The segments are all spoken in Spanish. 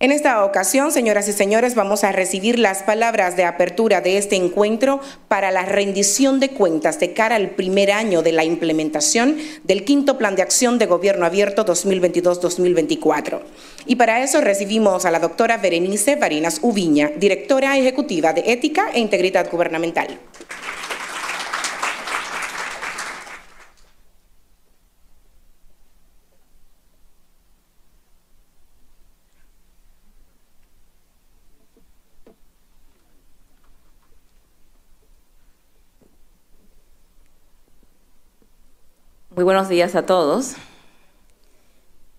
En esta ocasión, señoras y señores, vamos a recibir las palabras de apertura de este encuentro para la rendición de cuentas de cara al primer año de la implementación del quinto Plan de Acción de Gobierno Abierto 2022-2024. Y para eso recibimos a la doctora Berenice Varinas Uviña, directora ejecutiva de Ética e Integridad Gubernamental. Muy buenos días a todos.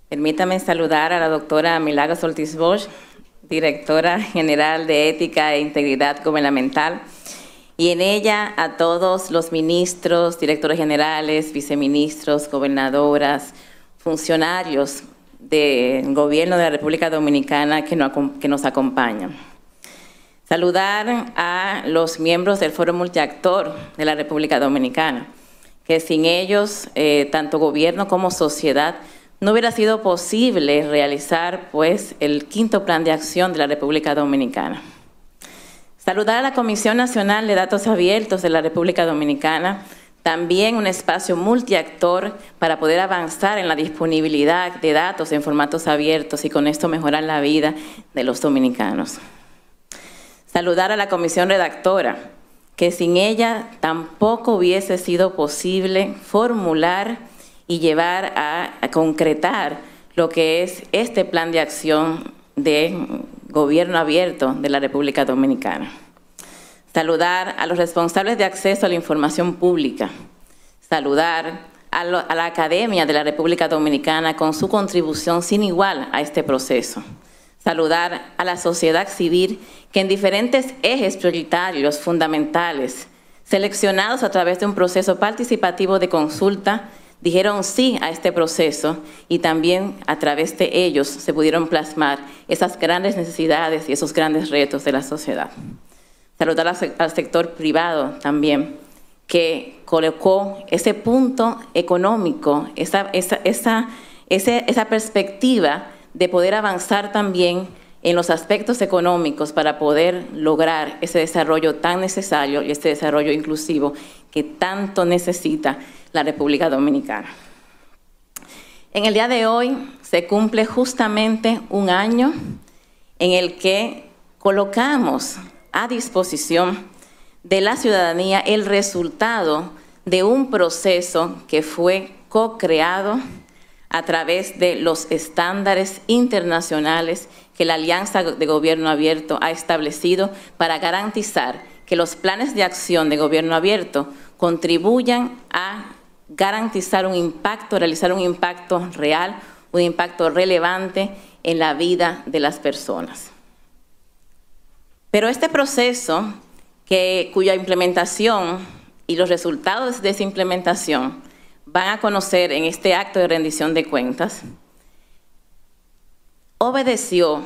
Permítame saludar a la doctora Milagros Ortiz Bosch, directora general de Ética e Integridad Gubernamental, y en ella a todos los ministros, directores generales, viceministros, gobernadoras, funcionarios del gobierno de la República Dominicana que nos acompañan. Saludar a los miembros del Foro Multiactor de la República Dominicana que sin ellos, eh, tanto gobierno como sociedad, no hubiera sido posible realizar pues, el quinto plan de acción de la República Dominicana. Saludar a la Comisión Nacional de Datos Abiertos de la República Dominicana, también un espacio multiactor para poder avanzar en la disponibilidad de datos en formatos abiertos y con esto mejorar la vida de los dominicanos. Saludar a la comisión redactora, que sin ella tampoco hubiese sido posible formular y llevar a, concretar lo que es este plan de acción de gobierno abierto de la República Dominicana. Saludar a los responsables de acceso a la información pública. Saludar a la Academia de la República Dominicana con su contribución sin igual a este proceso saludar a la sociedad civil que en diferentes ejes prioritarios fundamentales, seleccionados a través de un proceso participativo de consulta, dijeron sí a este proceso y también a través de ellos se pudieron plasmar esas grandes necesidades y esos grandes retos de la sociedad. Saludar al sector privado también, que colocó ese punto económico, esa, esa, esa, esa perspectiva de poder avanzar también en los aspectos económicos para poder lograr ese desarrollo tan necesario y ese desarrollo inclusivo que tanto necesita la República Dominicana. En el día de hoy se cumple justamente un año en el que colocamos a disposición de la ciudadanía el resultado de un proceso que fue co-creado a través de los estándares internacionales que la Alianza de Gobierno Abierto ha establecido para garantizar que los planes de acción de Gobierno Abierto contribuyan a garantizar un impacto, realizar un impacto real, un impacto relevante en la vida de las personas. Pero este proceso, cuya implementación y los resultados de esa implementación van a conocer en este acto de rendición de cuentas, obedeció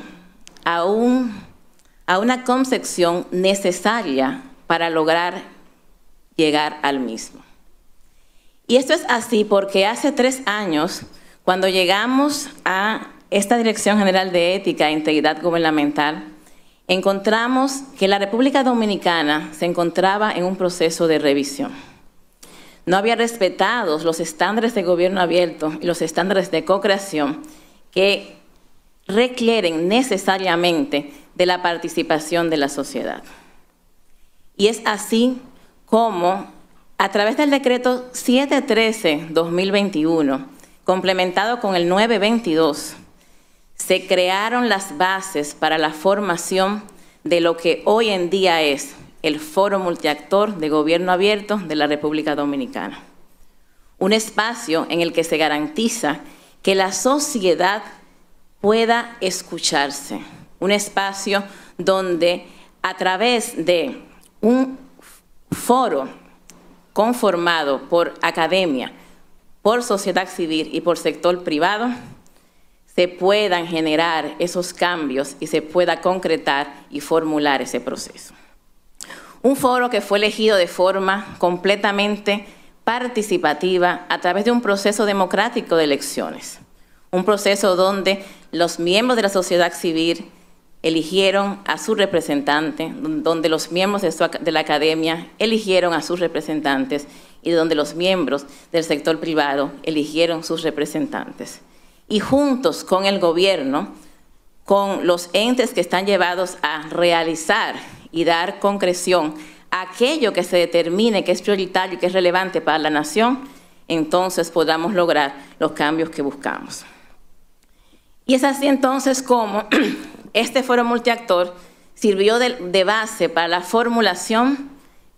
a, una concepción necesaria para lograr llegar al mismo. Y esto es así porque hace tres años, cuando llegamos a esta Dirección General de Ética e Integridad Gubernamental, encontramos que la República Dominicana se encontraba en un proceso de revisión no había respetado los estándares de gobierno abierto y los estándares de co-creación que requieren necesariamente de la participación de la sociedad. Y es así como, a través del decreto 713-2021, complementado con el 922, se crearon las bases para la formación de lo que hoy en día es el Foro Multiactor de Gobierno Abierto de la República Dominicana. Un espacio en el que se garantiza que la sociedad pueda escucharse. Un espacio donde a través de un foro conformado por academia, por sociedad civil y por sector privado, se puedan generar esos cambios y se pueda concretar y formular ese proceso. Un foro que fue elegido de forma completamente participativa a través de un proceso democrático de elecciones. Un proceso donde los miembros de la sociedad civil eligieron a su representante, donde los miembros de, la academia eligieron a sus representantes y donde los miembros del sector privado eligieron sus representantes. Y juntos con el gobierno, con los entes que están llevados a realizar y dar concreción a aquello que se determine que es prioritario y que es relevante para la nación, entonces podamos lograr los cambios que buscamos. Y es así entonces como este foro multiactor sirvió de, base para la formulación,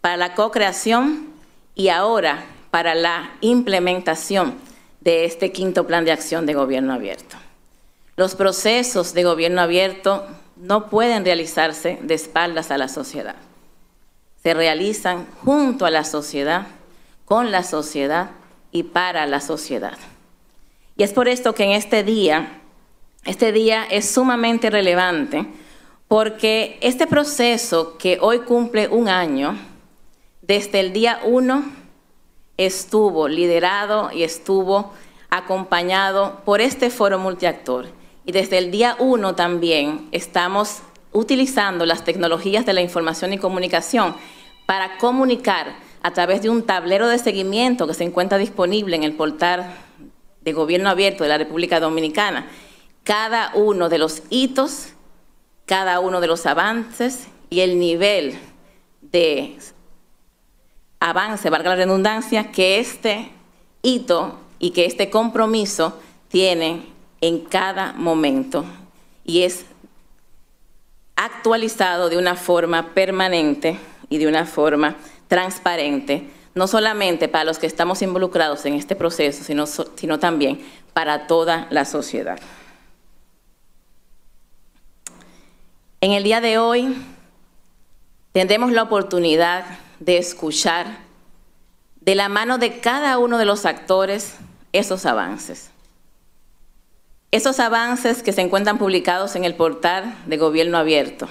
para la co-creación y ahora para la implementación de este quinto plan de acción de gobierno abierto. Los procesos de gobierno abierto no pueden realizarse de espaldas a la sociedad. Se realizan junto a la sociedad, con la sociedad y para la sociedad. Y es por esto que en este día, este día es sumamente relevante, porque este proceso que hoy cumple un año, desde el día uno estuvo liderado y estuvo acompañado por este foro multiactor y desde el día uno también estamos utilizando las tecnologías de la información y comunicación para comunicar a través de un tablero de seguimiento que se encuentra disponible en el portal de Gobierno Abierto de la República Dominicana, cada uno de los hitos, cada uno de los avances y el nivel de avance, valga la redundancia, que este hito y que este compromiso tiene en cada momento y es actualizado de una forma permanente y de una forma transparente, no solamente para los que estamos involucrados en este proceso, sino, sino también para toda la sociedad. En el día de hoy tendremos la oportunidad de escuchar de la mano de cada uno de los actores esos avances. Esos avances que se encuentran publicados en el portal de Gobierno Abierto,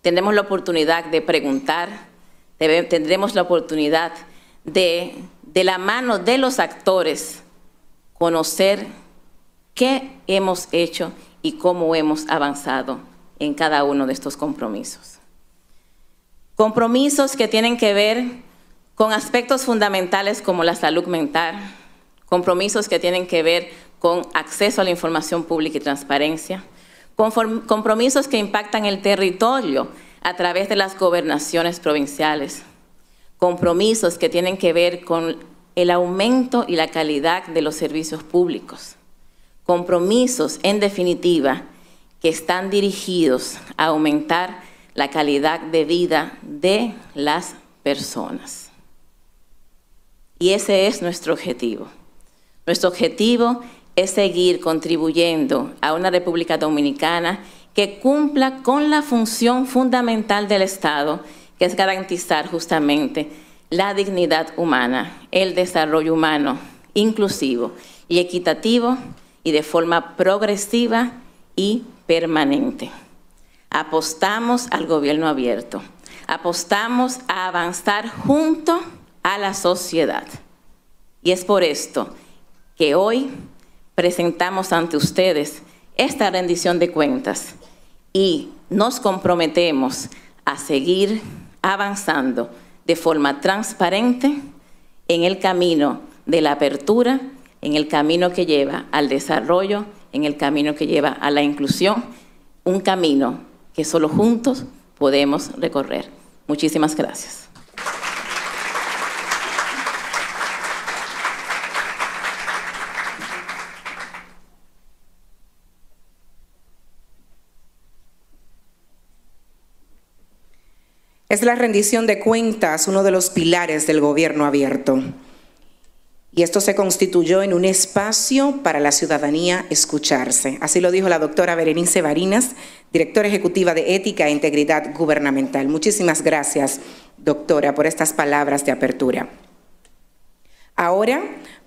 tendremos la oportunidad de preguntar, tendremos la oportunidad de, de la mano de los actores, conocer qué hemos hecho y cómo hemos avanzado en cada uno de estos compromisos. Compromisos que tienen que ver con aspectos fundamentales como la salud mental, compromisos que tienen que ver con acceso a la información pública y transparencia, compromisos que impactan el territorio a través de las gobernaciones provinciales, compromisos que tienen que ver con el aumento y la calidad de los servicios públicos, compromisos en definitiva que están dirigidos a aumentar la calidad de vida de las personas. Y ese es nuestro objetivo. Nuestro objetivo es seguir contribuyendo a una República Dominicana que cumpla con la función fundamental del Estado, que es garantizar justamente la dignidad humana, el desarrollo humano inclusivo y equitativo y de forma progresiva y permanente. Apostamos al gobierno abierto, apostamos a avanzar junto a la sociedad. Y es por esto que hoy presentamos ante ustedes esta rendición de cuentas y nos comprometemos a seguir avanzando de forma transparente en el camino de la apertura, en el camino que lleva al desarrollo, en el camino que lleva a la inclusión, un camino que solo juntos podemos recorrer. Muchísimas gracias. es la rendición de cuentas, uno de los pilares del gobierno abierto. Y esto se constituyó en un espacio para la ciudadanía escucharse. Así lo dijo la doctora Berenice Barinas, directora ejecutiva de Ética e Integridad Gubernamental. Muchísimas gracias, doctora, por estas palabras de apertura. Ahora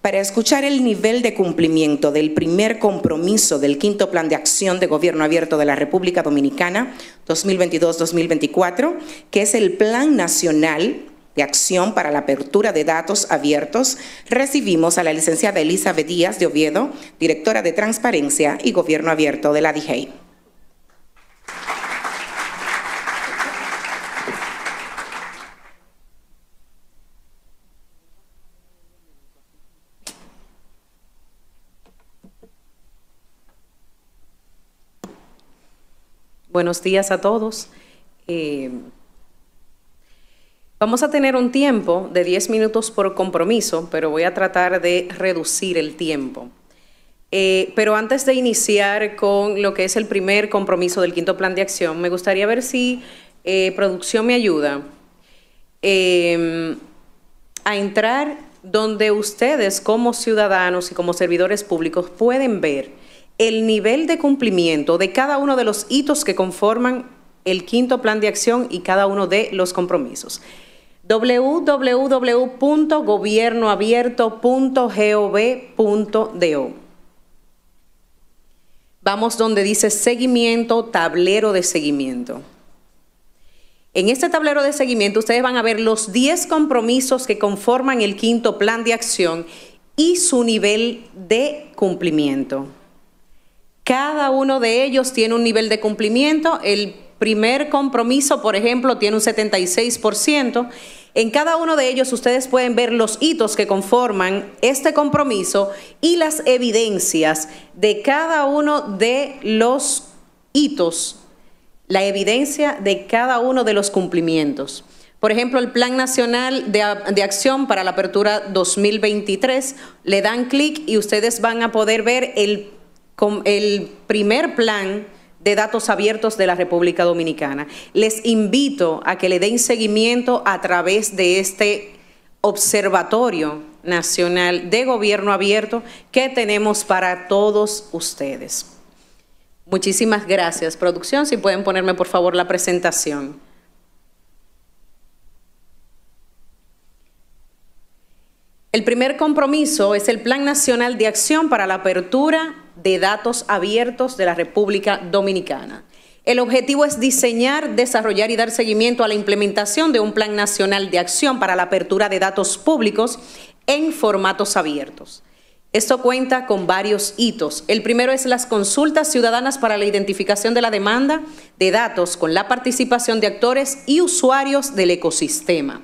para escuchar el nivel de cumplimiento del primer compromiso del quinto plan de acción de gobierno abierto de la República Dominicana 2022-2024, que es el Plan Nacional de Acción para la Apertura de Datos Abiertos, recibimos a la licenciada Elisa Díaz de Oviedo, directora de Transparencia y Gobierno Abierto de la DGEI. Buenos días a todos. Eh, vamos a tener un tiempo de 10 minutos por compromiso, pero voy a tratar de reducir el tiempo. Eh, pero antes de iniciar con lo que es el primer compromiso del quinto plan de acción, me gustaría ver si eh, producción me ayuda em, a entrar donde ustedes como ciudadanos y como servidores públicos pueden ver el nivel de cumplimiento de cada uno de los hitos que conforman el quinto plan de acción y cada uno de los compromisos. www.gobiernoabierto.gov.do Vamos donde dice seguimiento, tablero de seguimiento. En este tablero de seguimiento ustedes van a ver los 10 compromisos que conforman el quinto plan de acción y su nivel de cumplimiento. Cada uno de ellos tiene un nivel de cumplimiento. El primer compromiso, por ejemplo, tiene un 76%. En cada uno de ellos ustedes pueden ver los hitos que conforman este compromiso y las evidencias de cada uno de los hitos, la evidencia de cada uno de los cumplimientos. Por ejemplo, el Plan Nacional de, Acción para la Apertura 2023, le dan clic y ustedes van a poder ver el con el primer plan de datos abiertos de la República Dominicana. Les invito a que le den seguimiento a través de este Observatorio Nacional de Gobierno Abierto que tenemos para todos ustedes. Muchísimas gracias. Producción, si pueden ponerme por favor la presentación. El primer compromiso es el Plan Nacional de Acción para la Apertura de Datos Abiertos de la República Dominicana. El objetivo es diseñar, desarrollar y dar seguimiento a la implementación de un Plan Nacional de Acción para la Apertura de Datos Públicos en formatos abiertos. Esto cuenta con varios hitos. El primero es las consultas ciudadanas para la identificación de la demanda de datos con la participación de actores y usuarios del ecosistema.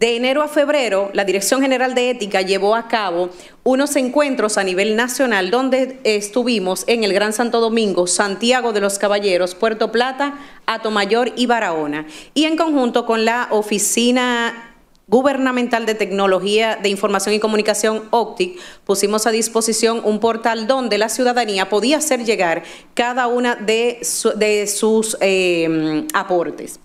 De enero a febrero, la Dirección General de Ética llevó a cabo unos encuentros a nivel nacional donde estuvimos en el Gran Santo Domingo, Santiago de los Caballeros, Puerto Plata, Atomayor y Barahona. Y en conjunto con la Oficina Gubernamental de Tecnología de Información y Comunicación, OPTIC, pusimos a disposición un portal donde la ciudadanía podía hacer llegar cada una de, sus eh, aportes.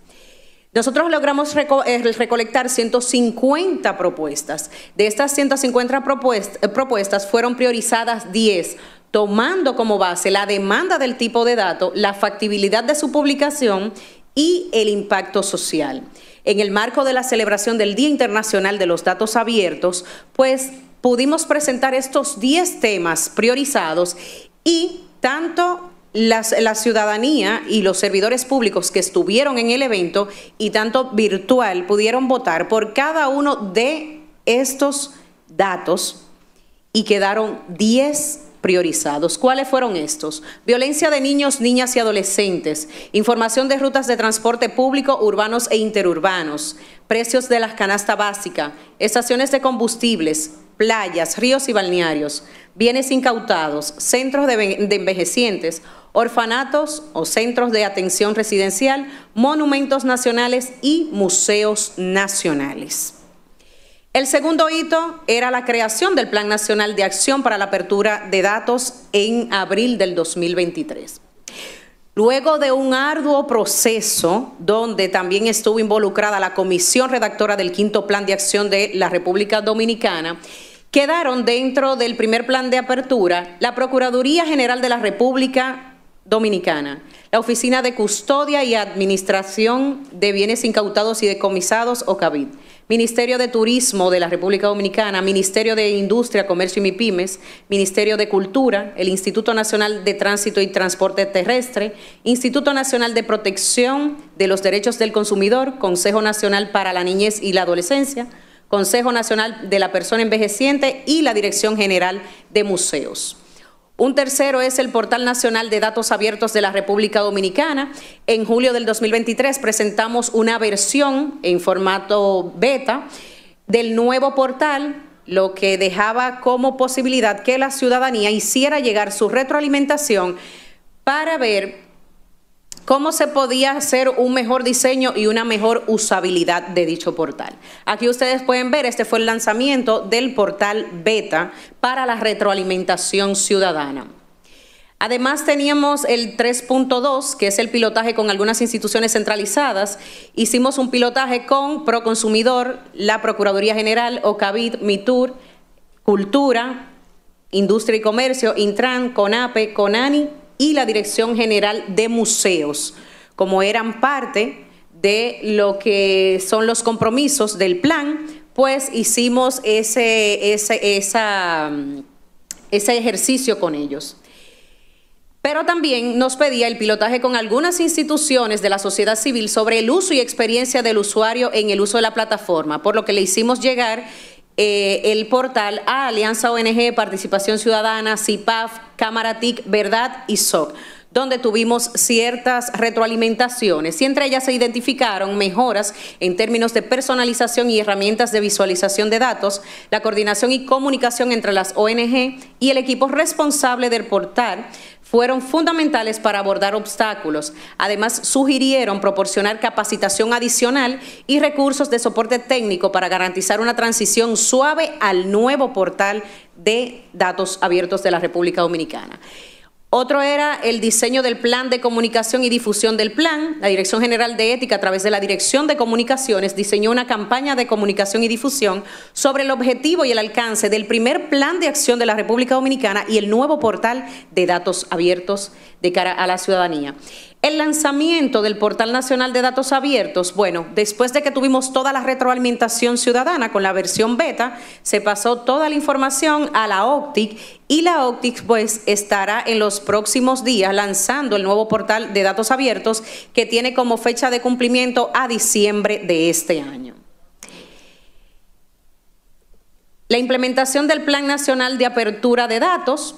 Nosotros logramos eh, recolectar 150 propuestas. De estas 150 propuestas, eh, propuestas fueron priorizadas 10 tomando como base la demanda del tipo de dato, la factibilidad de su publicación y el impacto social. En el marco de la celebración del Día Internacional de los Datos Abiertos, pues pudimos presentar estos 10 temas priorizados y tanto la ciudadanía y los servidores públicos que estuvieron en el evento y tanto virtual pudieron votar por cada uno de estos datos y quedaron 10 priorizados. ¿Cuáles fueron estos? Violencia de niños, niñas y adolescentes, información de rutas de transporte público urbanos e interurbanos, precios de las canasta básica, estaciones de combustibles, playas, ríos y balnearios, bienes incautados, centros de, envejecientes, orfanatos o centros de atención residencial, monumentos nacionales y museos nacionales. El segundo hito era la creación del Plan Nacional de Acción para la Apertura de Datos en abril del 2023. Luego de un arduo proceso donde también estuvo involucrada la comisión redactora del quinto plan de acción de la República Dominicana quedaron dentro del primer plan de apertura la Procuraduría General de la República Dominicana, la Oficina de Custodia y Administración de Bienes Incautados y Decomisados o CABID, Ministerio de Turismo de la República Dominicana, Ministerio de Industria, Comercio y MIPIMES, Ministerio de Cultura, el Instituto Nacional de Tránsito y Transporte Terrestre, Instituto Nacional de Protección de los Derechos del Consumidor, Consejo Nacional para la Niñez y la Adolescencia, Consejo Nacional de la Persona Envejeciente y la Dirección General de Museos. Un tercero es el Portal Nacional de Datos Abiertos de la República Dominicana. En julio del 2023 presentamos una versión en formato beta del nuevo portal, lo que dejaba como posibilidad que la ciudadanía hiciera llegar su retroalimentación para ver cómo se podía hacer un mejor diseño y una mejor usabilidad de dicho portal. Aquí ustedes pueden ver, este fue el lanzamiento del portal beta para la retroalimentación ciudadana. Además teníamos el 3.2, que es el pilotaje con algunas instituciones centralizadas. Hicimos un pilotaje con Proconsumidor, la Procuraduría General, OCAVID, MITUR, Cultura, Industria y Comercio, Intran, CONAPE, CONANI y la Dirección General de Museos, como eran parte de lo que son los compromisos del plan, pues hicimos ese, ejercicio con ellos. Pero también nos pedía el pilotaje con algunas instituciones de la sociedad civil sobre el uso y experiencia del usuario en el uso de la plataforma, por lo que le hicimos llegar eh, el portal a Alianza ONG, Participación Ciudadana, CIPAF, Cámara TIC, Verdad y SOC donde tuvimos ciertas retroalimentaciones y entre ellas se identificaron mejoras en términos de personalización y herramientas de visualización de datos, la coordinación y comunicación entre las ONG y el equipo responsable del portal fueron fundamentales para abordar obstáculos. Además, sugirieron proporcionar capacitación adicional y recursos de soporte técnico para garantizar una transición suave al nuevo portal de datos abiertos de la República Dominicana. Otro era el diseño del plan de comunicación y difusión del plan. La Dirección General de Ética, a través de la Dirección de Comunicaciones, diseñó una campaña de comunicación y difusión sobre el objetivo y el alcance del primer plan de acción de la República Dominicana y el nuevo portal de datos abiertos de cara a la ciudadanía. El lanzamiento del Portal Nacional de Datos Abiertos, bueno, después de que tuvimos toda la retroalimentación ciudadana con la versión beta, se pasó toda la información a la OPTIC y la OPTIC pues estará en los próximos días lanzando el nuevo portal de datos abiertos que tiene como fecha de cumplimiento a diciembre de este año. La implementación del Plan Nacional de Apertura de Datos,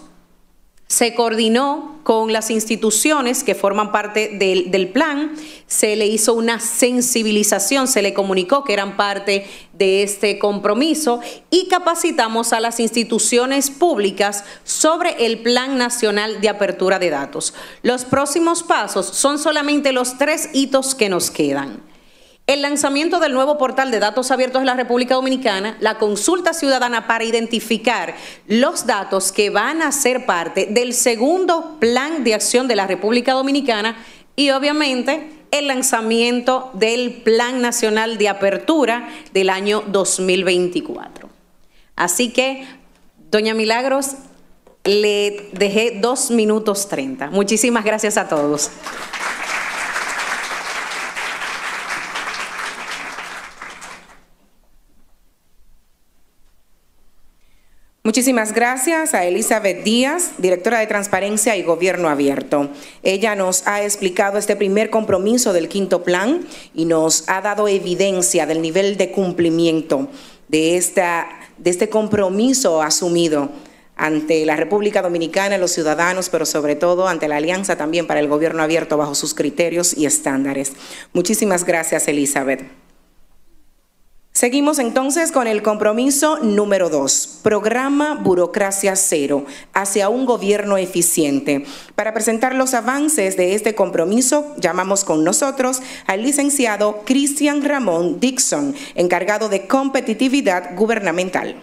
se coordinó con las instituciones que forman parte del, plan, se le hizo una sensibilización, se le comunicó que eran parte de este compromiso y capacitamos a las instituciones públicas sobre el Plan Nacional de Apertura de Datos. Los próximos pasos son solamente los tres hitos que nos quedan el lanzamiento del nuevo portal de datos abiertos de la República Dominicana, la consulta ciudadana para identificar los datos que van a ser parte del segundo plan de acción de la República Dominicana y obviamente el lanzamiento del Plan Nacional de Apertura del año 2024. Así que, doña Milagros, le dejé dos minutos treinta. Muchísimas gracias a todos. Muchísimas gracias a Elizabeth Díaz, directora de Transparencia y Gobierno Abierto. Ella nos ha explicado este primer compromiso del quinto plan y nos ha dado evidencia del nivel de cumplimiento de, esta, de este compromiso asumido ante la República Dominicana, los ciudadanos, pero sobre todo ante la Alianza también para el Gobierno Abierto bajo sus criterios y estándares. Muchísimas gracias, Elizabeth. Seguimos entonces con el compromiso número dos, programa Burocracia Cero, hacia un gobierno eficiente. Para presentar los avances de este compromiso, llamamos con nosotros al licenciado Cristian Ramón Dixon, encargado de competitividad gubernamental.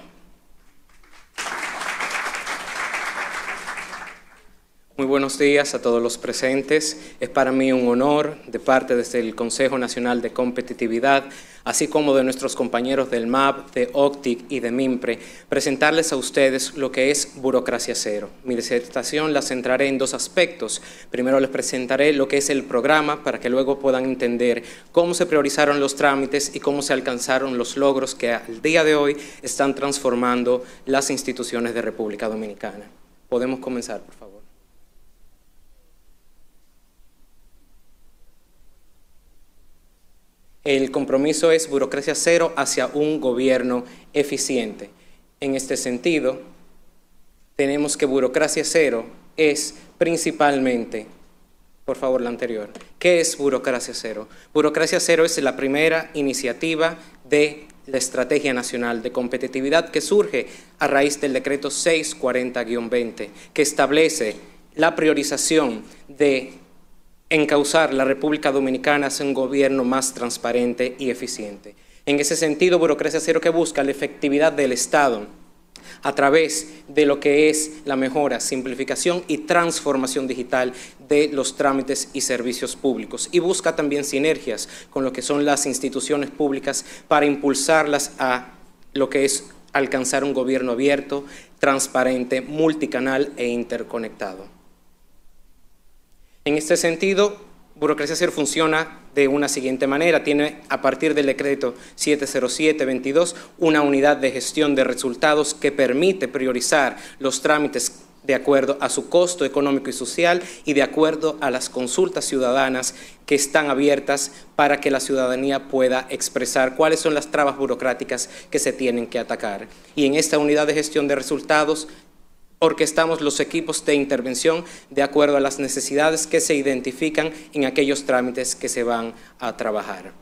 Muy buenos días a todos los presentes. Es para mí un honor, de parte desde este, el Consejo Nacional de Competitividad, así como de nuestros compañeros del MAP, de OCTIC y de MIMPRE, presentarles a ustedes lo que es burocracia cero. Mi disertación la centraré en dos aspectos. Primero les presentaré lo que es el programa para que luego puedan entender cómo se priorizaron los trámites y cómo se alcanzaron los logros que al día de hoy están transformando las instituciones de República Dominicana. Podemos comenzar, por favor. El compromiso es burocracia cero hacia un gobierno eficiente. En este sentido, tenemos que burocracia cero es principalmente, por favor, la anterior. ¿Qué es burocracia cero? Burocracia cero es la primera iniciativa de la Estrategia Nacional de Competitividad que surge a raíz del decreto 640-20, que establece la priorización de causar la República Dominicana hacia un gobierno más transparente y eficiente. En ese sentido, Burocracia Cero que busca la efectividad del Estado a través de lo que es la mejora, simplificación y transformación digital de los trámites y servicios públicos. Y busca también sinergias con lo que son las instituciones públicas para impulsarlas a lo que es alcanzar un gobierno abierto, transparente, multicanal e interconectado. En este sentido, Burocracia Cero funciona de una siguiente manera. Tiene, a partir del decreto 707-22 una unidad de gestión de resultados que permite priorizar los trámites de acuerdo a su costo económico y social y de acuerdo a las consultas ciudadanas que están abiertas para que la ciudadanía pueda expresar cuáles son las trabas burocráticas que se tienen que atacar. Y en esta unidad de gestión de resultados porque estamos los equipos de intervención de acuerdo a las necesidades que se identifican en aquellos trámites que se van a trabajar.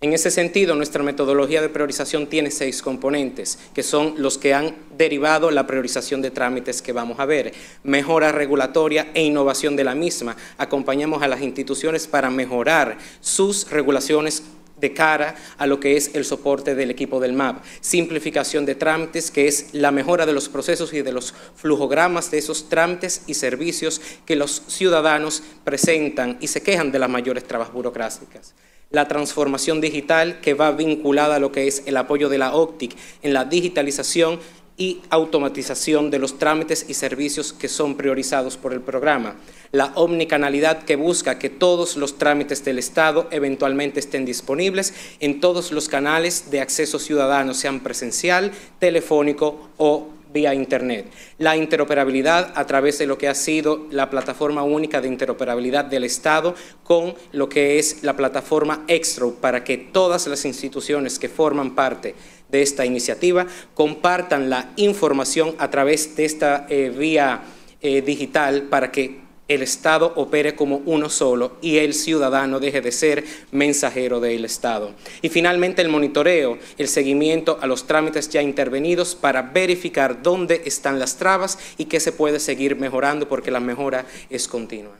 En ese sentido, nuestra metodología de priorización tiene seis componentes, que son los que han derivado la priorización de trámites que vamos a ver. Mejora regulatoria e innovación de la misma. Acompañamos a las instituciones para mejorar sus regulaciones de cara a lo que es el soporte del equipo del MAP. Simplificación de trámites, que es la mejora de los procesos y de los flujogramas de esos trámites y servicios que los ciudadanos presentan y se quejan de las mayores trabas burocráticas la transformación digital que va vinculada a lo que es el apoyo de la óptica en la digitalización y automatización de los trámites y servicios que son priorizados por el programa, la omnicanalidad que busca que todos los trámites del Estado eventualmente estén disponibles en todos los canales de acceso ciudadano, sean presencial, telefónico o vía Internet. La interoperabilidad a través de lo que ha sido la plataforma única de interoperabilidad del Estado con lo que es la plataforma EXTRO para que todas las instituciones que forman parte de esta iniciativa, compartan la información a través de esta eh, vía eh, digital para que el Estado opere como uno solo y el ciudadano deje de ser mensajero del Estado. Y finalmente el monitoreo, el seguimiento a los trámites ya intervenidos para verificar dónde están las trabas y qué se puede seguir mejorando porque la mejora es continua.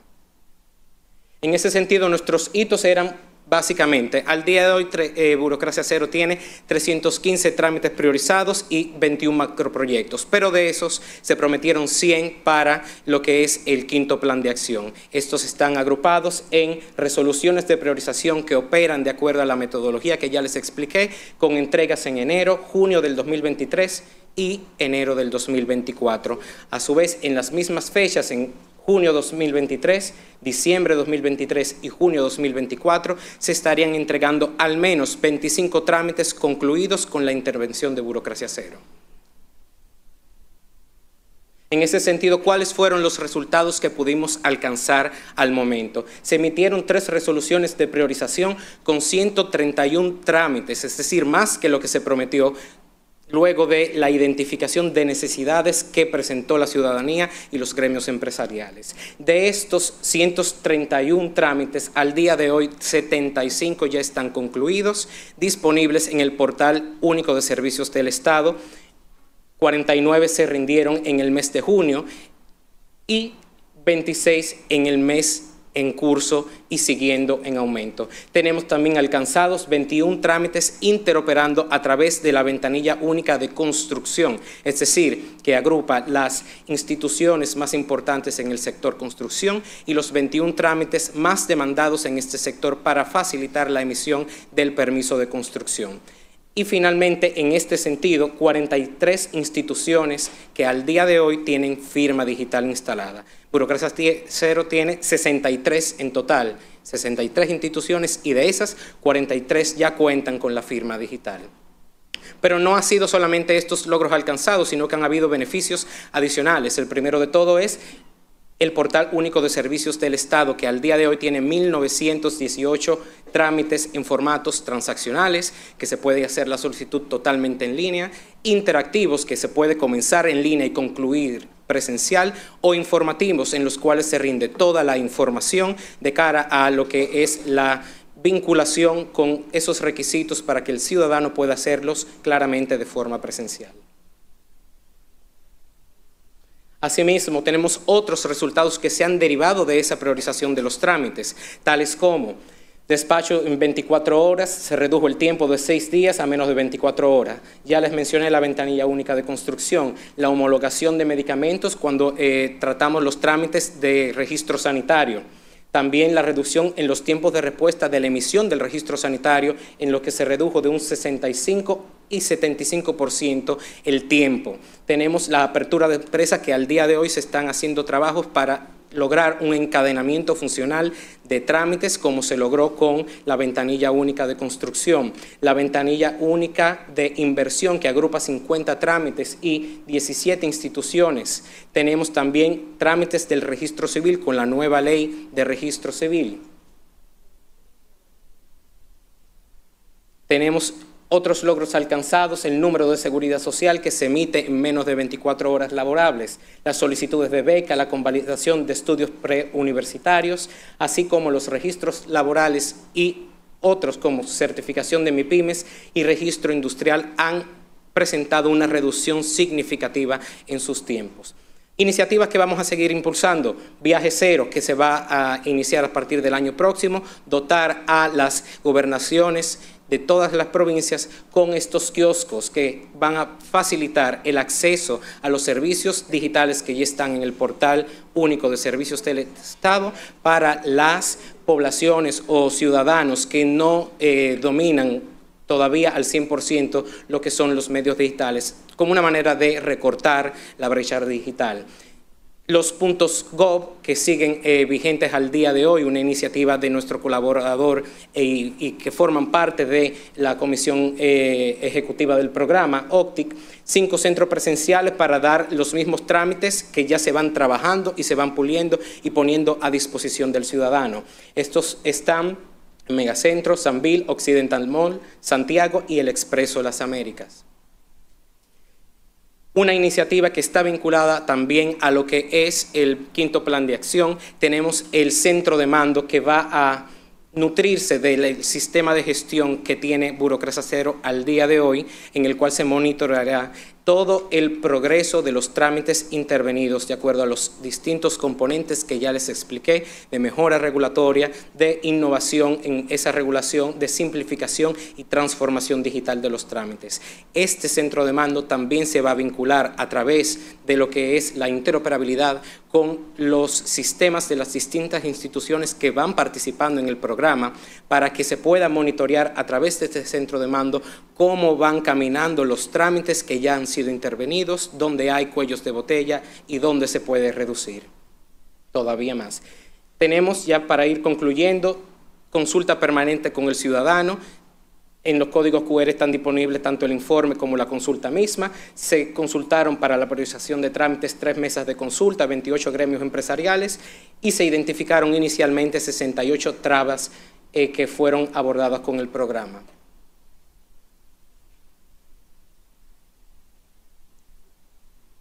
En ese sentido, nuestros hitos eran Básicamente, al día de hoy, eh, Burocracia Cero tiene 315 trámites priorizados y 21 macroproyectos, pero de esos se prometieron 100 para lo que es el quinto plan de acción. Estos están agrupados en resoluciones de priorización que operan de acuerdo a la metodología que ya les expliqué, con entregas en enero, junio del 2023 y enero del 2024. A su vez, en las mismas fechas, en junio 2023, diciembre 2023 y junio 2024, se estarían entregando al menos 25 trámites concluidos con la intervención de Burocracia Cero. En ese sentido, ¿cuáles fueron los resultados que pudimos alcanzar al momento? Se emitieron tres resoluciones de priorización con 131 trámites, es decir, más que lo que se prometió luego de la identificación de necesidades que presentó la ciudadanía y los gremios empresariales. De estos 131 trámites, al día de hoy 75 ya están concluidos, disponibles en el portal único de servicios del Estado, 49 se rindieron en el mes de junio y 26 en el mes de en curso y siguiendo en aumento. Tenemos también alcanzados 21 trámites interoperando a través de la ventanilla única de construcción, es decir, que agrupa las instituciones más importantes en el sector construcción y los 21 trámites más demandados en este sector para facilitar la emisión del permiso de construcción. Y finalmente, en este sentido, 43 instituciones que al día de hoy tienen firma digital instalada. Burocracia Cero tiene 63 en total, 63 instituciones y de esas 43 ya cuentan con la firma digital. Pero no ha sido solamente estos logros alcanzados, sino que han habido beneficios adicionales. El primero de todo es el Portal Único de Servicios del Estado, que al día de hoy tiene 1.918 trámites en formatos transaccionales, que se puede hacer la solicitud totalmente en línea, interactivos, que se puede comenzar en línea y concluir presencial, o informativos, en los cuales se rinde toda la información de cara a lo que es la vinculación con esos requisitos para que el ciudadano pueda hacerlos claramente de forma presencial. Asimismo, tenemos otros resultados que se han derivado de esa priorización de los trámites, tales como despacho en 24 horas, se redujo el tiempo de 6 días a menos de 24 horas. Ya les mencioné la ventanilla única de construcción, la homologación de medicamentos cuando eh, tratamos los trámites de registro sanitario. También la reducción en los tiempos de respuesta de la emisión del registro sanitario, en lo que se redujo de un 65 y 75% el tiempo. Tenemos la apertura de empresas que al día de hoy se están haciendo trabajos para lograr un encadenamiento funcional de trámites como se logró con la ventanilla única de construcción, la ventanilla única de inversión que agrupa 50 trámites y 17 instituciones. Tenemos también trámites del registro civil con la nueva ley de registro civil. Tenemos otros logros alcanzados, el número de seguridad social que se emite en menos de 24 horas laborables, las solicitudes de beca, la convalidación de estudios preuniversitarios, así como los registros laborales y otros como certificación de MIPIMES y registro industrial han presentado una reducción significativa en sus tiempos. Iniciativas que vamos a seguir impulsando, Viaje Cero, que se va a iniciar a partir del año próximo, dotar a las gobernaciones de todas las provincias con estos kioscos que van a facilitar el acceso a los servicios digitales que ya están en el portal único de servicios del Estado para las poblaciones o ciudadanos que no eh, dominan todavía al 100% lo que son los medios digitales, como una manera de recortar la brecha digital los puntos GOV que siguen eh, vigentes al día de hoy, una iniciativa de nuestro colaborador eh, y que forman parte de la comisión eh, ejecutiva del programa, OPTIC, cinco centros presenciales para dar los mismos trámites que ya se van trabajando y se van puliendo y poniendo a disposición del ciudadano. Estos están Megacentro, Sanville, Occidental Mall, Santiago y el Expreso Las Américas una iniciativa que está vinculada también a lo que es el quinto plan de acción. Tenemos el centro de mando que va a nutrirse del sistema de gestión que tiene Burocracia Cero al día de hoy, en el cual se monitoreará todo el progreso de los trámites intervenidos de acuerdo a los distintos componentes que ya les expliqué, de mejora regulatoria, de innovación en esa regulación, de simplificación y transformación digital de los trámites. Este centro de mando también se va a vincular a través de lo que es la interoperabilidad con los sistemas de las distintas instituciones que van participando en el programa para que se pueda monitorear a través de este centro de mando cómo van caminando los trámites que ya han sido intervenidos, dónde hay cuellos de botella y dónde se puede reducir todavía más. Tenemos ya para ir concluyendo consulta permanente con el ciudadano. En los códigos QR están disponibles tanto el informe como la consulta misma. Se consultaron para la priorización de trámites tres mesas de consulta, 28 gremios empresariales y se identificaron inicialmente 68 trabas eh, que fueron abordadas con el programa.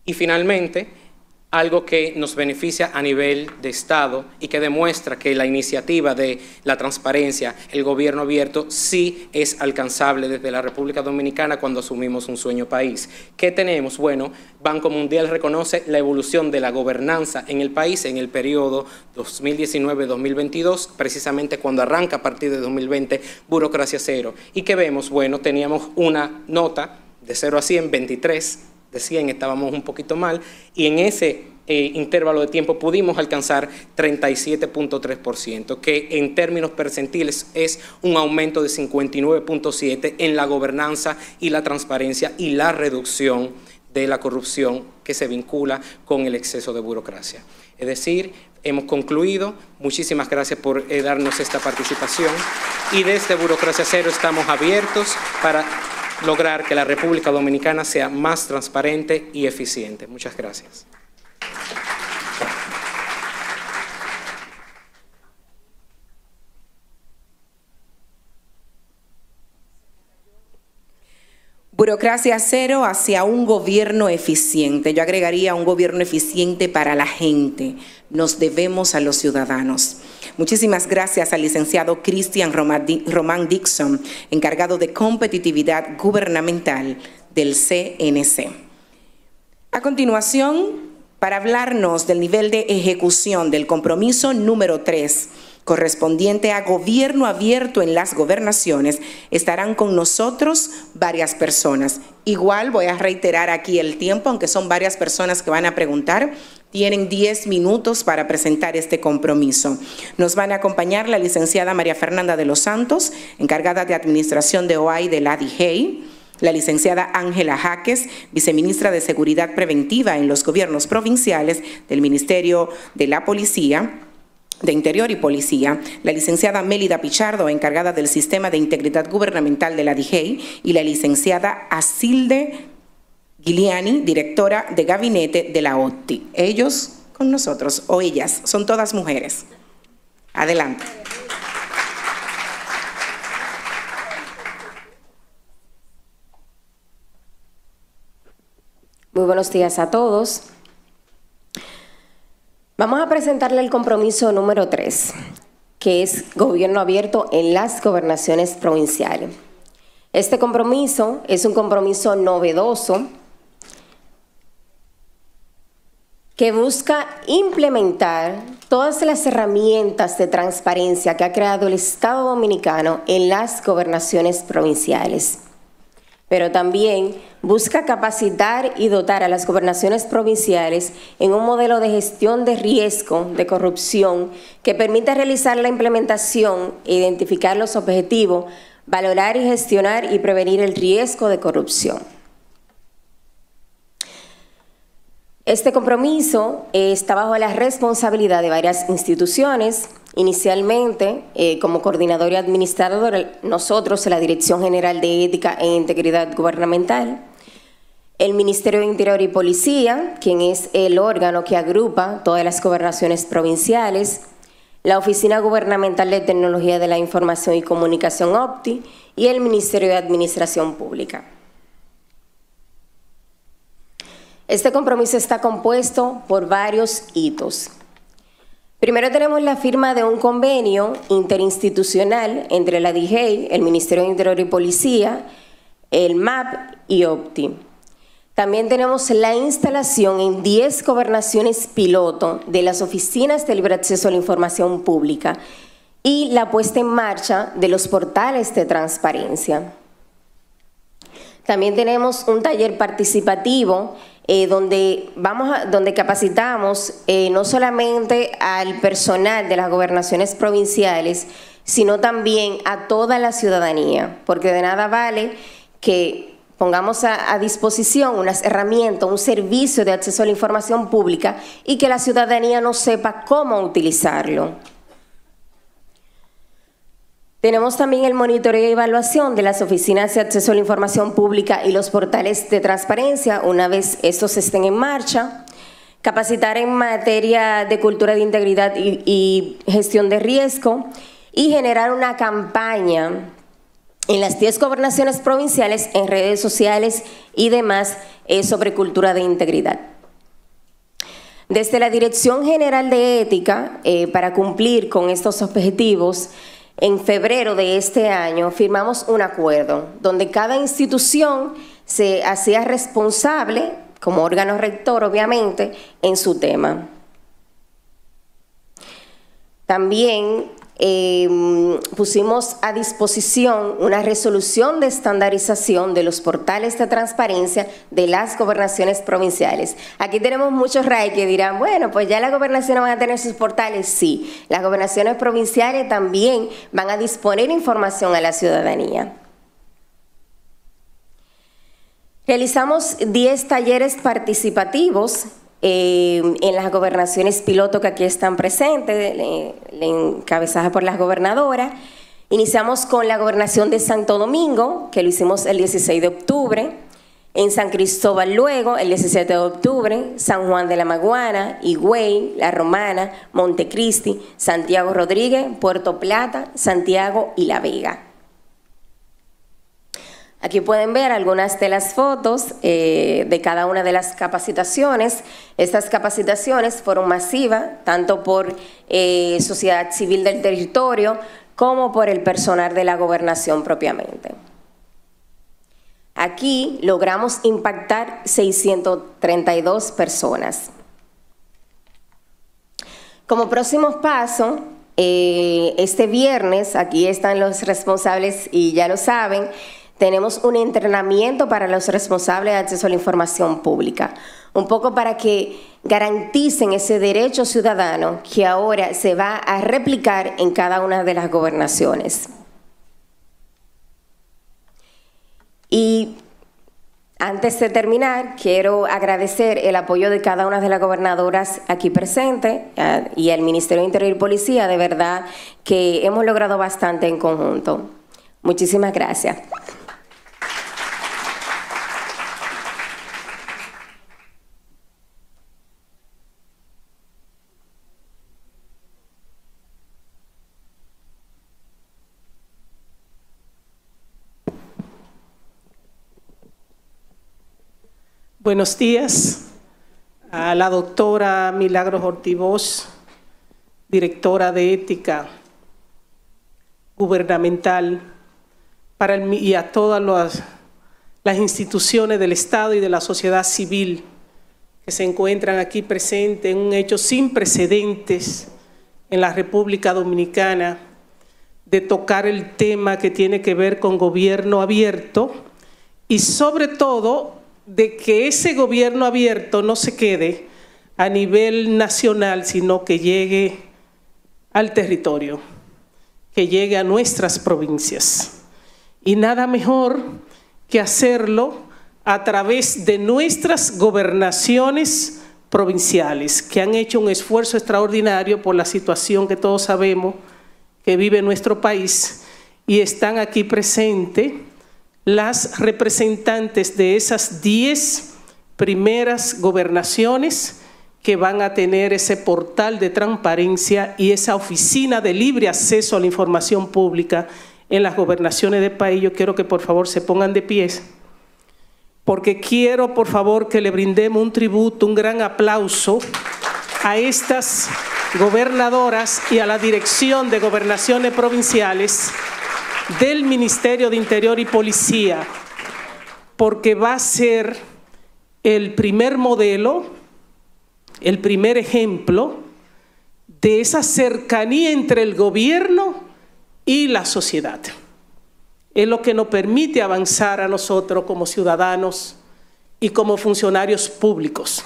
Y finalmente, algo que nos beneficia a nivel de Estado y que demuestra que la iniciativa de la transparencia, el gobierno abierto, sí es alcanzable desde la República Dominicana cuando asumimos un sueño país. ¿Qué tenemos? Bueno, Banco Mundial reconoce la evolución de la gobernanza en el país en el periodo 2019-2022, precisamente cuando arranca a partir de 2020 burocracia cero. ¿Y qué vemos? Bueno, teníamos una nota de 0 a 100, 23 decían 100 estábamos un poquito mal y en ese eh, intervalo de tiempo pudimos alcanzar 37.3%, que en términos percentiles es un aumento de 59.7% en la gobernanza y la transparencia y la reducción de la corrupción que se vincula con el exceso de burocracia. Es decir, hemos concluido. Muchísimas gracias por eh, darnos esta participación. Y desde Burocracia Cero estamos abiertos para lograr que la República Dominicana sea más transparente y eficiente. Muchas gracias. Burocracia cero hacia un gobierno eficiente. Yo agregaría un gobierno eficiente para la gente. Nos debemos a los ciudadanos. Muchísimas gracias al licenciado Cristian Román Dixon, encargado de competitividad gubernamental del CNC. A continuación, para hablarnos del nivel de ejecución del compromiso número 3, correspondiente a gobierno abierto en las gobernaciones, estarán con nosotros varias personas. Igual voy a reiterar aquí el tiempo, aunque son varias personas que van a preguntar, tienen 10 minutos para presentar este compromiso. Nos van a acompañar la licenciada María Fernanda de los Santos, encargada de Administración de OAI de la DIGEI, la licenciada Ángela Jaques, viceministra de Seguridad Preventiva en los gobiernos provinciales del Ministerio de la Policía, de Interior y Policía, la licenciada Mélida Pichardo, encargada del Sistema de Integridad Gubernamental de la DIGEI, y la licenciada Asilde Giliani, directora de gabinete de la OTI. Ellos con nosotros, o ellas, son todas mujeres. Adelante. Muy buenos días a todos. Vamos a presentarle el compromiso número 3, que es gobierno abierto en las gobernaciones provinciales. Este compromiso es un compromiso novedoso que busca implementar todas las herramientas de transparencia que ha creado el Estado Dominicano en las gobernaciones provinciales. Pero también busca capacitar y dotar a las gobernaciones provinciales en un modelo de gestión de riesgo de corrupción que permita realizar la implementación, e identificar los objetivos, valorar y gestionar y prevenir el riesgo de corrupción. Este compromiso eh, está bajo la responsabilidad de varias instituciones. Inicialmente, eh, como coordinador y administrador, nosotros, la Dirección General de Ética e Integridad Gubernamental, el Ministerio de Interior y Policía, quien es el órgano que agrupa todas las gobernaciones provinciales, la Oficina Gubernamental de Tecnología de la Información y Comunicación OPTI y el Ministerio de Administración Pública. Este compromiso está compuesto por varios hitos. Primero tenemos la firma de un convenio interinstitucional entre la DIGEI, el Ministerio de Interior y Policía, el MAP y OPTI. También tenemos la instalación en 10 gobernaciones piloto de las oficinas de libre acceso a la información pública y la puesta en marcha de los portales de transparencia. También tenemos un taller participativo eh, donde, vamos a, donde capacitamos eh, no solamente al personal de las gobernaciones provinciales, sino también a toda la ciudadanía, porque de nada vale que pongamos a, a disposición unas herramientas, un servicio de acceso a la información pública y que la ciudadanía no sepa cómo utilizarlo. Tenemos también el monitoreo y evaluación de las oficinas de acceso a la información pública y los portales de transparencia una vez estos estén en marcha. Capacitar en materia de cultura de integridad y, gestión de riesgo y generar una campaña en las 10 gobernaciones provinciales, en redes sociales y demás eh, sobre cultura de integridad. Desde la Dirección General de Ética, eh, para cumplir con estos objetivos, en febrero de este año firmamos un acuerdo donde cada institución se hacía responsable, como órgano rector obviamente, en su tema. También Em, pusimos a disposición una resolución de estandarización de los portales de transparencia de las gobernaciones provinciales. Aquí tenemos muchos RAE que dirán, bueno, pues ya las gobernaciones van a tener sus portales. Sí, las gobernaciones provinciales también van a disponer información a la ciudadanía. Realizamos 10 talleres participativos Em, en las gobernaciones piloto que aquí están presentes, encabezadas por las gobernadoras. Iniciamos con la gobernación de Santo Domingo, que lo hicimos el 16 de octubre, en San Cristóbal luego, el 17 de octubre, San Juan de la Maguana, Higüey, La Romana, Montecristi, Santiago Rodríguez, Puerto Plata, Santiago y La Vega. Aquí pueden ver algunas de las fotos eh, de cada una de las capacitaciones. Estas capacitaciones fueron masivas, tanto por eh, sociedad civil del territorio como por el personal de la gobernación propiamente. Aquí logramos impactar 632 personas. Como próximo paso, eh, este viernes, aquí están los responsables y ya lo saben, tenemos un entrenamiento para los responsables de acceso a la información pública, un poco para que garanticen ese derecho ciudadano que ahora se va a replicar en cada una de las gobernaciones. Y antes de terminar, quiero agradecer el apoyo de cada una de las gobernadoras aquí presentes eh, y al Ministerio de Interior y Policía, de verdad que hemos logrado bastante en conjunto. Muchísimas gracias. Buenos días a la doctora Milagros Ortiboz, directora de Ética Gubernamental, para y a todas las, las instituciones del Estado y de la sociedad civil que se encuentran aquí presentes en un hecho sin precedentes en la República Dominicana de tocar el tema que tiene que ver con gobierno abierto y sobre todo de que ese gobierno abierto no se quede a nivel nacional, sino que llegue al territorio, que llegue a nuestras provincias. Y nada mejor que hacerlo a través de nuestras gobernaciones provinciales, que han hecho un esfuerzo extraordinario por la situación que todos sabemos que vive nuestro país y están aquí presentes las representantes de esas diez primeras gobernaciones que van a tener ese portal de transparencia y esa oficina de libre acceso a la información pública en las gobernaciones de país. Yo quiero que por favor se pongan de pies, porque quiero por favor que le brindemos un tributo, un gran aplauso a estas gobernadoras y a la dirección de gobernaciones provinciales del Ministerio de Interior y Policía, porque va a ser el primer modelo, el primer ejemplo de esa cercanía entre el gobierno y la sociedad. Es lo que nos permite avanzar a nosotros como ciudadanos y como funcionarios públicos.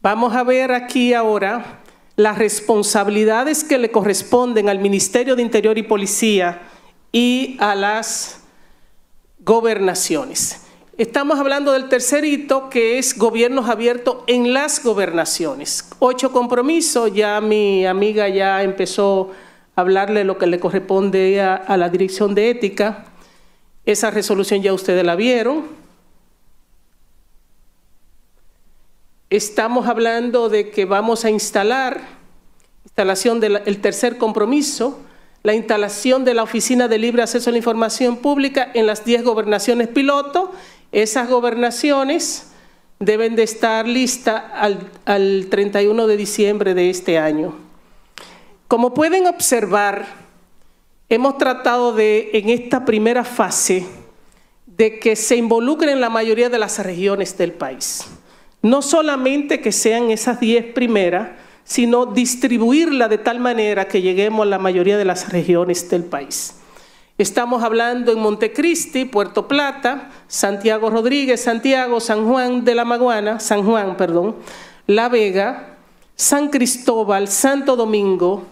Vamos a ver aquí ahora las responsabilidades que le corresponden al Ministerio de Interior y Policía y a las gobernaciones. Estamos hablando del tercer hito, que es gobiernos abiertos en las gobernaciones. Ocho compromisos, ya mi amiga ya empezó a hablarle lo que le corresponde a, a la Dirección de Ética. Esa resolución ya ustedes la vieron. Estamos hablando de que vamos a instalar, instalación del tercer compromiso, la instalación de la Oficina de Libre Acceso a la Información Pública en las 10 gobernaciones piloto. Esas gobernaciones deben de estar listas al, al 31 de diciembre de este año. Como pueden observar, hemos tratado de, en esta primera fase, de que se involucren la mayoría de las regiones del país. No solamente que sean esas diez primeras, sino distribuirla de tal manera que lleguemos a la mayoría de las regiones del país. Estamos hablando en Montecristi, Puerto Plata, Santiago Rodríguez, Santiago, San Juan de la Maguana, San Juan, perdón, La Vega, San Cristóbal, Santo Domingo,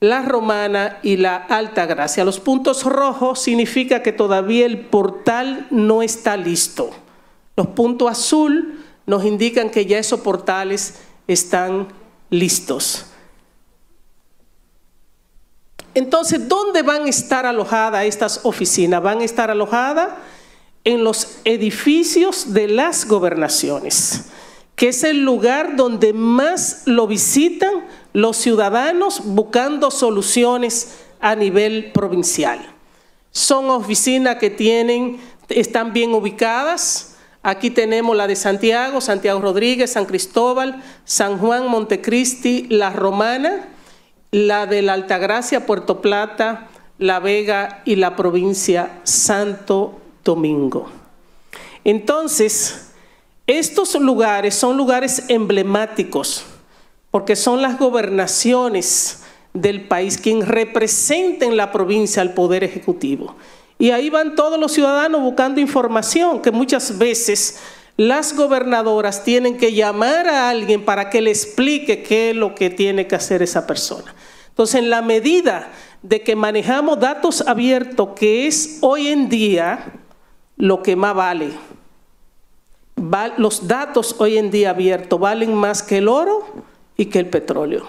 La Romana y la Alta Gracia. Los puntos rojos significa que todavía el portal no está listo. Los puntos azul nos indican que ya esos portales están listos. Entonces, ¿dónde van a estar alojadas estas oficinas? Van a estar alojadas en los edificios de las gobernaciones, que es el lugar donde más lo visitan los ciudadanos buscando soluciones a nivel provincial. Son oficinas que tienen, están bien ubicadas, Aquí tenemos la de Santiago, Santiago Rodríguez, San Cristóbal, San Juan, Montecristi, La Romana, la de la Altagracia, Puerto Plata, La Vega y la provincia Santo Domingo. Entonces, estos lugares son lugares emblemáticos porque son las gobernaciones del país quien representen la provincia al Poder Ejecutivo. Y ahí van todos los ciudadanos buscando información que muchas veces las gobernadoras tienen que llamar a alguien para que le explique qué es lo que tiene que hacer esa persona. Entonces, en la medida de que manejamos datos abiertos, que es hoy en día lo que más vale, los datos hoy en día abiertos valen más que el oro y que el petróleo.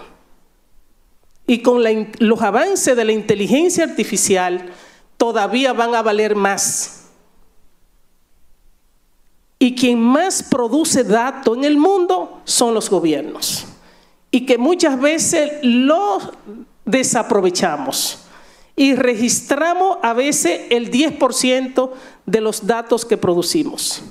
Y con los avances de la inteligencia artificial, todavía van a valer más. Y quien más produce datos en el mundo son los gobiernos. Y que muchas veces los desaprovechamos. Y registramos a veces el 10% de los datos que producimos.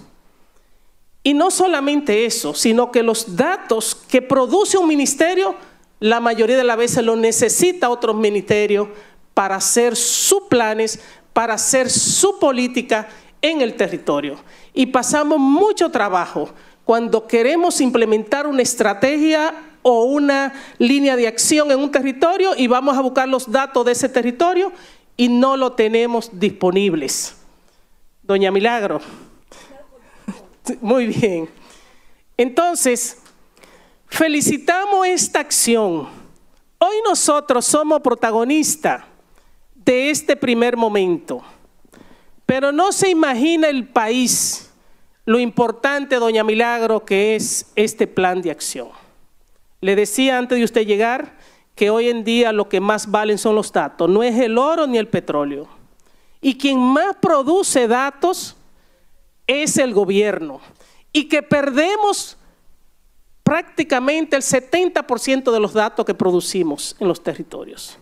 Y no solamente eso, sino que los datos que produce un ministerio, la mayoría de las veces los necesita otro ministerio para hacer sus planes, para hacer su política en el territorio. Y pasamos mucho trabajo cuando queremos implementar una estrategia o una línea de acción en un territorio y vamos a buscar los datos de ese territorio y no lo tenemos disponibles. Doña Milagro. Muy bien. Entonces, felicitamos esta acción. Hoy nosotros somos protagonistas de este primer momento. Pero no se imagina el país lo importante, doña Milagro, que es este plan de acción. Le decía antes de usted llegar que hoy en día lo que más valen son los datos, no es el oro ni el petróleo. Y quien más produce datos es el gobierno. Y que perdemos prácticamente el 70% de los datos que producimos en los territorios.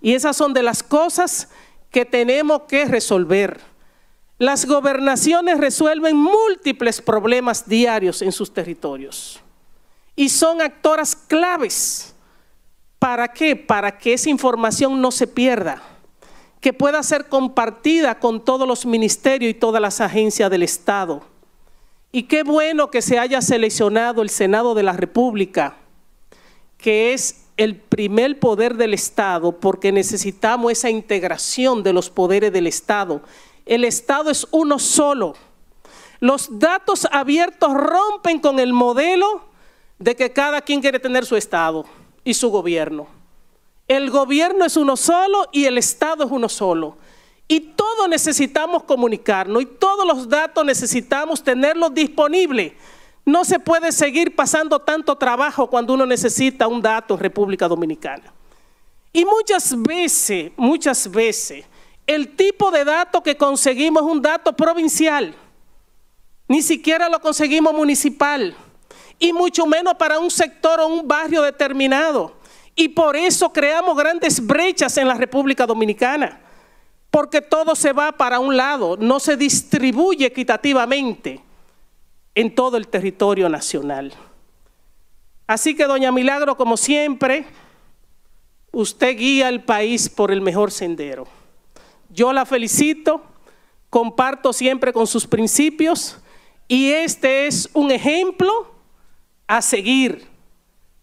Y esas son de las cosas que tenemos que resolver. Las gobernaciones resuelven múltiples problemas diarios en sus territorios y son actoras claves. ¿Para qué? Para que esa información no se pierda, que pueda ser compartida con todos los ministerios y todas las agencias del Estado. Y qué bueno que se haya seleccionado el Senado de la República, que es el primer poder del Estado porque necesitamos esa integración de los poderes del Estado. El Estado es uno solo. Los datos abiertos rompen con el modelo de que cada quien quiere tener su Estado y su gobierno. El gobierno es uno solo y el Estado es uno solo. Y todos necesitamos comunicarnos y todos los datos necesitamos tenerlos disponibles no se puede seguir pasando tanto trabajo cuando uno necesita un dato en República Dominicana. Y muchas veces, muchas veces, el tipo de dato que conseguimos es un dato provincial. Ni siquiera lo conseguimos municipal. Y mucho menos para un sector o un barrio determinado. Y por eso creamos grandes brechas en la República Dominicana. Porque todo se va para un lado, no se distribuye equitativamente en todo el territorio nacional. Así que, doña Milagro, como siempre, usted guía al país por el mejor sendero. Yo la felicito, comparto siempre con sus principios y este es un ejemplo a seguir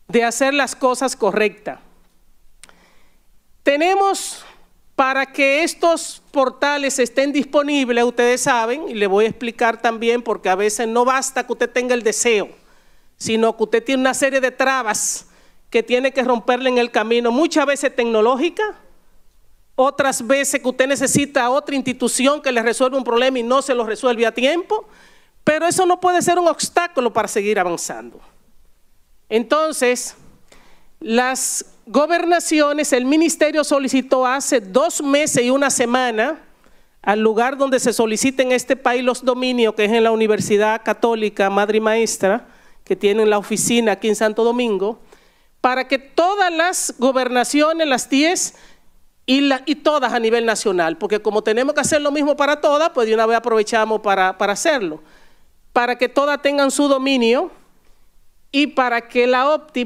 de hacer las cosas correctas. Tenemos para que estos portales estén disponibles, ustedes saben, y le voy a explicar también, porque a veces no basta que usted tenga el deseo, sino que usted tiene una serie de trabas que tiene que romperle en el camino, muchas veces tecnológica, otras veces que usted necesita otra institución que le resuelva un problema y no se lo resuelve a tiempo, pero eso no puede ser un obstáculo para seguir avanzando. Entonces, las gobernaciones, el ministerio solicitó hace dos meses y una semana al lugar donde se soliciten en este país los dominios, que es en la Universidad Católica Madre y Maestra, que tienen la oficina aquí en Santo Domingo, para que todas las gobernaciones, las 10, y, todas a nivel nacional, porque como tenemos que hacer lo mismo para todas, pues de una vez aprovechamos para, para hacerlo, para que todas tengan su dominio y para que la OPTI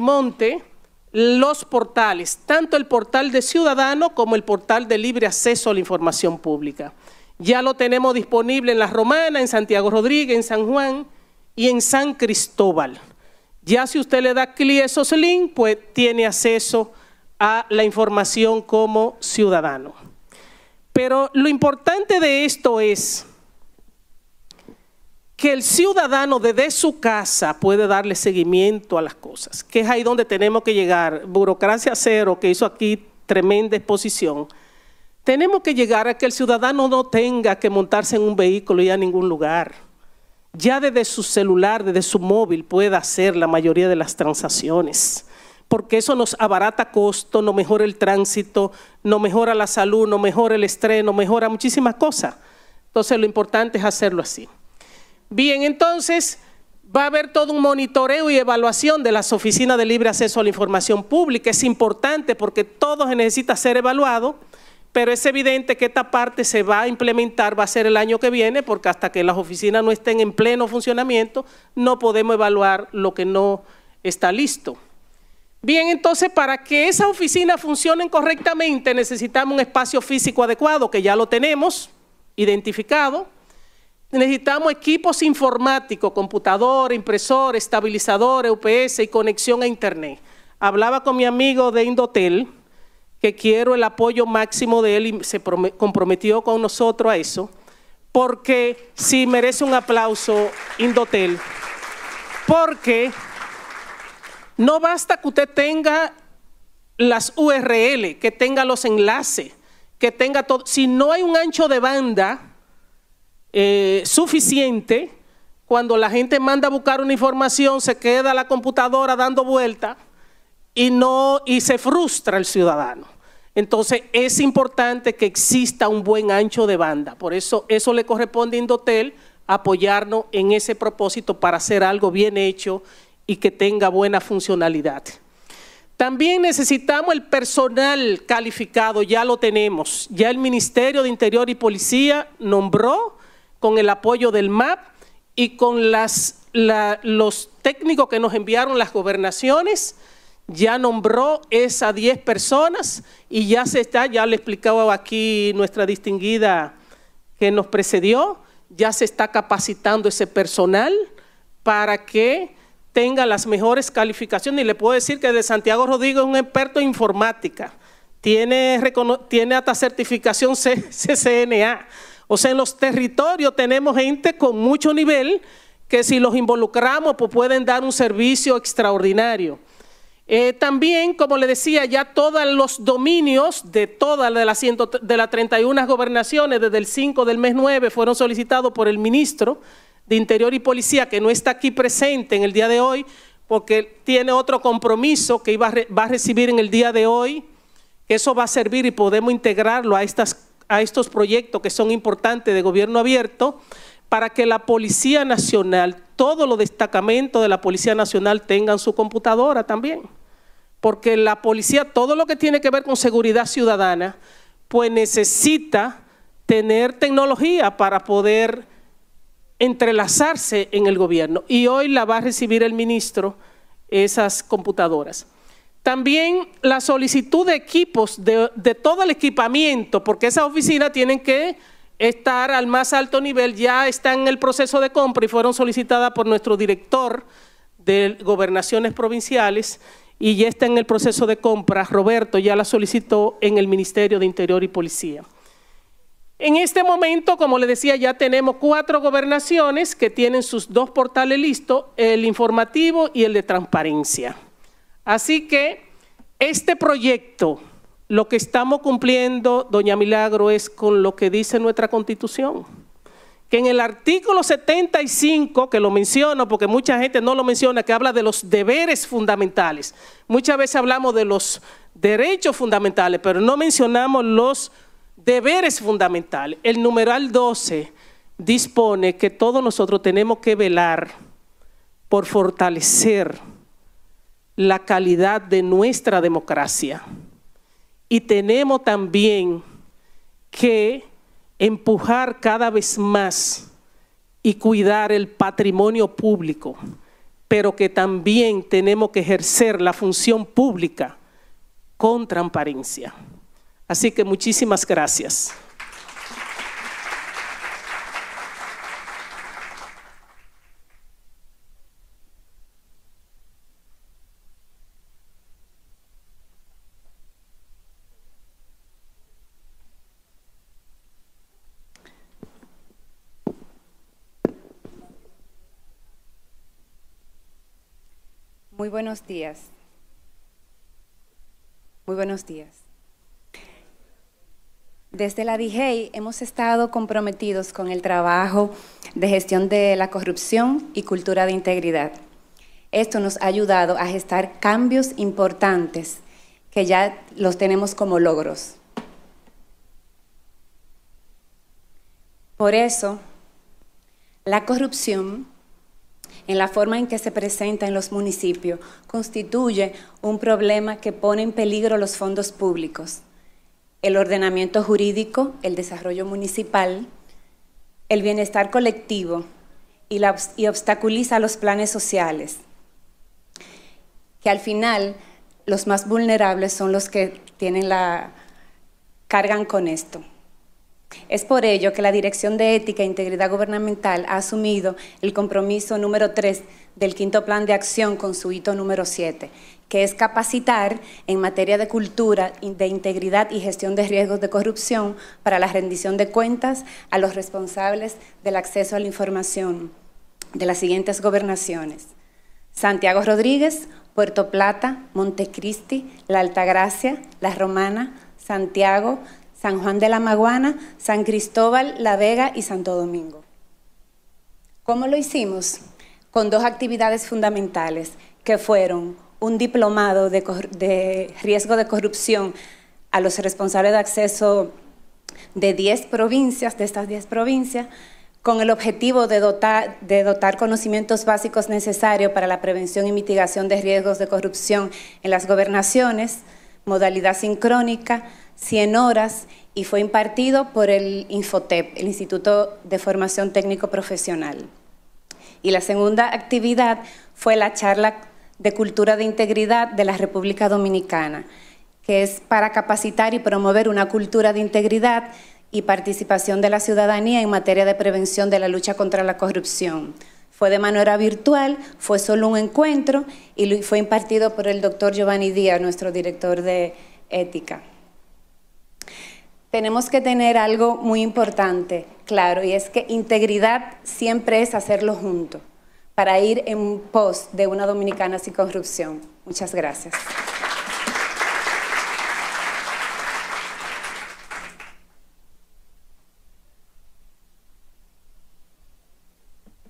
los portales, tanto el portal de Ciudadano como el portal de libre acceso a la información pública. Ya lo tenemos disponible en La Romana, en Santiago Rodríguez, en San Juan y en San Cristóbal. Ya si usted le da clic a esos links, pues tiene acceso a la información como ciudadano. Pero lo importante de esto es que el ciudadano desde su casa puede darle seguimiento a las cosas, que es ahí donde tenemos que llegar. Burocracia cero, que hizo aquí tremenda exposición. Tenemos que llegar a que el ciudadano no tenga que montarse en un vehículo y a ningún lugar. Ya desde su celular, desde su móvil, pueda hacer la mayoría de las transacciones porque eso nos abarata costo, no mejora el tránsito, no mejora la salud, no mejora el estreno, mejora muchísimas cosas. Entonces lo importante es hacerlo así. Bien, entonces va a haber todo un monitoreo y evaluación de las oficinas de libre acceso a la información pública. Es importante porque todo necesita ser evaluado, pero es evidente que esta parte se va a implementar, va a ser el año que viene, porque hasta que las oficinas no estén en pleno funcionamiento, no podemos evaluar lo que no está listo. Bien, entonces, para que esas oficinas funcionen correctamente, necesitamos un espacio físico adecuado, que ya lo tenemos identificado, necesitamos equipos informáticos, computador, impresor, estabilizador, UPS e y conexión a Internet. Hablaba con mi amigo de Indotel, que quiero el apoyo máximo de él y se comprometió con nosotros a eso, porque sí merece un aplauso Indotel, porque no basta que usted tenga las URL, que tenga los enlaces, que tenga todo, si no hay un ancho de banda, eh, suficiente. Cuando la gente manda a buscar una información, se queda la computadora dando vuelta y, no, y se frustra el ciudadano. Entonces es importante que exista un buen ancho de banda. Por eso eso le corresponde a Indotel apoyarnos en ese propósito para hacer algo bien hecho y que tenga buena funcionalidad. También necesitamos el personal calificado, ya lo tenemos. Ya el Ministerio de Interior y Policía nombró con el apoyo del MAP y con los técnicos que nos enviaron las gobernaciones, ya nombró esas 10 personas y ya se está, ya le explicaba aquí nuestra distinguida que nos precedió, ya se está capacitando ese personal para que tenga las mejores calificaciones. Y le puedo decir que de Santiago Rodríguez es un experto en informática, tiene, hasta certificación CCNA. O sea, en los territorios tenemos gente con mucho nivel que si los involucramos pues, pueden dar un servicio extraordinario. Eh, también, como le decía, ya todos los dominios de todas las, 31 gobernaciones desde el 5 del mes 9 fueron solicitados por el ministro de Interior y Policía, que no está aquí presente en el día de hoy, porque tiene otro compromiso que iba va a recibir en el día de hoy, eso va a servir y podemos integrarlo a estas a estos proyectos que son importantes de gobierno abierto para que la Policía Nacional, todos los destacamentos de la Policía Nacional tengan su computadora también. Porque la policía, todo lo que tiene que ver con seguridad ciudadana, pues necesita tener tecnología para poder entrelazarse en el gobierno. Y hoy la va a recibir el ministro esas computadoras. También la solicitud de equipos, de, todo el equipamiento, porque esas oficinas tienen que estar al más alto nivel, ya está en el proceso de compra y fueron solicitadas por nuestro director de gobernaciones provinciales y ya está en el proceso de compra. Roberto ya la solicitó en el Ministerio de Interior y Policía. En este momento, como le decía, ya tenemos cuatro gobernaciones que tienen sus dos portales listos, el informativo y el de transparencia. Así que este proyecto, lo que estamos cumpliendo, doña Milagro, es con lo que dice nuestra constitución. Que en el artículo 75, que lo menciono porque mucha gente no lo menciona, que habla de los deberes fundamentales. Muchas veces hablamos de los derechos fundamentales, pero no mencionamos los deberes fundamentales. El numeral 12 dispone que todos nosotros tenemos que velar por fortalecer la calidad de nuestra democracia. Y tenemos también que empujar cada vez más y cuidar el patrimonio público, pero que también tenemos que ejercer la función pública con transparencia. Así que muchísimas gracias. Muy buenos días. Muy buenos días. Desde la DIGEI hemos estado comprometidos con el trabajo de gestión de la corrupción y cultura de integridad. Esto nos ha ayudado a gestar cambios importantes que ya los tenemos como logros. Por eso, la corrupción en la forma en que se presenta en los municipios constituye un problema que pone en peligro los fondos públicos, el ordenamiento jurídico, el desarrollo municipal, el bienestar colectivo y, obstaculiza los planes sociales, que al final los más vulnerables son los que tienen la, cargan con esto. Es por ello que la Dirección de Ética e Integridad Gubernamental ha asumido el compromiso número 3 del quinto plan de acción con su hito número 7, que es capacitar en materia de cultura, de integridad y gestión de riesgos de corrupción para la rendición de cuentas a los responsables del acceso a la información de las siguientes gobernaciones. Santiago Rodríguez, Puerto Plata, Montecristi, La Altagracia, La Romana, Santiago, San Juan de la Maguana, San Cristóbal, La Vega y Santo Domingo. ¿Cómo lo hicimos? Con dos actividades fundamentales, que fueron un diplomado de, riesgo de corrupción a los responsables de acceso de 10 provincias, de estas 10 provincias, con el objetivo de dotar, de dotar conocimientos básicos necesarios para la prevención y mitigación de riesgos de corrupción en las gobernaciones, modalidad sincrónica, 100 horas y fue impartido por el Infotep, el Instituto de Formación Técnico Profesional. Y la segunda actividad fue la charla de Cultura de Integridad de la República Dominicana, que es para capacitar y promover una cultura de integridad y participación de la ciudadanía en materia de prevención de la lucha contra la corrupción. Fue de manera virtual, fue solo un encuentro y fue impartido por el doctor Giovanni Díaz, nuestro director de ética tenemos que tener algo muy importante, claro, y es que integridad siempre es hacerlo junto, para ir en pos de una dominicana sin corrupción. Muchas gracias.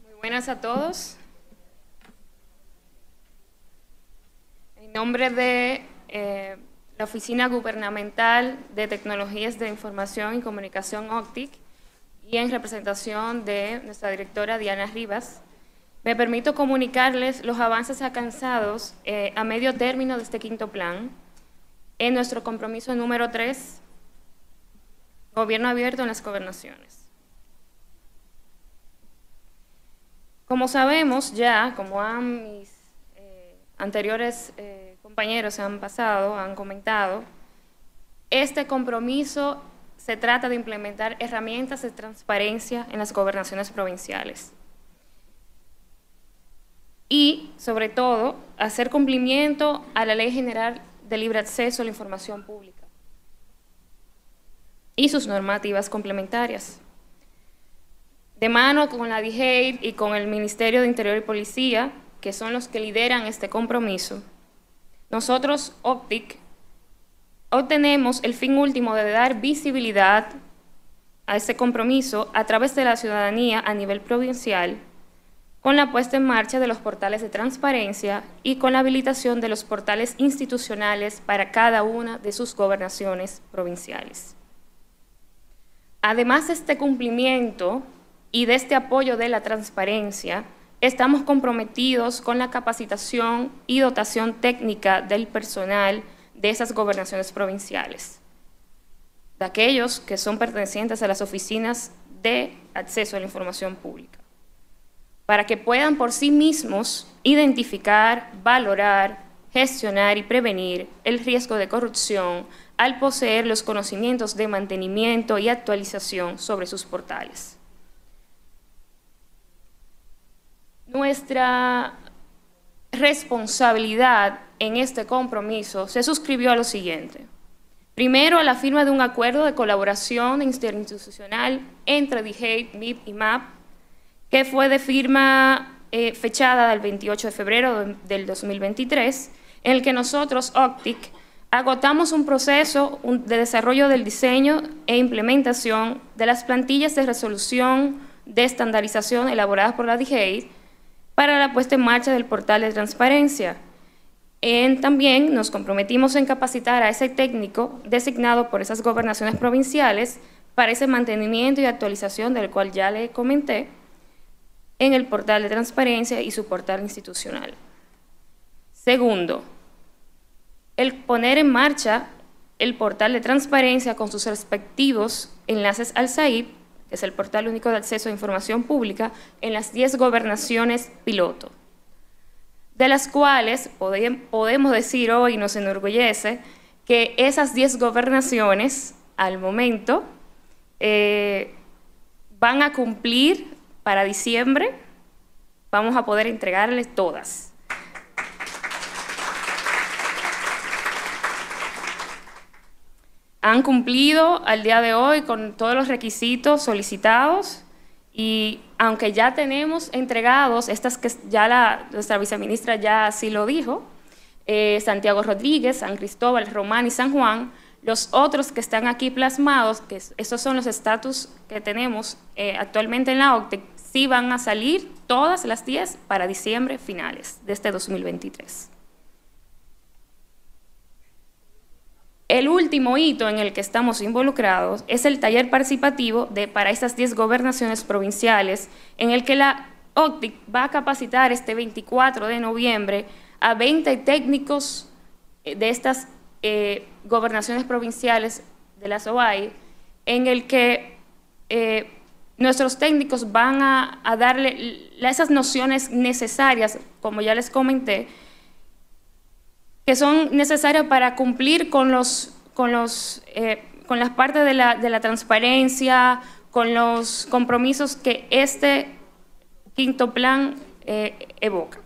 Muy buenas a todos. En nombre de... Eh, Oficina Gubernamental de Tecnologías de Información y Comunicación OCTIC y en representación de nuestra directora Diana Rivas. Me permito comunicarles los avances alcanzados eh, a medio término de este quinto plan en nuestro compromiso número 3, Gobierno abierto en las gobernaciones. Como sabemos ya, como han mis eh, anteriores... Eh, compañeros han pasado, han comentado, este compromiso se trata de implementar herramientas de transparencia en las gobernaciones provinciales. Y, sobre todo, hacer cumplimiento a la Ley General de Libre Acceso a la Información Pública y sus normativas complementarias. De mano con la DGAID e y con el Ministerio de Interior y Policía, que son los que lideran este compromiso, nosotros, Optic, obtenemos el fin último de dar visibilidad a ese compromiso a través de la ciudadanía a nivel provincial, con la puesta en marcha de los portales de transparencia y con la habilitación de los portales institucionales para cada una de sus gobernaciones provinciales. Además de este cumplimiento y de este apoyo de la transparencia, Estamos comprometidos con la capacitación y dotación técnica del personal de esas gobernaciones provinciales, de aquellos que son pertenecientes a las oficinas de acceso a la información pública, para que puedan por sí mismos identificar, valorar, gestionar y prevenir el riesgo de corrupción al poseer los conocimientos de mantenimiento y actualización sobre sus portales. Nuestra responsabilidad en este compromiso se suscribió a lo siguiente. Primero, a la firma de un acuerdo de colaboración interinstitucional entre DIGEIP, MIP y MAP, que fue de firma eh, fechada del 28 de febrero del 2023, en el que nosotros, OCTIC, agotamos un proceso de desarrollo del diseño e implementación de las plantillas de resolución de estandarización elaboradas por la DGI para la puesta en marcha del portal de transparencia. En, también nos comprometimos en capacitar a ese técnico designado por esas gobernaciones provinciales para ese mantenimiento y actualización del cual ya le comenté en el portal de transparencia y su portal institucional. Segundo, el poner en marcha el portal de transparencia con sus respectivos enlaces al SAIP es el Portal Único de Acceso a Información Pública, en las 10 gobernaciones piloto, de las cuales podemos decir hoy, nos enorgullece, que esas 10 gobernaciones al momento eh, van a cumplir para diciembre, vamos a poder entregarles todas han cumplido al día de hoy con todos los requisitos solicitados y aunque ya tenemos entregados, estas que ya la, nuestra viceministra ya sí lo dijo, eh, Santiago Rodríguez, San Cristóbal, Román y San Juan, los otros que están aquí plasmados, que esos son los estatus que tenemos eh, actualmente en la OCTE, sí van a salir todas las 10 para diciembre finales de este 2023. El último hito en el que estamos involucrados es el taller participativo de, para estas 10 gobernaciones provinciales, en el que la OCTIC va a capacitar este 24 de noviembre a 20 técnicos eh, de estas eh, gobernaciones provinciales de la SOAI, en el que eh, nuestros técnicos van a, a darle esas nociones necesarias, como ya les comenté, que son necesarias para cumplir con, los, con, los, eh, con las partes de la, de la transparencia, con los compromisos que este quinto plan eh, evoca.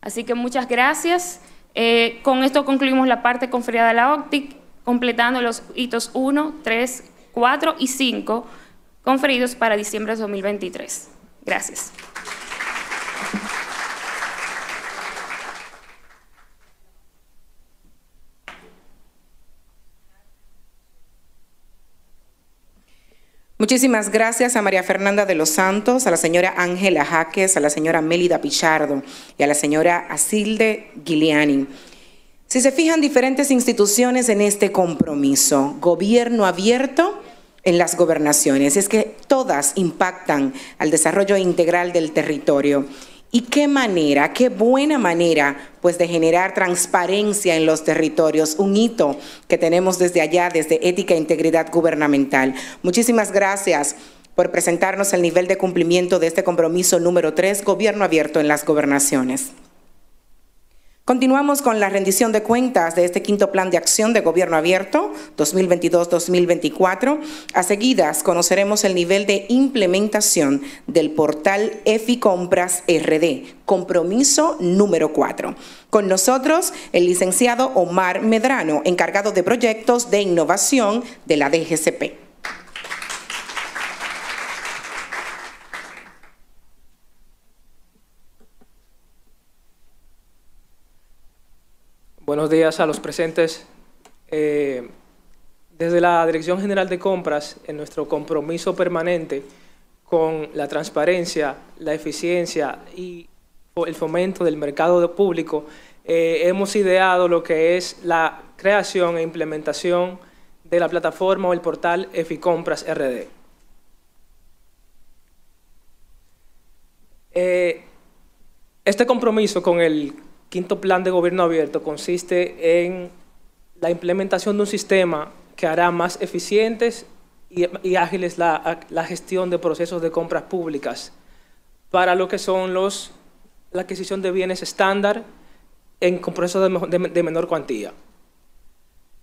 Así que muchas gracias. Eh, con esto concluimos la parte conferida a la OCTIC, completando los hitos 1, 3, 4 y 5 conferidos para diciembre de 2023. Gracias. Muchísimas gracias a María Fernanda de los Santos, a la señora Ángela Jaques, a la señora Mélida Pichardo y a la señora Asilde Giuliani. Si se fijan diferentes instituciones en este compromiso, gobierno abierto en las gobernaciones, es que todas impactan al desarrollo integral del territorio. Y qué manera, qué buena manera, pues de generar transparencia en los territorios, un hito que tenemos desde allá, desde Ética e Integridad Gubernamental. Muchísimas gracias por presentarnos el nivel de cumplimiento de este compromiso número tres, Gobierno Abierto en las Gobernaciones. Continuamos con la rendición de cuentas de este quinto plan de acción de gobierno abierto 2022-2024. A seguidas conoceremos el nivel de implementación del portal EFI Compras RD, compromiso número 4. Con nosotros el licenciado Omar Medrano, encargado de proyectos de innovación de la DGCP. Buenos días a los presentes. Eh, desde la Dirección General de Compras, en nuestro compromiso permanente con la transparencia, la eficiencia y el fomento del mercado público, eh, hemos ideado lo que es la creación e implementación de la plataforma o el portal Eficompras RD. Eh, este compromiso con el quinto plan de gobierno abierto consiste en la implementación de un sistema que hará más eficientes y, ágiles la, gestión de procesos de compras públicas para lo que son los, la adquisición de bienes estándar en procesos de, menor cuantía.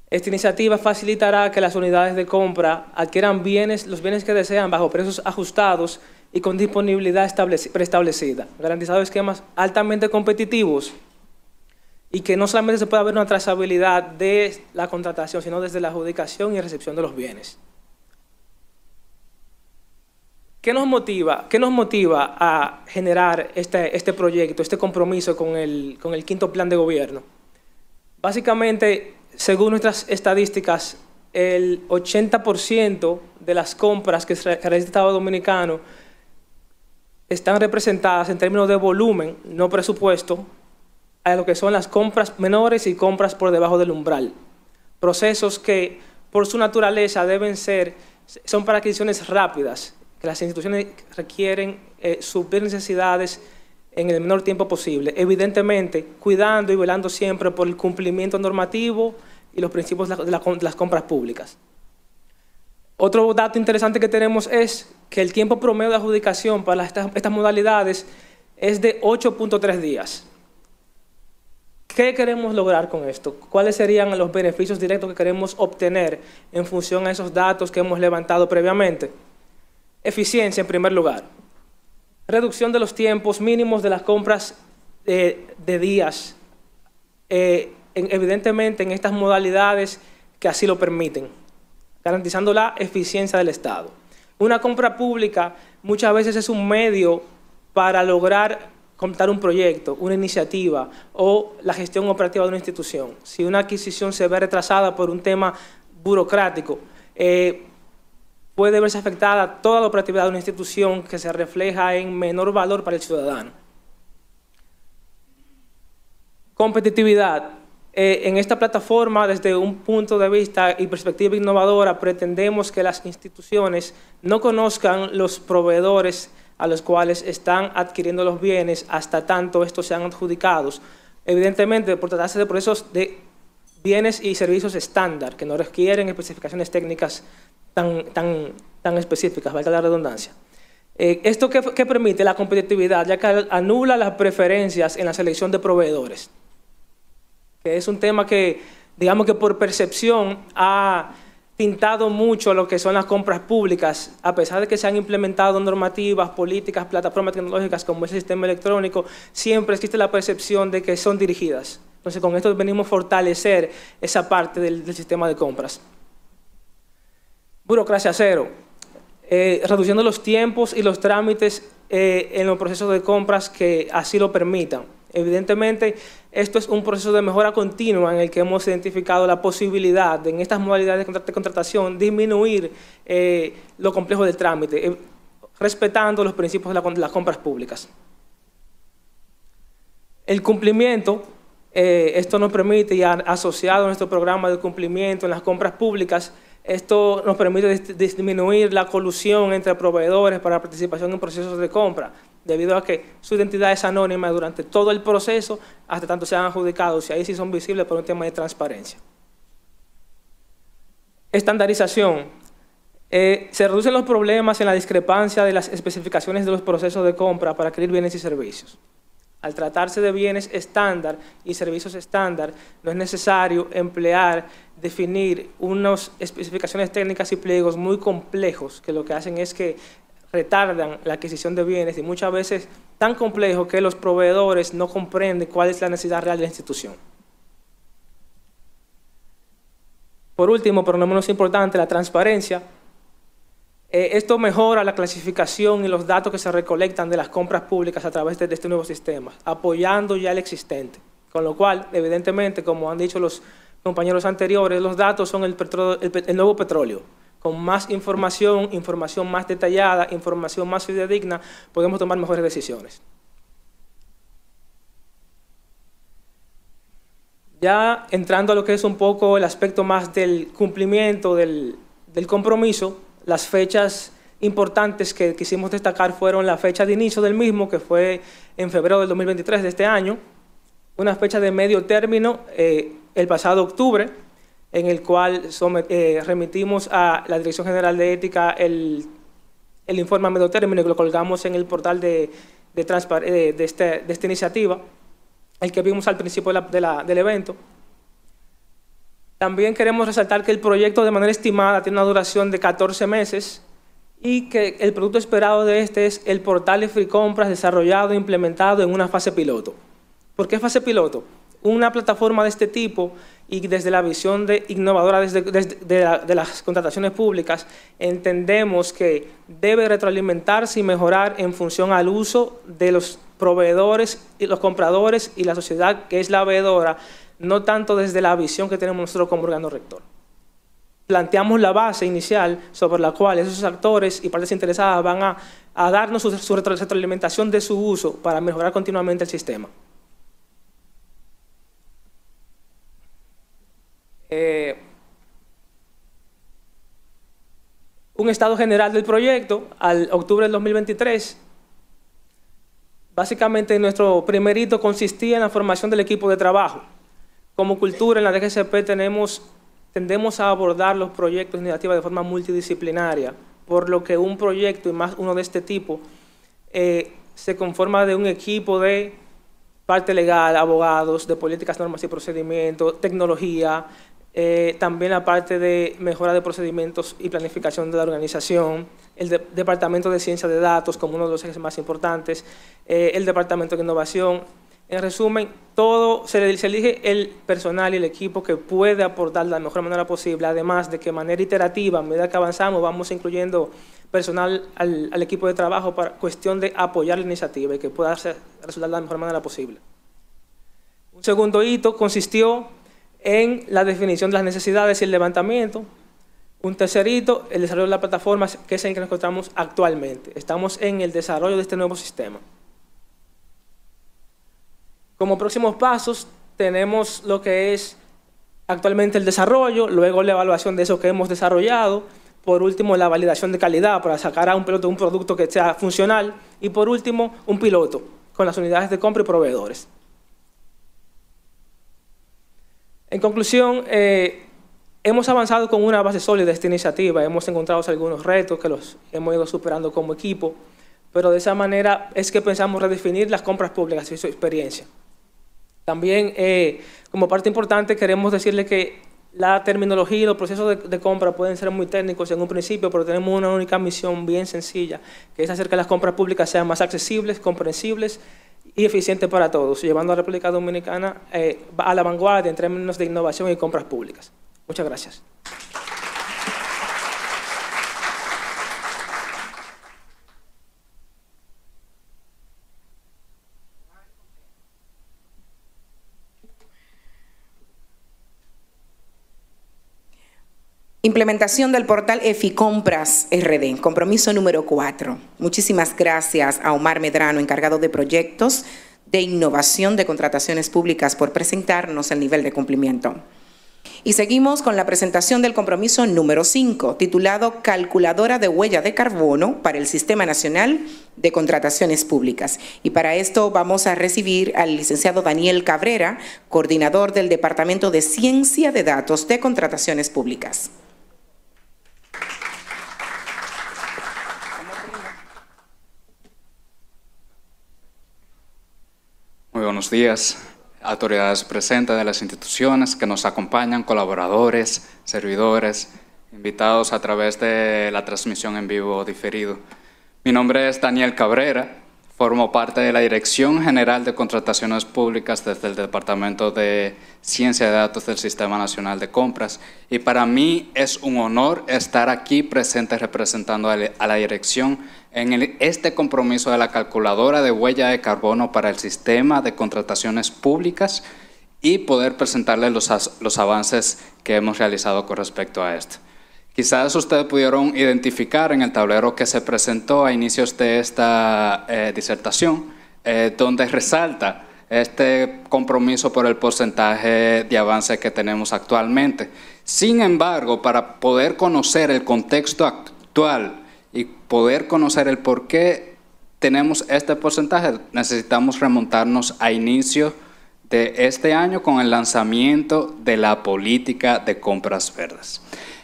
Esta iniciativa facilitará que las unidades de compra adquieran bienes, los bienes que desean bajo precios ajustados y con disponibilidad preestablecida, garantizando esquemas altamente competitivos y que no solamente se pueda haber una trazabilidad de la contratación, sino desde la adjudicación y recepción de los bienes. ¿Qué nos motiva, qué nos motiva a generar este, este proyecto, este compromiso con el, con el quinto plan de gobierno? Básicamente, según nuestras estadísticas, el 80% de las compras que realiza el Estado Dominicano están representadas en términos de volumen, no presupuesto, a lo que son las compras menores y compras por debajo del umbral. Procesos que por su naturaleza deben ser, son para adquisiciones rápidas, que las instituciones requieren eh, necesidades en el menor tiempo posible, evidentemente cuidando y velando siempre por el cumplimiento normativo y los principios de, las compras públicas. Otro dato interesante que tenemos es que el tiempo promedio de adjudicación para estas modalidades es de 8.3 días. ¿Qué queremos lograr con esto? ¿Cuáles serían los beneficios directos que queremos obtener en función a esos datos que hemos levantado previamente? Eficiencia, en primer lugar. Reducción de los tiempos mínimos de las compras eh, de días, eh, evidentemente en estas modalidades que así lo permiten, garantizando la eficiencia del Estado. Una compra pública muchas veces es un medio para lograr contar un proyecto, una iniciativa o la gestión operativa de una institución. Si una adquisición se ve retrasada por un tema burocrático, eh, puede verse afectada toda la operatividad de una institución que se refleja en menor valor para el ciudadano. Competitividad. Eh, en esta plataforma, desde un punto de vista y perspectiva innovadora, pretendemos que las instituciones no conozcan los proveedores a los cuales están adquiriendo los bienes hasta tanto estos sean adjudicados. Evidentemente, por tratarse de procesos de bienes y servicios estándar, que no requieren especificaciones técnicas tan, tan, tan específicas, valga la redundancia. Eh, ¿Esto que, permite? La competitividad, ya que anula las preferencias en la selección de proveedores. es un tema que, digamos que por percepción, ha pintado mucho lo que son las compras públicas, a pesar de que se han implementado normativas, políticas, plataformas tecnológicas como el sistema electrónico, siempre existe la percepción de que son dirigidas. Entonces, con esto venimos a fortalecer esa parte del, sistema de compras. Burocracia cero. Eh, reduciendo los tiempos y los trámites eh, en los procesos de compras que así lo permitan. Evidentemente, esto es un proceso de mejora continua en el que hemos identificado la posibilidad de, en estas modalidades de contratación, disminuir eh, lo complejo del trámite, eh, respetando los principios de, las compras públicas. El cumplimiento eh, esto nos permite, y asociado a nuestro programa de cumplimiento en las compras públicas, esto nos permite disminuir la colusión entre proveedores para participación en procesos de compra debido a que su identidad es anónima durante todo el proceso, hasta tanto sean adjudicados, y ahí sí son visibles por un tema de transparencia. Estandarización. Eh, se reducen los problemas en la discrepancia de las especificaciones de los procesos de compra para adquirir bienes y servicios. Al tratarse de bienes estándar y servicios estándar, no es necesario emplear, definir unas especificaciones técnicas y pliegos muy complejos que lo que hacen es que retardan la adquisición de bienes y muchas veces tan complejo que los proveedores no comprenden cuál es la necesidad real de la institución. Por último, pero no menos importante, la transparencia. Eh, esto mejora la clasificación y los datos que se recolectan de las compras públicas a través de, este nuevo sistema, apoyando ya el existente. Con lo cual, evidentemente, como han dicho los compañeros anteriores, los datos son el, el nuevo petróleo con más información, información más detallada, información más fidedigna, podemos tomar mejores decisiones. Ya entrando a lo que es un poco el aspecto más del cumplimiento, del, compromiso, las fechas importantes que quisimos destacar fueron la fecha de inicio del mismo, que fue en febrero del 2023 de este año, una fecha de medio término eh, el pasado octubre, en el cual eh, remitimos a la Dirección General de Ética el, el informe a medio término y lo colgamos en el portal de, de, eh, de, este, de esta iniciativa, el que vimos al principio la, del evento. También queremos resaltar que el proyecto de manera estimada tiene una duración de 14 meses y que el producto esperado de este es el portal de Free Compras desarrollado e implementado en una fase piloto. ¿Por qué fase piloto? Una plataforma de este tipo y desde la visión de innovadora desde, de, las contrataciones públicas, entendemos que debe retroalimentarse y mejorar en función al uso de los proveedores y los compradores y la sociedad que es la veedora, no tanto desde la visión que tenemos nosotros como órgano rector. Planteamos la base inicial sobre la cual esos actores y partes interesadas van a, darnos su retroalimentación de su uso para mejorar continuamente el sistema. Eh, un estado general del proyecto al octubre del 2023. Básicamente nuestro primer hito consistía en la formación del equipo de trabajo. Como cultura en la DGCP tenemos, tendemos a abordar los proyectos de de forma multidisciplinaria, por lo que un proyecto, y más uno de este tipo, eh, se conforma de un equipo de parte legal, abogados, de políticas, normas y procedimientos, tecnología, eh, también la parte de mejora de procedimientos y planificación de la organización, el Departamento de Ciencia de Datos como uno de los ejes más importantes, eh, el Departamento de Innovación. En resumen, todo se, elige el personal y el equipo que puede aportar de la mejor manera posible, además de que de manera iterativa, a medida que avanzamos, vamos incluyendo personal al, equipo de trabajo para cuestión de apoyar la iniciativa y que pueda resultar de la mejor manera posible. Un segundo hito consistió en la definición de las necesidades y el levantamiento. Un tercerito, el desarrollo de las plataformas, que es en que nos encontramos actualmente. Estamos en el desarrollo de este nuevo sistema. Como próximos pasos, tenemos lo que es actualmente el desarrollo, luego la evaluación de eso que hemos desarrollado, por último la validación de calidad para sacar a un piloto un producto que sea funcional y por último un piloto con las unidades de compra y proveedores. En conclusión, eh, hemos avanzado con una base sólida esta iniciativa, hemos encontrado algunos retos que los hemos ido superando como equipo, pero de esa manera es que pensamos redefinir las compras públicas y su experiencia. También, eh, como parte importante, queremos decirle que la terminología y los procesos de, de, compra pueden ser muy técnicos en un principio, pero tenemos una única misión bien sencilla, que es hacer que las compras públicas sean más accesibles, comprensibles y eficiente para todos, llevando a la República Dominicana eh, a la vanguardia en términos de innovación y compras públicas. Muchas gracias. Implementación del portal EFICompras RD, compromiso número 4. Muchísimas gracias a Omar Medrano, encargado de proyectos de innovación de contrataciones públicas, por presentarnos el nivel de cumplimiento. Y seguimos con la presentación del compromiso número 5, titulado Calculadora de huella de carbono para el Sistema Nacional de Contrataciones Públicas. Y para esto vamos a recibir al licenciado Daniel Cabrera, coordinador del Departamento de Ciencia de Datos de Contrataciones Públicas. buenos días. Autoridades presentes de las instituciones que nos acompañan, colaboradores, servidores, invitados a través de la transmisión en vivo diferido. Mi nombre es Daniel Cabrera, Formo parte de la Dirección General de Contrataciones Públicas desde el Departamento de Ciencia de Datos del Sistema Nacional de Compras y para mí es un honor estar aquí presente representando a la Dirección en este compromiso de la calculadora de huella de carbono para el sistema de contrataciones públicas y poder presentarles los, los avances que hemos realizado con respecto a esto. Quizás ustedes pudieron identificar en el tablero que se presentó a inicios de esta eh, disertación, eh, donde resalta este compromiso por el porcentaje de avance que tenemos actualmente. Sin embargo, para poder conocer el contexto actual y poder conocer el por qué tenemos este porcentaje, necesitamos remontarnos a inicio de este año con el lanzamiento de la política de compras verdes.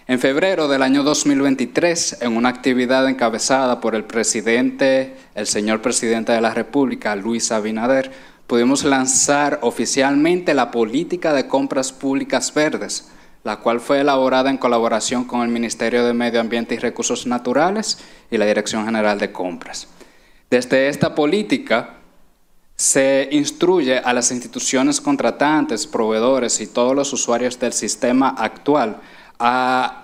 En febrero del año 2023, en una actividad encabezada por el presidente, el señor presidente de la República, Luis Abinader, pudimos lanzar oficialmente la política de compras públicas verdes, la cual fue elaborada en colaboración con el Ministerio de Medio Ambiente y Recursos Naturales y la Dirección General de Compras. Desde esta política, se instruye a las instituciones contratantes, proveedores y todos los usuarios del sistema actual a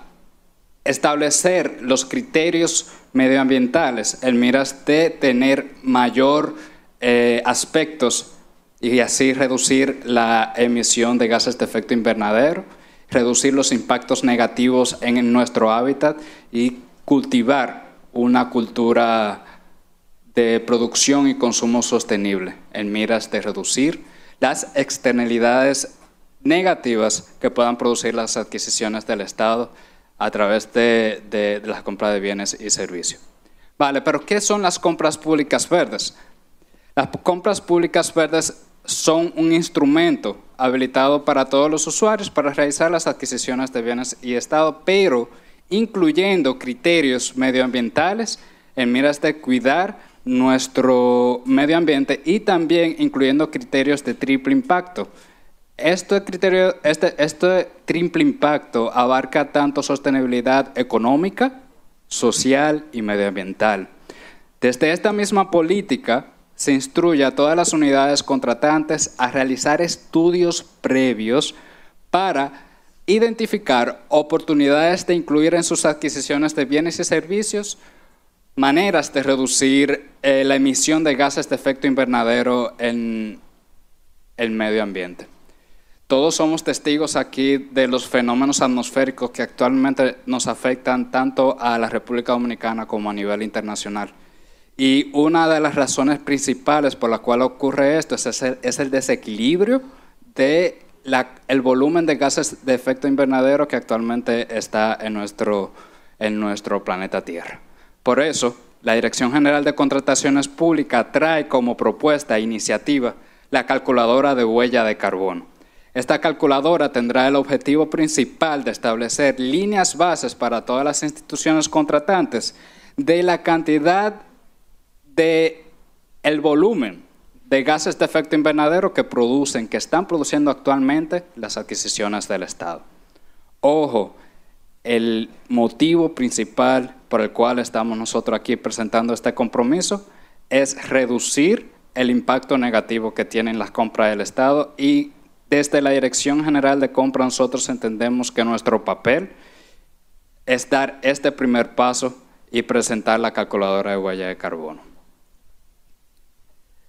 establecer los criterios medioambientales en miras de tener mayor eh, aspectos y así reducir la emisión de gases de efecto invernadero, reducir los impactos negativos en nuestro hábitat y cultivar una cultura de producción y consumo sostenible en miras de reducir las externalidades negativas que puedan producir las adquisiciones del Estado a través de, de, compra las de bienes y servicios. Vale, pero ¿qué son las compras públicas verdes? Las compras públicas verdes son un instrumento habilitado para todos los usuarios para realizar las adquisiciones de bienes y Estado, pero incluyendo criterios medioambientales en miras de cuidar nuestro medio ambiente y también incluyendo criterios de triple impacto, este, este triple impacto abarca tanto sostenibilidad económica, social y medioambiental. Desde esta misma política se instruye a todas las unidades contratantes a realizar estudios previos para identificar oportunidades de incluir en sus adquisiciones de bienes y servicios maneras de reducir eh, la emisión de gases de efecto invernadero en el medio ambiente. Todos somos testigos aquí de los fenómenos atmosféricos que actualmente nos afectan tanto a la República Dominicana como a nivel internacional. Y una de las razones principales por la cual ocurre esto es, el, es el desequilibrio de el volumen de gases de efecto invernadero que actualmente está en nuestro, en nuestro planeta Tierra. Por eso, la Dirección General de Contrataciones Públicas trae como propuesta e iniciativa la calculadora de huella de carbono esta calculadora tendrá el objetivo principal de establecer líneas bases para todas las instituciones contratantes de la cantidad de el volumen de gases de efecto invernadero que producen, que están produciendo actualmente las adquisiciones del Estado. Ojo, el motivo principal por el cual estamos nosotros aquí presentando este compromiso es reducir el impacto negativo que tienen las compras del Estado y desde la Dirección General de Compras, nosotros entendemos que nuestro papel es dar este primer paso y presentar la calculadora de huella de carbono.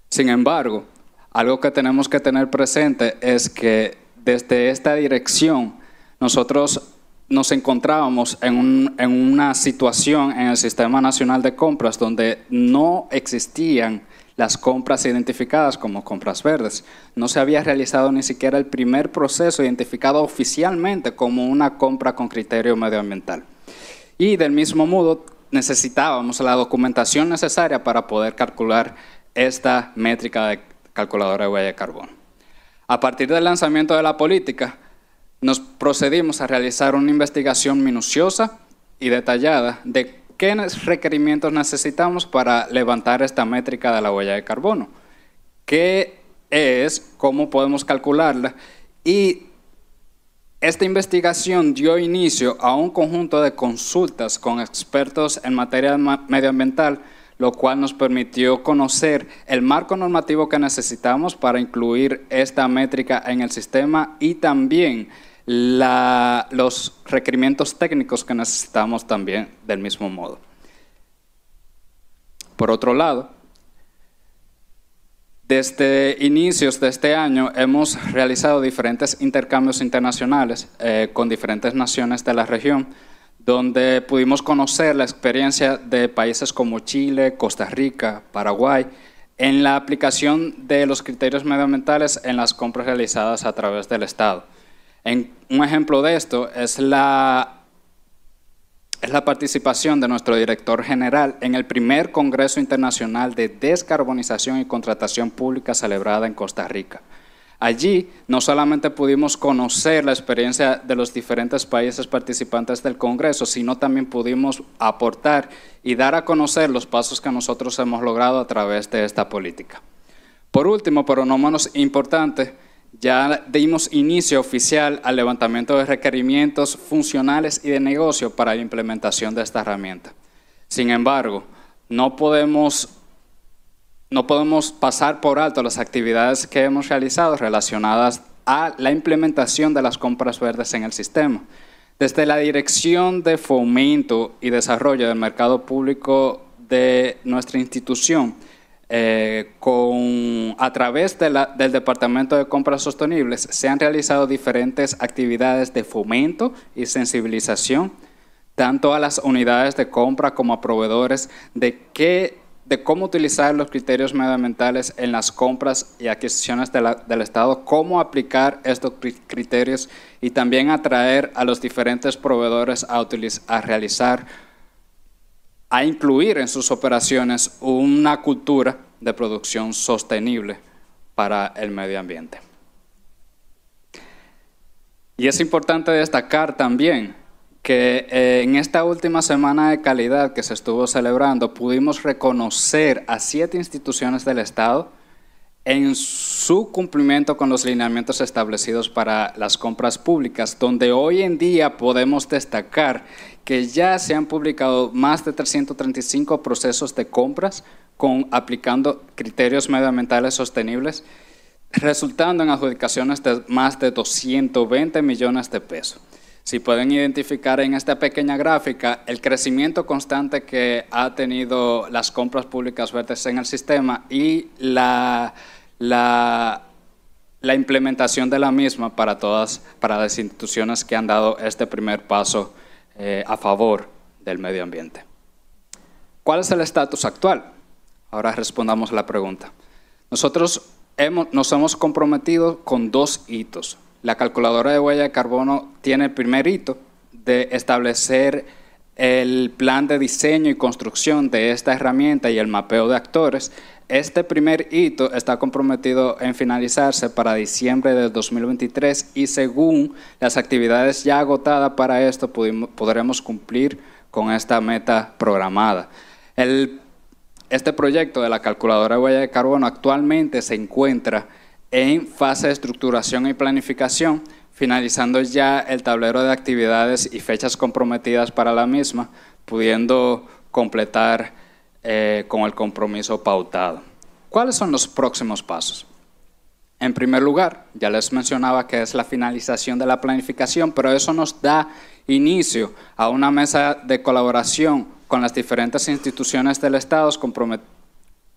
Sin embargo, algo que tenemos que tener presente es que desde esta dirección nosotros nos encontrábamos en, en una situación en el Sistema Nacional de Compras donde no existían las compras identificadas como compras verdes. No se había realizado ni siquiera el primer proceso identificado oficialmente como una compra con criterio medioambiental. Y del mismo modo, necesitábamos la documentación necesaria para poder calcular esta métrica de calculadora de huella de carbono. A partir del lanzamiento de la política, nos procedimos a realizar una investigación minuciosa y detallada de ¿Qué requerimientos necesitamos para levantar esta métrica de la huella de carbono? ¿Qué es? ¿Cómo podemos calcularla? Y esta investigación dio inicio a un conjunto de consultas con expertos en materia medioambiental, lo cual nos permitió conocer el marco normativo que necesitamos para incluir esta métrica en el sistema y también los requerimientos técnicos que necesitamos también del mismo modo. Por otro lado, desde inicios de este año hemos realizado diferentes intercambios internacionales eh, con diferentes naciones de la región, donde pudimos conocer la experiencia de países como Chile, Costa Rica, Paraguay, en la aplicación de los criterios medioambientales en las compras realizadas a través del Estado un ejemplo de esto es la, es la participación de nuestro director general en el primer Congreso Internacional de Descarbonización y Contratación Pública celebrada en Costa Rica. Allí no solamente pudimos conocer la experiencia de los diferentes países participantes del Congreso, sino también pudimos aportar y dar a conocer los pasos que nosotros hemos logrado a través de esta política. Por último, pero no menos importante, ya dimos inicio oficial al levantamiento de requerimientos funcionales y de negocio para la implementación de esta herramienta. Sin embargo, no podemos, no podemos pasar por alto las actividades que hemos realizado relacionadas a la implementación de las compras verdes en el sistema. Desde la Dirección de Fomento y Desarrollo del Mercado Público de nuestra institución, eh, con, a través del Departamento de Compras Sostenibles se han realizado diferentes actividades de fomento y sensibilización, tanto a las unidades de compra como a proveedores, de, qué, de cómo utilizar los criterios medioambientales en las compras y adquisiciones del Estado, cómo aplicar estos criterios y también atraer a los diferentes proveedores a, utilizar a realizar a incluir en sus operaciones una cultura de producción sostenible para el medio ambiente. Y es importante destacar también que eh, en esta última semana de calidad que se estuvo celebrando pudimos reconocer a siete instituciones del Estado en su cumplimiento con los lineamientos establecidos para las compras públicas, donde hoy en día podemos destacar que ya se han publicado más de 335 procesos de compras con, aplicando criterios medioambientales sostenibles, resultando en adjudicaciones de más de 220 millones de pesos. Si pueden identificar en esta pequeña gráfica el crecimiento constante que ha tenido las compras públicas verdes en el sistema y la la, implementación de la misma para todas, para las instituciones que han dado este primer paso eh, a favor del medio ambiente. ¿Cuál es el estatus actual? Ahora respondamos a la pregunta. Nosotros hemos, nos hemos comprometido con dos hitos. La calculadora de huella de carbono tiene el primer hito de establecer el plan de diseño y construcción de esta herramienta y el mapeo de actores este primer hito está comprometido en finalizarse para diciembre del 2023 y según las actividades ya agotadas para esto podremos cumplir con esta meta programada. este proyecto de la calculadora de huella de carbono actualmente se encuentra en fase de estructuración y planificación, finalizando ya el tablero de actividades y fechas comprometidas para la misma, pudiendo completar eh, con el compromiso pautado. ¿Cuáles son los próximos pasos? En primer lugar, ya les mencionaba que es la finalización de la planificación, pero eso nos da inicio a una mesa de colaboración con las diferentes instituciones del Estado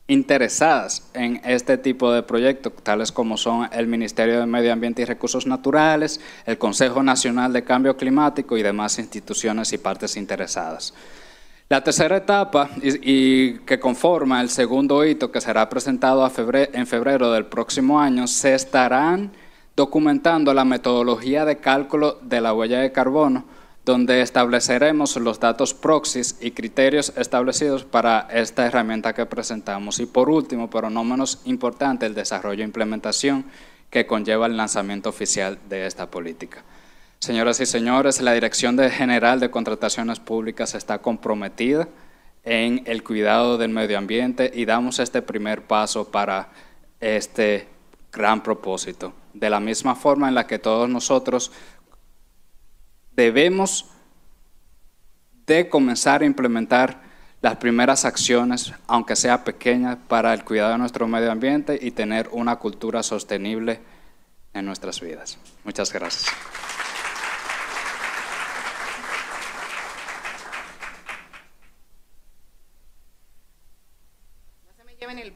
interesadas en este tipo de proyectos, tales como son el Ministerio de Medio Ambiente y Recursos Naturales, el Consejo Nacional de Cambio Climático y demás instituciones y partes interesadas. La tercera etapa y, que conforma el segundo hito que será presentado a en febrero del próximo año, se estarán documentando la metodología de cálculo de la huella de carbono, donde estableceremos los datos proxies y criterios establecidos para esta herramienta que presentamos. Y por último, pero no menos importante, el desarrollo e implementación que conlleva el lanzamiento oficial de esta política. Señoras y señores, la Dirección General de Contrataciones Públicas está comprometida en el cuidado del medio ambiente y damos este primer paso para este gran propósito. De la misma forma en la que todos nosotros debemos de comenzar a implementar las primeras acciones, aunque sea pequeñas, para el cuidado de nuestro medio ambiente y tener una cultura sostenible en nuestras vidas. Muchas gracias.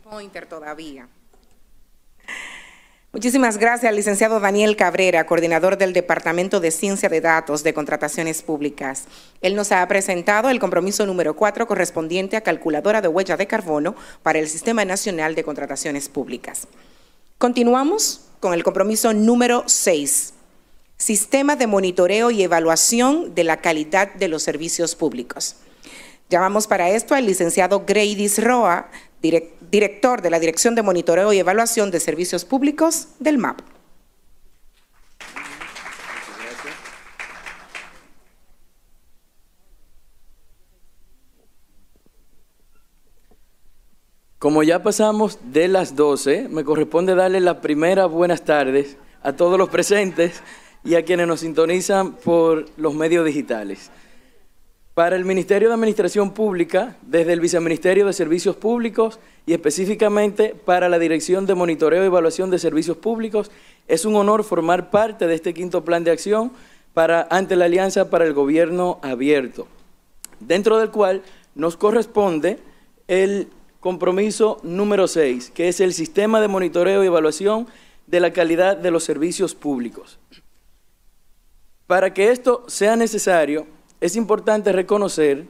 pointer todavía. Muchísimas gracias, licenciado Daniel Cabrera, coordinador del Departamento de Ciencia de Datos de Contrataciones Públicas. Él nos ha presentado el compromiso número 4 correspondiente a calculadora de huella de carbono para el Sistema Nacional de Contrataciones Públicas. Continuamos con el compromiso número 6, Sistema de Monitoreo y Evaluación de la Calidad de los Servicios Públicos. Llamamos para esto al licenciado Grady Roa, director director de la Dirección de Monitoreo y Evaluación de Servicios Públicos del MAP. Como ya pasamos de las 12, me corresponde darle las primeras buenas tardes a todos los presentes y a quienes nos sintonizan por los medios digitales. Para el Ministerio de Administración Pública, desde el Viceministerio de Servicios Públicos y específicamente para la Dirección de Monitoreo y Evaluación de Servicios Públicos, es un honor formar parte de este quinto plan de acción para, ante la Alianza para el Gobierno Abierto, dentro del cual nos corresponde el compromiso número 6, que es el sistema de monitoreo y evaluación de la calidad de los servicios públicos. Para que esto sea necesario, es importante reconocer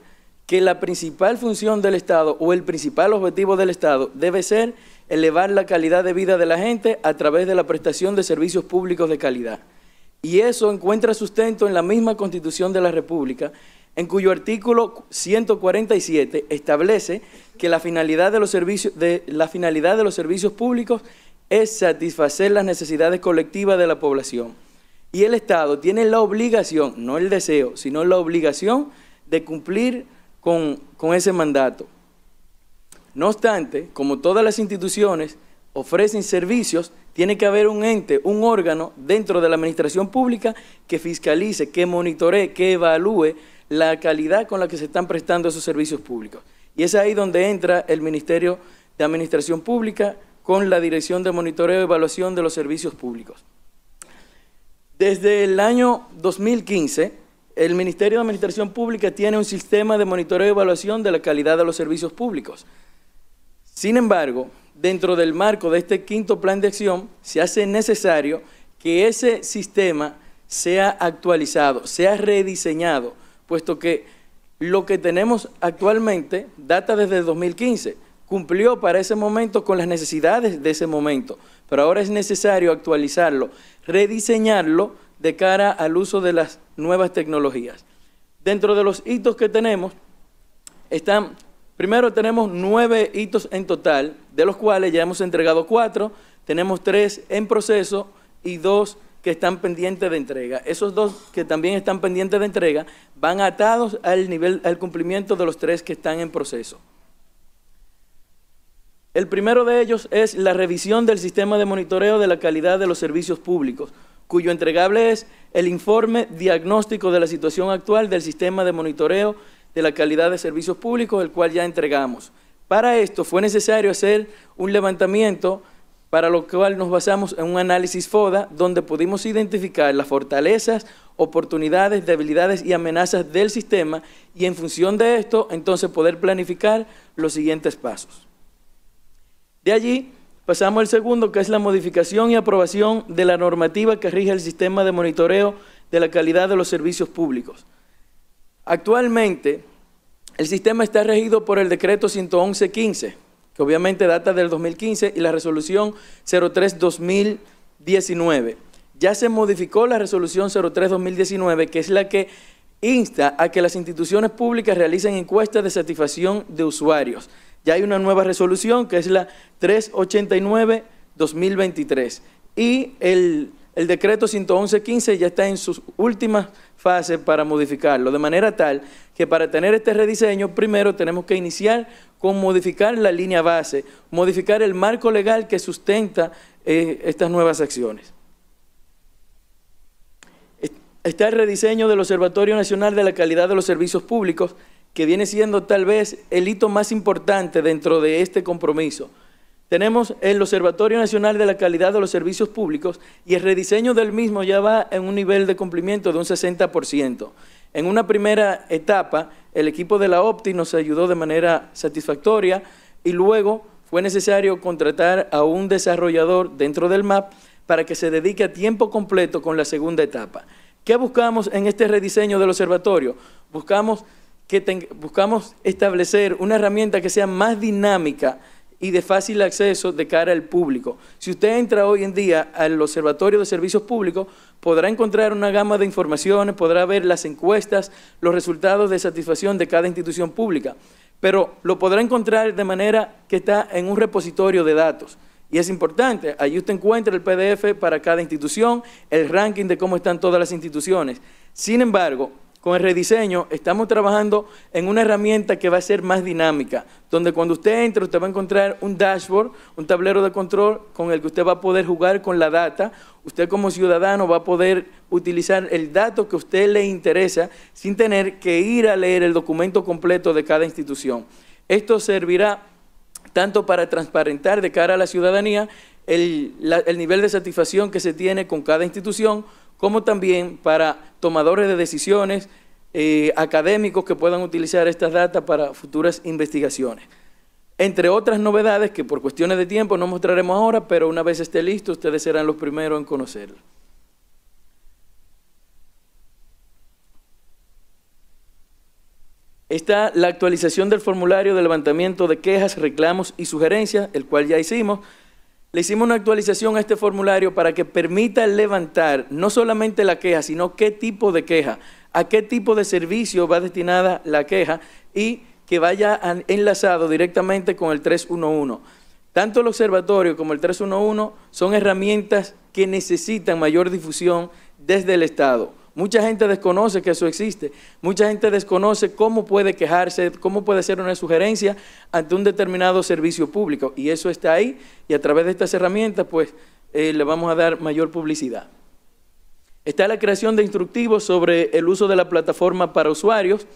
que la principal función del Estado o el principal objetivo del Estado debe ser elevar la calidad de vida de la gente a través de la prestación de servicios públicos de calidad. Y eso encuentra sustento en la misma Constitución de la República, en cuyo artículo 147 establece que la finalidad de los servicios, de, la finalidad de los servicios públicos es satisfacer las necesidades colectivas de la población. Y el Estado tiene la obligación, no el deseo, sino la obligación de cumplir con, ese mandato. No obstante, como todas las instituciones ofrecen servicios, tiene que haber un ente, un órgano dentro de la administración pública que fiscalice, que monitoree, que evalúe la calidad con la que se están prestando esos servicios públicos. Y es ahí donde entra el Ministerio de Administración Pública con la Dirección de Monitoreo y Evaluación de los Servicios Públicos. Desde el año 2015, el Ministerio de Administración Pública tiene un sistema de monitoreo y evaluación de la calidad de los servicios públicos. Sin embargo, dentro del marco de este quinto plan de acción, se hace necesario que ese sistema sea actualizado, sea rediseñado, puesto que lo que tenemos actualmente data desde 2015, cumplió para ese momento con las necesidades de ese momento, pero ahora es necesario actualizarlo rediseñarlo de cara al uso de las nuevas tecnologías. Dentro de los hitos que tenemos, están, primero tenemos nueve hitos en total, de los cuales ya hemos entregado cuatro, tenemos tres en proceso y dos que están pendientes de entrega. Esos dos que también están pendientes de entrega van atados al nivel, al cumplimiento de los tres que están en proceso. El primero de ellos es la revisión del sistema de monitoreo de la calidad de los servicios públicos, cuyo entregable es el informe diagnóstico de la situación actual del sistema de monitoreo de la calidad de servicios públicos, el cual ya entregamos. Para esto fue necesario hacer un levantamiento para lo cual nos basamos en un análisis FODA, donde pudimos identificar las fortalezas, oportunidades, debilidades y amenazas del sistema y en función de esto, entonces poder planificar los siguientes pasos. De allí pasamos al segundo, que es la modificación y aprobación de la normativa que rige el sistema de monitoreo de la calidad de los servicios públicos. Actualmente, el sistema está regido por el decreto 111-15, que obviamente data del 2015, y la resolución 03-2019. Ya se modificó la resolución 03-2019, que es la que insta a que las instituciones públicas realicen encuestas de satisfacción de usuarios ya hay una nueva resolución que es la 389-2023 y el, el decreto 111-15 ya está en sus últimas fases para modificarlo, de manera tal que para tener este rediseño primero tenemos que iniciar con modificar la línea base, modificar el marco legal que sustenta eh, estas nuevas acciones. Está el rediseño del Observatorio Nacional de la Calidad de los Servicios Públicos, que viene siendo tal vez el hito más importante dentro de este compromiso. Tenemos el Observatorio Nacional de la Calidad de los Servicios Públicos y el rediseño del mismo ya va en un nivel de cumplimiento de un 60%. En una primera etapa, el equipo de la OPTI nos ayudó de manera satisfactoria y luego fue necesario contratar a un desarrollador dentro del MAP para que se dedique a tiempo completo con la segunda etapa. ¿Qué buscamos en este rediseño del observatorio? Buscamos que buscamos establecer una herramienta que sea más dinámica y de fácil acceso de cara al público. Si usted entra hoy en día al Observatorio de Servicios Públicos, podrá encontrar una gama de informaciones, podrá ver las encuestas, los resultados de satisfacción de cada institución pública, pero lo podrá encontrar de manera que está en un repositorio de datos. Y es importante, ahí usted encuentra el PDF para cada institución, el ranking de cómo están todas las instituciones. Sin embargo, con el rediseño estamos trabajando en una herramienta que va a ser más dinámica, donde cuando usted entre usted va a encontrar un dashboard, un tablero de control con el que usted va a poder jugar con la data. Usted como ciudadano va a poder utilizar el dato que a usted le interesa sin tener que ir a leer el documento completo de cada institución. Esto servirá tanto para transparentar de cara a la ciudadanía el, el nivel de satisfacción que se tiene con cada institución, como también para tomadores de decisiones eh, académicos que puedan utilizar estas datas para futuras investigaciones. Entre otras novedades que por cuestiones de tiempo no mostraremos ahora, pero una vez esté listo, ustedes serán los primeros en conocerlo. Está la actualización del formulario de levantamiento de quejas, reclamos y sugerencias, el cual ya hicimos. Le hicimos una actualización a este formulario para que permita levantar no solamente la queja, sino qué tipo de queja, a qué tipo de servicio va destinada la queja y que vaya enlazado directamente con el 311. Tanto el observatorio como el 311 son herramientas que necesitan mayor difusión desde el Estado. Mucha gente desconoce que eso existe. Mucha gente desconoce cómo puede quejarse, cómo puede hacer una sugerencia ante un determinado servicio público. Y eso está ahí y a través de estas herramientas pues eh, le vamos a dar mayor publicidad. Está la creación de instructivos sobre el uso de la plataforma para usuarios,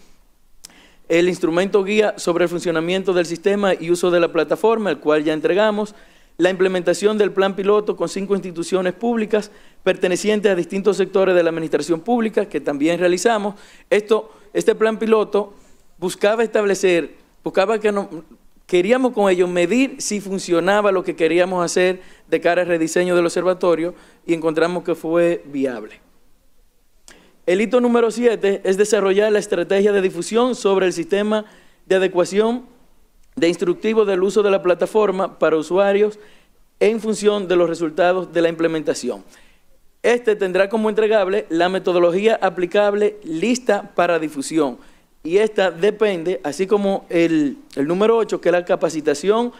el instrumento guía sobre el funcionamiento del sistema y uso de la plataforma, el cual ya entregamos, la implementación del plan piloto con cinco instituciones públicas pertenecientes a distintos sectores de la administración pública, que también realizamos. Esto, este plan piloto buscaba establecer, buscaba que no, queríamos con ello medir si funcionaba lo que queríamos hacer de cara al rediseño del observatorio y encontramos que fue viable. El hito número siete es desarrollar la estrategia de difusión sobre el sistema de adecuación de instructivo del uso de la plataforma para usuarios en función de los resultados de la implementación. Este tendrá como entregable la metodología aplicable lista para difusión y esta depende, así como el, número 8, que es la capacitación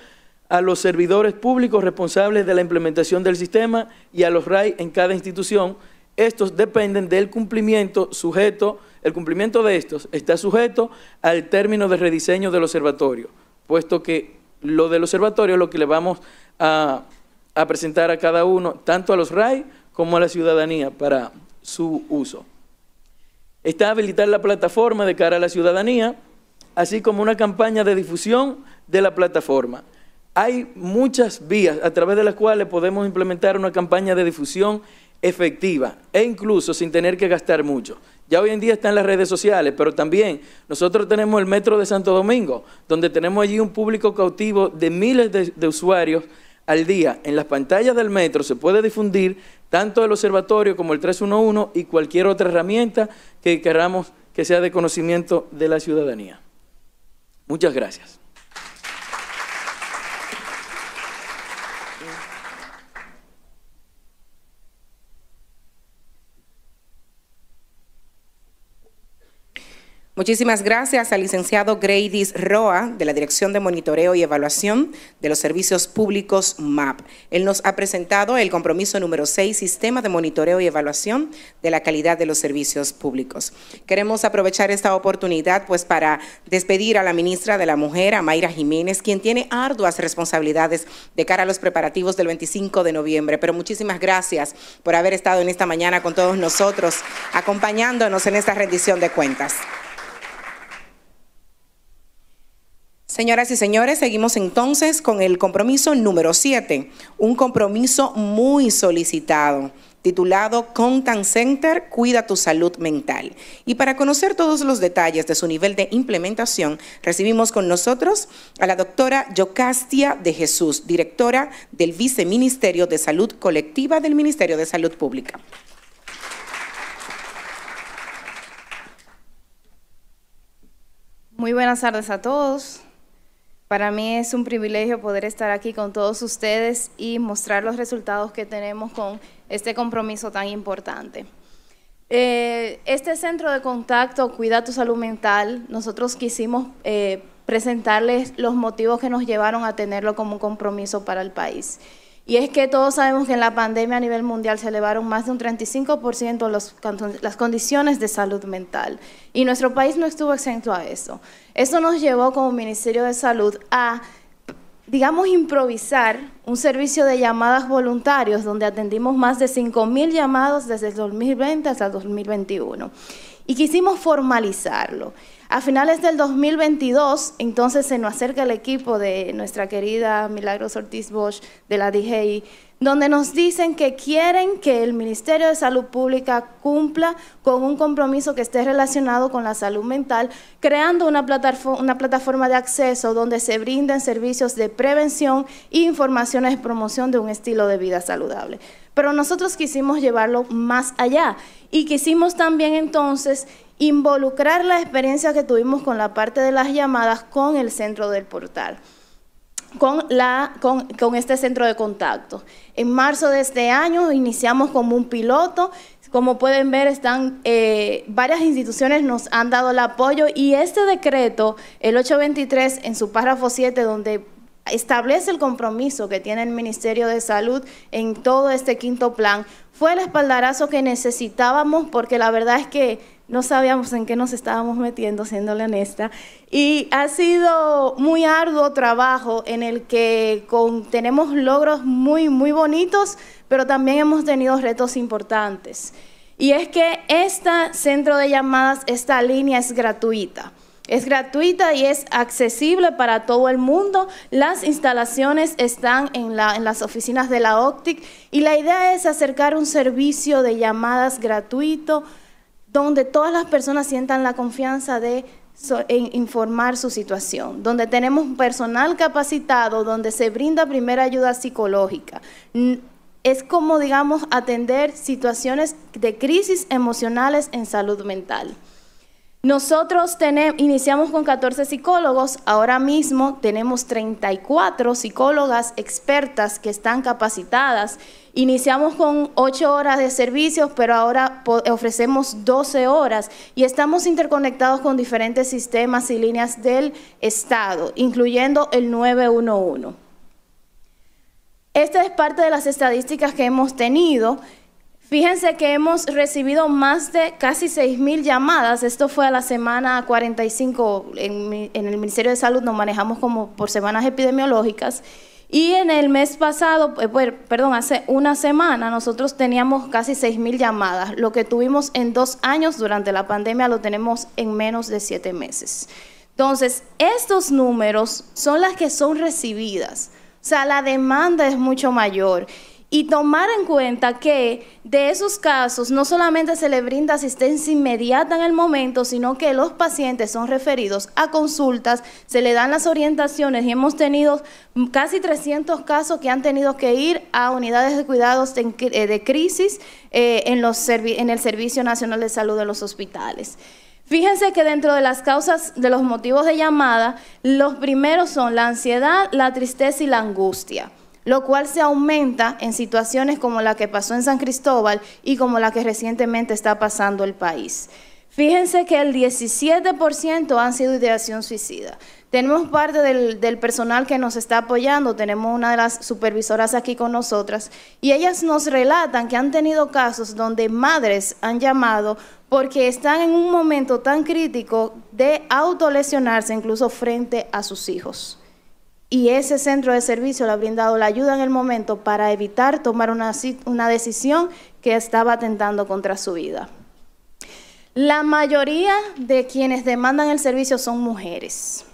a los servidores públicos responsables de la implementación del sistema y a los RAI en cada institución. Estos dependen del cumplimiento sujeto, el cumplimiento de estos está sujeto al término de rediseño del observatorio puesto que lo del observatorio es lo que le vamos a, presentar a cada uno, tanto a los RAI como a la ciudadanía, para su uso. Está habilitar la plataforma de cara a la ciudadanía, así como una campaña de difusión de la plataforma. Hay muchas vías a través de las cuales podemos implementar una campaña de difusión efectiva e incluso sin tener que gastar mucho, ya hoy en día está en las redes sociales, pero también nosotros tenemos el Metro de Santo Domingo, donde tenemos allí un público cautivo de miles de, de usuarios al día. En las pantallas del metro se puede difundir tanto el observatorio como el 311 y cualquier otra herramienta que queramos que sea de conocimiento de la ciudadanía. Muchas gracias. Muchísimas gracias al licenciado Gradys Roa de la Dirección de Monitoreo y Evaluación de los Servicios Públicos MAP. Él nos ha presentado el compromiso número 6, Sistema de Monitoreo y Evaluación de la Calidad de los Servicios Públicos. Queremos aprovechar esta oportunidad pues para despedir a la ministra de la Mujer, a Mayra Jiménez, quien tiene arduas responsabilidades de cara a los preparativos del 25 de noviembre. Pero muchísimas gracias por haber estado en esta mañana con todos nosotros, acompañándonos en esta rendición de cuentas. Señoras y señores, seguimos entonces con el compromiso número 7, un compromiso muy solicitado titulado Content Center Cuida tu Salud Mental. Y para conocer todos los detalles de su nivel de implementación, recibimos con nosotros a la doctora Yocastia de Jesús, directora del Viceministerio de Salud Colectiva del Ministerio de Salud Pública. Muy buenas tardes a todos. Para mí es un privilegio poder estar aquí con todos ustedes y mostrar los resultados que tenemos con este compromiso tan importante. Eh, este centro de contacto, Cuida tu Salud Mental, nosotros quisimos eh, presentarles los motivos que nos llevaron a tenerlo como un compromiso para el país. Y es que todos sabemos que en la pandemia a nivel mundial se elevaron más de un 35% las condiciones de salud mental. Y nuestro país no estuvo exento a eso. Eso nos llevó como Ministerio de Salud a, digamos, improvisar un servicio de llamadas voluntarios donde atendimos más de 5.000 llamados desde el 2020 hasta el 2021. Y quisimos formalizarlo. A finales del 2022, entonces se nos acerca el equipo de nuestra querida Milagros Ortiz Bosch de la DGI donde nos dicen que quieren que el Ministerio de Salud Pública cumpla con un compromiso que esté relacionado con la salud mental, creando una plataforma, de acceso donde se brinden servicios de prevención, e informaciones de promoción de un estilo de vida saludable. Pero nosotros quisimos llevarlo más allá y quisimos también entonces involucrar la experiencia que tuvimos con la parte de las llamadas con el centro del portal con, la, con, este centro de contacto. En marzo de este año iniciamos como un piloto. Como pueden ver, están eh, varias instituciones nos han dado el apoyo y este decreto, el 823, en su párrafo 7, donde establece el compromiso que tiene el Ministerio de Salud en todo este quinto plan, fue el espaldarazo que necesitábamos porque la verdad es que no sabíamos en qué nos estábamos metiendo, siéndole honesta. Y ha sido muy arduo trabajo en el que tenemos logros muy, muy bonitos, pero también hemos tenido retos importantes. Y es que este centro de llamadas, esta línea es gratuita. Es gratuita y es accesible para todo el mundo. Las instalaciones están en, en, las oficinas de la OPTIC y la idea es acercar un servicio de llamadas gratuito donde todas las personas sientan la confianza de informar su situación, donde tenemos personal capacitado, donde se brinda primera ayuda psicológica. Es como, digamos, atender situaciones de crisis emocionales en salud mental. Nosotros tenemos, iniciamos con 14 psicólogos, ahora mismo tenemos 34 psicólogas expertas que están capacitadas Iniciamos con 8 horas de servicios, pero ahora ofrecemos 12 horas y estamos interconectados con diferentes sistemas y líneas del Estado, incluyendo el 911. Esta es parte de las estadísticas que hemos tenido. Fíjense que hemos recibido más de casi 6.000 llamadas. Esto fue a la semana 45. En, en el Ministerio de Salud nos manejamos como por semanas epidemiológicas y en el mes pasado, eh, perdón, hace una semana, nosotros teníamos casi mil llamadas. Lo que tuvimos en dos años durante la pandemia lo tenemos en menos de siete meses. Entonces, estos números son las que son recibidas. O sea, la demanda es mucho mayor y tomar en cuenta que de esos casos no solamente se le brinda asistencia inmediata en el momento, sino que los pacientes son referidos a consultas, se le dan las orientaciones y hemos tenido casi 300 casos que han tenido que ir a unidades de cuidados de, eh, crisis eh, en, los, en el Servicio Nacional de Salud de los hospitales. Fíjense que dentro de las causas de los motivos de llamada, los primeros son la ansiedad, la tristeza y la angustia lo cual se aumenta en situaciones como la que pasó en San Cristóbal y como la que recientemente está pasando el país. Fíjense que el 17% han sido ideación suicida. Tenemos parte del, del, personal que nos está apoyando, tenemos una de las supervisoras aquí con nosotras, y ellas nos relatan que han tenido casos donde madres han llamado porque están en un momento tan crítico de autolesionarse incluso frente a sus hijos y ese centro de servicio le ha brindado la ayuda en el momento para evitar tomar una, decisión que estaba atentando contra su vida. La mayoría de quienes demandan el servicio son mujeres.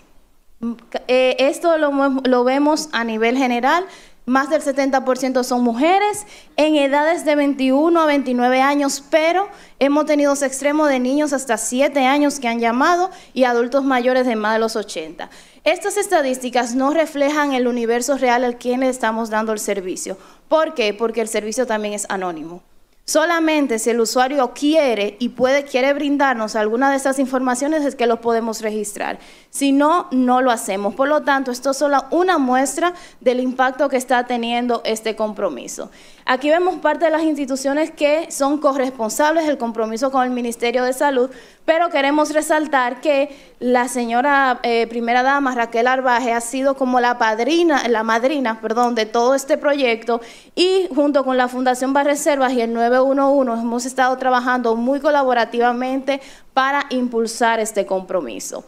Mm, eh, esto lo, vemos a nivel general, más del 70% son mujeres en edades de 21 a 29 años, pero hemos tenido ese extremo de niños hasta 7 años que han llamado y adultos mayores de más de los 80. Estas estadísticas no reflejan el universo real al que le estamos dando el servicio. ¿Por qué? Porque el servicio también es anónimo. Solamente si el usuario quiere y puede, quiere brindarnos alguna de estas informaciones es que lo podemos registrar. Si no, no lo hacemos. Por lo tanto, esto es solo una muestra del impacto que está teniendo este compromiso. Aquí vemos parte de las instituciones que son corresponsables del compromiso con el Ministerio de Salud, pero queremos resaltar que la señora eh, primera dama Raquel Arbaje ha sido como la padrina, la madrina, perdón, de todo este proyecto y junto con la Fundación Barreservas y el 911 hemos estado trabajando muy colaborativamente para impulsar este compromiso.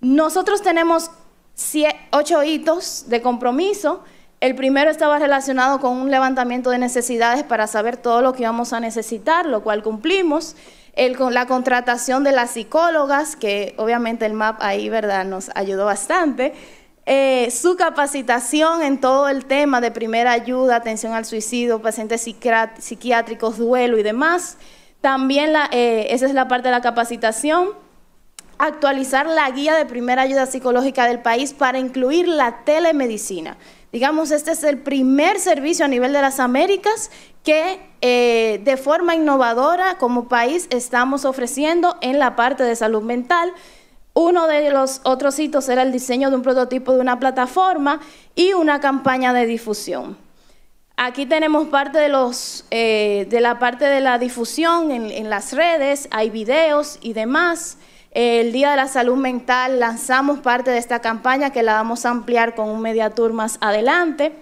Nosotros tenemos ocho hitos de compromiso. El primero estaba relacionado con un levantamiento de necesidades para saber todo lo que íbamos a necesitar, lo cual cumplimos. El, la contratación de las psicólogas, que obviamente el MAP ahí, ¿verdad?, nos ayudó bastante. Eh, su capacitación en todo el tema de primera ayuda, atención al suicidio, pacientes psiquiátricos, duelo y demás. También eh, esa es la parte de la capacitación actualizar la guía de primera ayuda psicológica del país para incluir la telemedicina. Digamos, este es el primer servicio a nivel de las Américas que eh, de forma innovadora como país estamos ofreciendo en la parte de salud mental. Uno de los otros hitos era el diseño de un prototipo de una plataforma y una campaña de difusión. Aquí tenemos parte de, los, eh, de la parte de la difusión en, en las redes, hay videos y demás. El Día de la Salud Mental lanzamos parte de esta campaña que la vamos a ampliar con un tour más adelante.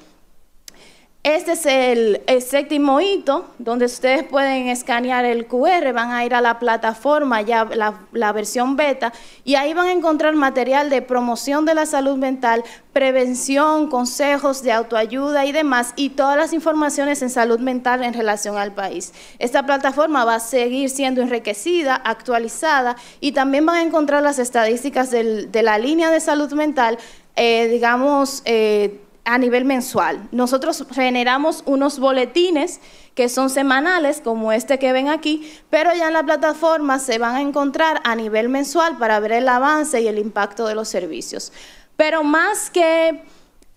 Este es el, séptimo hito, donde ustedes pueden escanear el QR, van a ir a la plataforma, ya la, versión beta, y ahí van a encontrar material de promoción de la salud mental, prevención, consejos de autoayuda y demás, y todas las informaciones en salud mental en relación al país. Esta plataforma va a seguir siendo enriquecida, actualizada, y también van a encontrar las estadísticas de la línea de salud mental, eh, digamos, eh, a nivel mensual. Nosotros generamos unos boletines que son semanales, como este que ven aquí, pero ya en la plataforma se van a encontrar a nivel mensual para ver el avance y el impacto de los servicios. Pero más que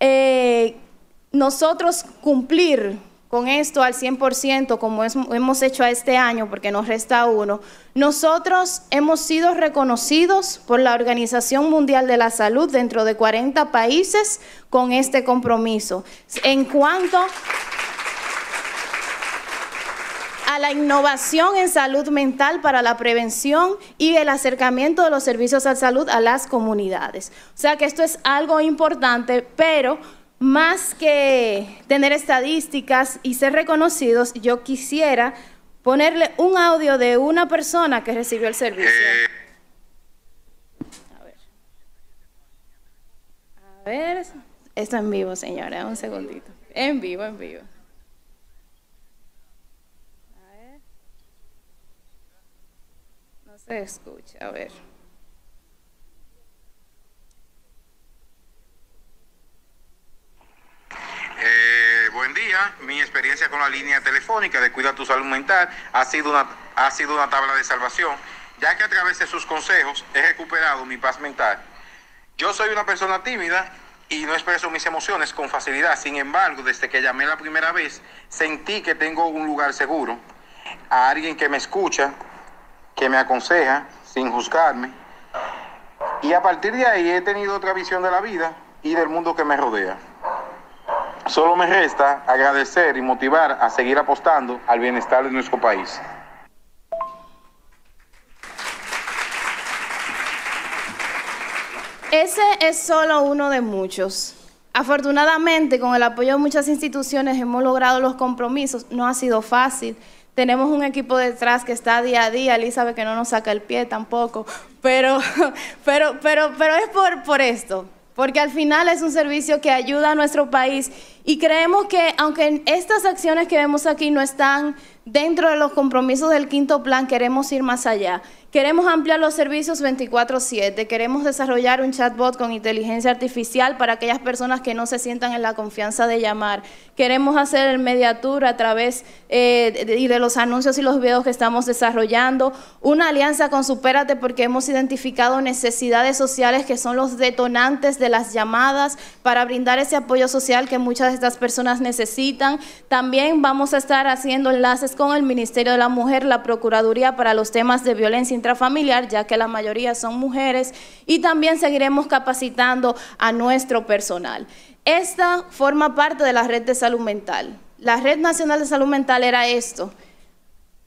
eh, nosotros cumplir con esto al 100%, como hemos hecho a este año, porque nos resta uno, nosotros hemos sido reconocidos por la Organización Mundial de la Salud dentro de 40 países con este compromiso. En cuanto a la innovación en salud mental para la prevención y el acercamiento de los servicios de salud a las comunidades. O sea que esto es algo importante, pero más que tener estadísticas y ser reconocidos, yo quisiera ponerle un audio de una persona que recibió el servicio. A eh. ver. A ver. Esto en vivo, señora. Un segundito. En vivo, en vivo. A ver. No se escucha. A ver. Eh, buen día. Mi experiencia con la línea telefónica de Cuida tu Salud Mental ha sido una, ha sido una tabla de salvación, ya que a través de sus consejos he recuperado mi paz mental. Yo soy una persona tímida y no expreso mis emociones con facilidad. Sin embargo, desde que llamé la primera vez, sentí que tengo un lugar seguro, a alguien que me escucha, que me aconseja sin juzgarme. Y a partir de ahí he tenido otra visión de la vida y del mundo que me rodea. Solo me resta agradecer y motivar a seguir apostando al bienestar de nuestro país. Ese es solo uno de muchos. Afortunadamente, con el apoyo de muchas instituciones hemos logrado los compromisos. No ha sido fácil. Tenemos un equipo detrás que está día a día, Elizabeth que no nos saca el pie tampoco, pero, pero, pero, pero es por, por esto, porque al final es un servicio que ayuda a nuestro país y creemos que aunque estas acciones que vemos aquí no están dentro de los compromisos del quinto plan, queremos ir más allá. Queremos ampliar los servicios 24/7, queremos desarrollar un chatbot con inteligencia artificial para aquellas personas que no se sientan en la confianza de llamar. Queremos hacer el mediatur a través eh, de, los anuncios y los videos que estamos desarrollando. Una alianza con Supérate porque hemos identificado necesidades sociales que son los detonantes de las llamadas para brindar ese apoyo social que muchas de estas personas necesitan. También vamos a estar haciendo enlaces con el Ministerio de la Mujer, la Procuraduría para los temas de violencia familiar ya que la mayoría son mujeres, y también seguiremos capacitando a nuestro personal. Esta forma parte de la red de salud mental. La red nacional de salud mental era esto.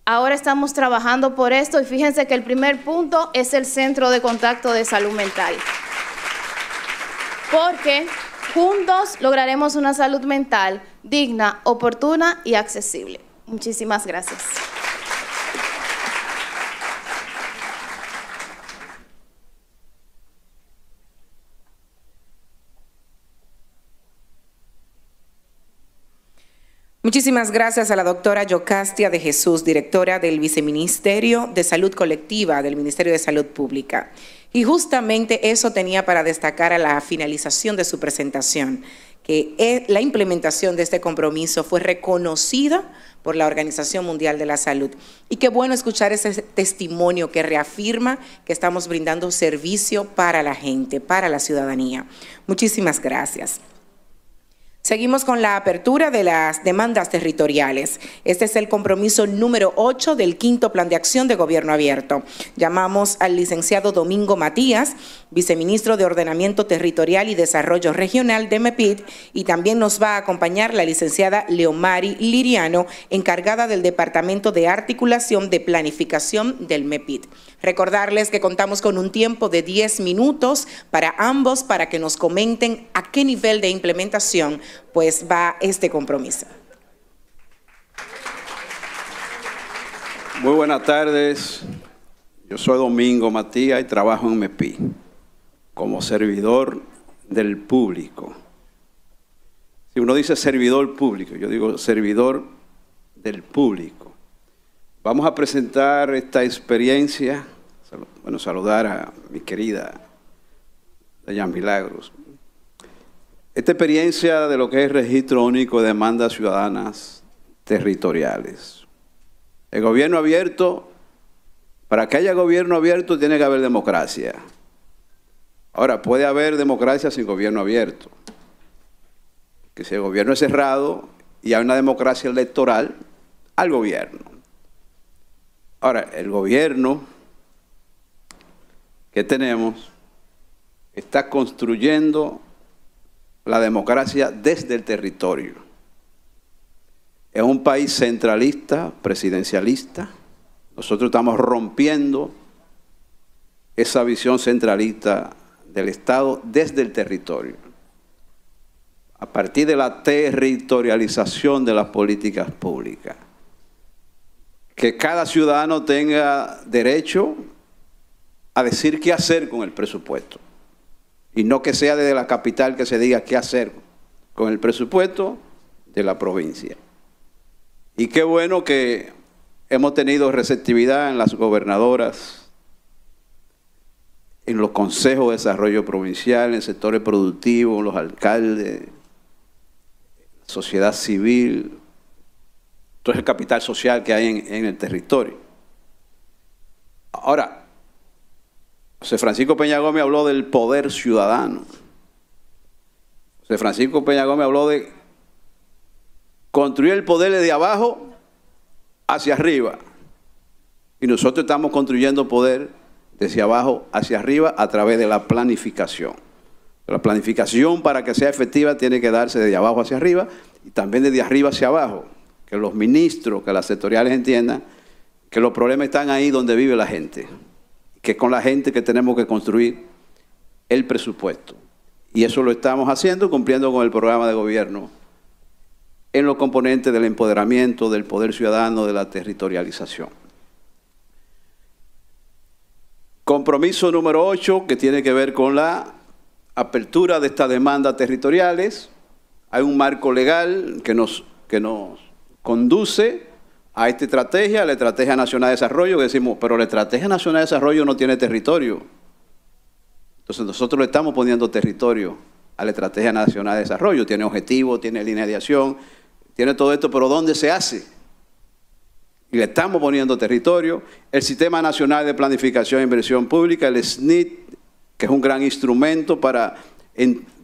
Ahora estamos trabajando por esto y fíjense que el primer punto es el centro de contacto de salud mental. Porque juntos lograremos una salud mental digna, oportuna y accesible. Muchísimas gracias. Muchísimas gracias a la doctora Yocastia de Jesús, directora del Viceministerio de Salud Colectiva del Ministerio de Salud Pública. Y justamente eso tenía para destacar a la finalización de su presentación, que e, la implementación de este compromiso fue reconocida por la Organización Mundial de la Salud. Y qué bueno escuchar ese testimonio que reafirma que estamos brindando servicio para la gente, para la ciudadanía. Muchísimas gracias. Seguimos con la apertura de las demandas territoriales. Este es el compromiso número 8 del quinto plan de acción de gobierno abierto. Llamamos al licenciado Domingo Matías, viceministro de Ordenamiento Territorial y Desarrollo Regional de MEPID, y también nos va a acompañar la licenciada Leomari Liriano, encargada del Departamento de Articulación de Planificación del MEPID. Recordarles que contamos con un tiempo de 10 minutos para ambos para que nos comenten a qué nivel de implementación pues va este compromiso. Muy buenas tardes. Yo soy Domingo Matías y trabajo en MEPI como servidor del público. Si uno dice servidor público, yo digo servidor del público. Vamos a presentar esta experiencia. Bueno, saludar a mi querida Dayan Milagros, esta experiencia de lo que es registro único de demandas ciudadanas territoriales. El gobierno abierto, para que haya gobierno abierto tiene que haber democracia. Ahora, puede haber democracia sin gobierno abierto. Que si el gobierno es cerrado y hay una democracia electoral, al gobierno. Ahora, el gobierno que tenemos está construyendo la democracia desde el territorio. Es un país centralista, presidencialista. Nosotros estamos rompiendo esa visión centralista del Estado desde el territorio. A partir de la territorialización de las políticas públicas. Que cada ciudadano tenga derecho a decir qué hacer con el presupuesto y no que sea desde la capital que se diga qué hacer con el presupuesto de la provincia. Y qué bueno que hemos tenido receptividad en las gobernadoras, en los consejos de desarrollo provincial, en sectores productivos, los alcaldes, sociedad civil, todo el capital social que hay en, en el territorio. Ahora, José Francisco Peña Gómez habló del poder ciudadano. José Francisco Peña Gómez habló de construir el poder desde abajo hacia arriba. Y nosotros estamos construyendo poder desde abajo hacia arriba a través de la planificación. La planificación para que sea efectiva tiene que darse desde abajo hacia arriba y también desde arriba hacia abajo. Que los ministros, que las sectoriales entiendan que los problemas están ahí donde vive la gente que con la gente que tenemos que construir el presupuesto. Y eso lo estamos haciendo cumpliendo con el programa de gobierno en los componentes del empoderamiento, del poder ciudadano, de la territorialización. Compromiso número 8, que tiene que ver con la apertura de estas demandas territoriales. Hay un marco legal que nos, que nos conduce a esta estrategia, a la Estrategia Nacional de Desarrollo, decimos, pero la Estrategia Nacional de Desarrollo no tiene territorio. Entonces nosotros le estamos poniendo territorio a la Estrategia Nacional de Desarrollo. Tiene objetivo, tiene línea de acción, tiene todo esto, pero ¿dónde se hace? Y le estamos poniendo territorio. El Sistema Nacional de Planificación e Inversión Pública, el SNIT, que es un gran instrumento para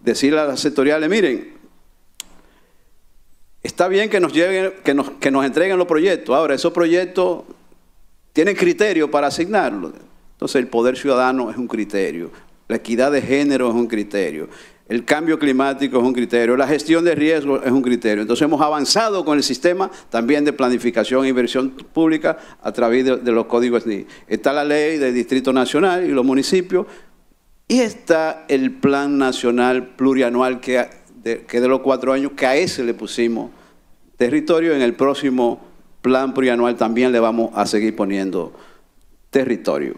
decirle a las sectoriales, miren, Está bien que nos, lleguen, que nos, que nos entreguen los proyectos. Ahora, esos proyectos tienen criterio para asignarlos. Entonces, el poder ciudadano es un criterio. La equidad de género es un criterio. El cambio climático es un criterio, la gestión de riesgos es un criterio. Entonces hemos avanzado con el sistema también de planificación e inversión pública a través de, los códigos Está la ley del Distrito Nacional y los municipios y está el Plan Nacional Plurianual que que de los cuatro años, que a ese le pusimos territorio, en el próximo plan plurianual también le vamos a seguir poniendo territorio.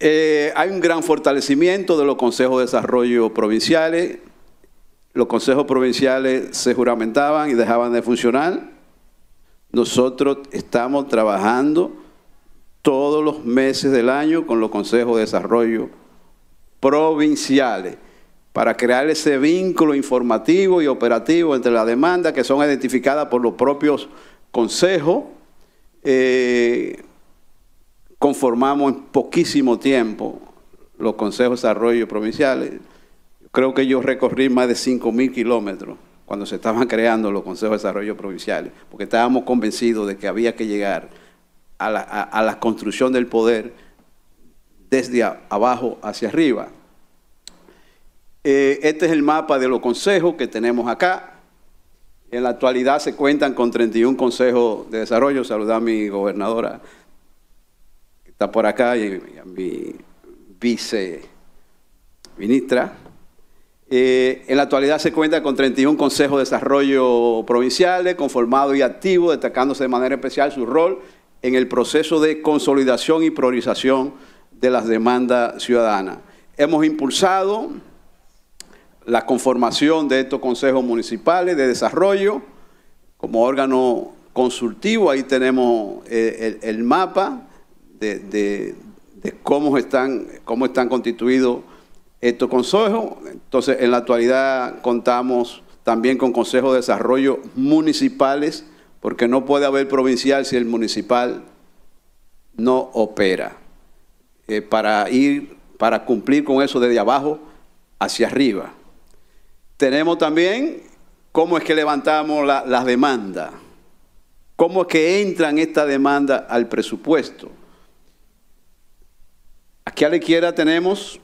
Eh, hay un gran fortalecimiento de los consejos de desarrollo provinciales. Los consejos provinciales se juramentaban y dejaban de funcionar. Nosotros estamos trabajando todos los meses del año con los consejos de desarrollo provinciales para crear ese vínculo informativo y operativo entre la demanda, que son identificadas por los propios consejos. Eh, conformamos en poquísimo tiempo los consejos de desarrollo provinciales. Creo que yo recorrí más de 5.000 kilómetros cuando se estaban creando los consejos de desarrollo provinciales, porque estábamos convencidos de que había que llegar a la, construcción del poder desde abajo hacia arriba. Eh, este es el mapa de los consejos que tenemos acá. En la actualidad se cuentan con 31 consejos de desarrollo. Saluda a mi gobernadora, que está por acá, y a mi viceministra. Eh, en la actualidad se cuenta con 31 consejos de desarrollo provinciales, conformados y activos, destacándose de manera especial su rol en el proceso de consolidación y priorización de las demandas ciudadanas. Hemos impulsado la conformación de estos consejos municipales de desarrollo como órgano consultivo. Ahí tenemos eh, el, mapa de, cómo, están, cómo están constituidos estos consejos. Entonces, en la actualidad contamos también con consejos de desarrollo municipales, porque no puede haber provincial si el municipal no opera. Eh, para ir, para cumplir con eso desde abajo hacia arriba. Tenemos también cómo es que levantamos las demandas, cómo es que entran esta demanda al presupuesto. Aquí a la izquierda tenemos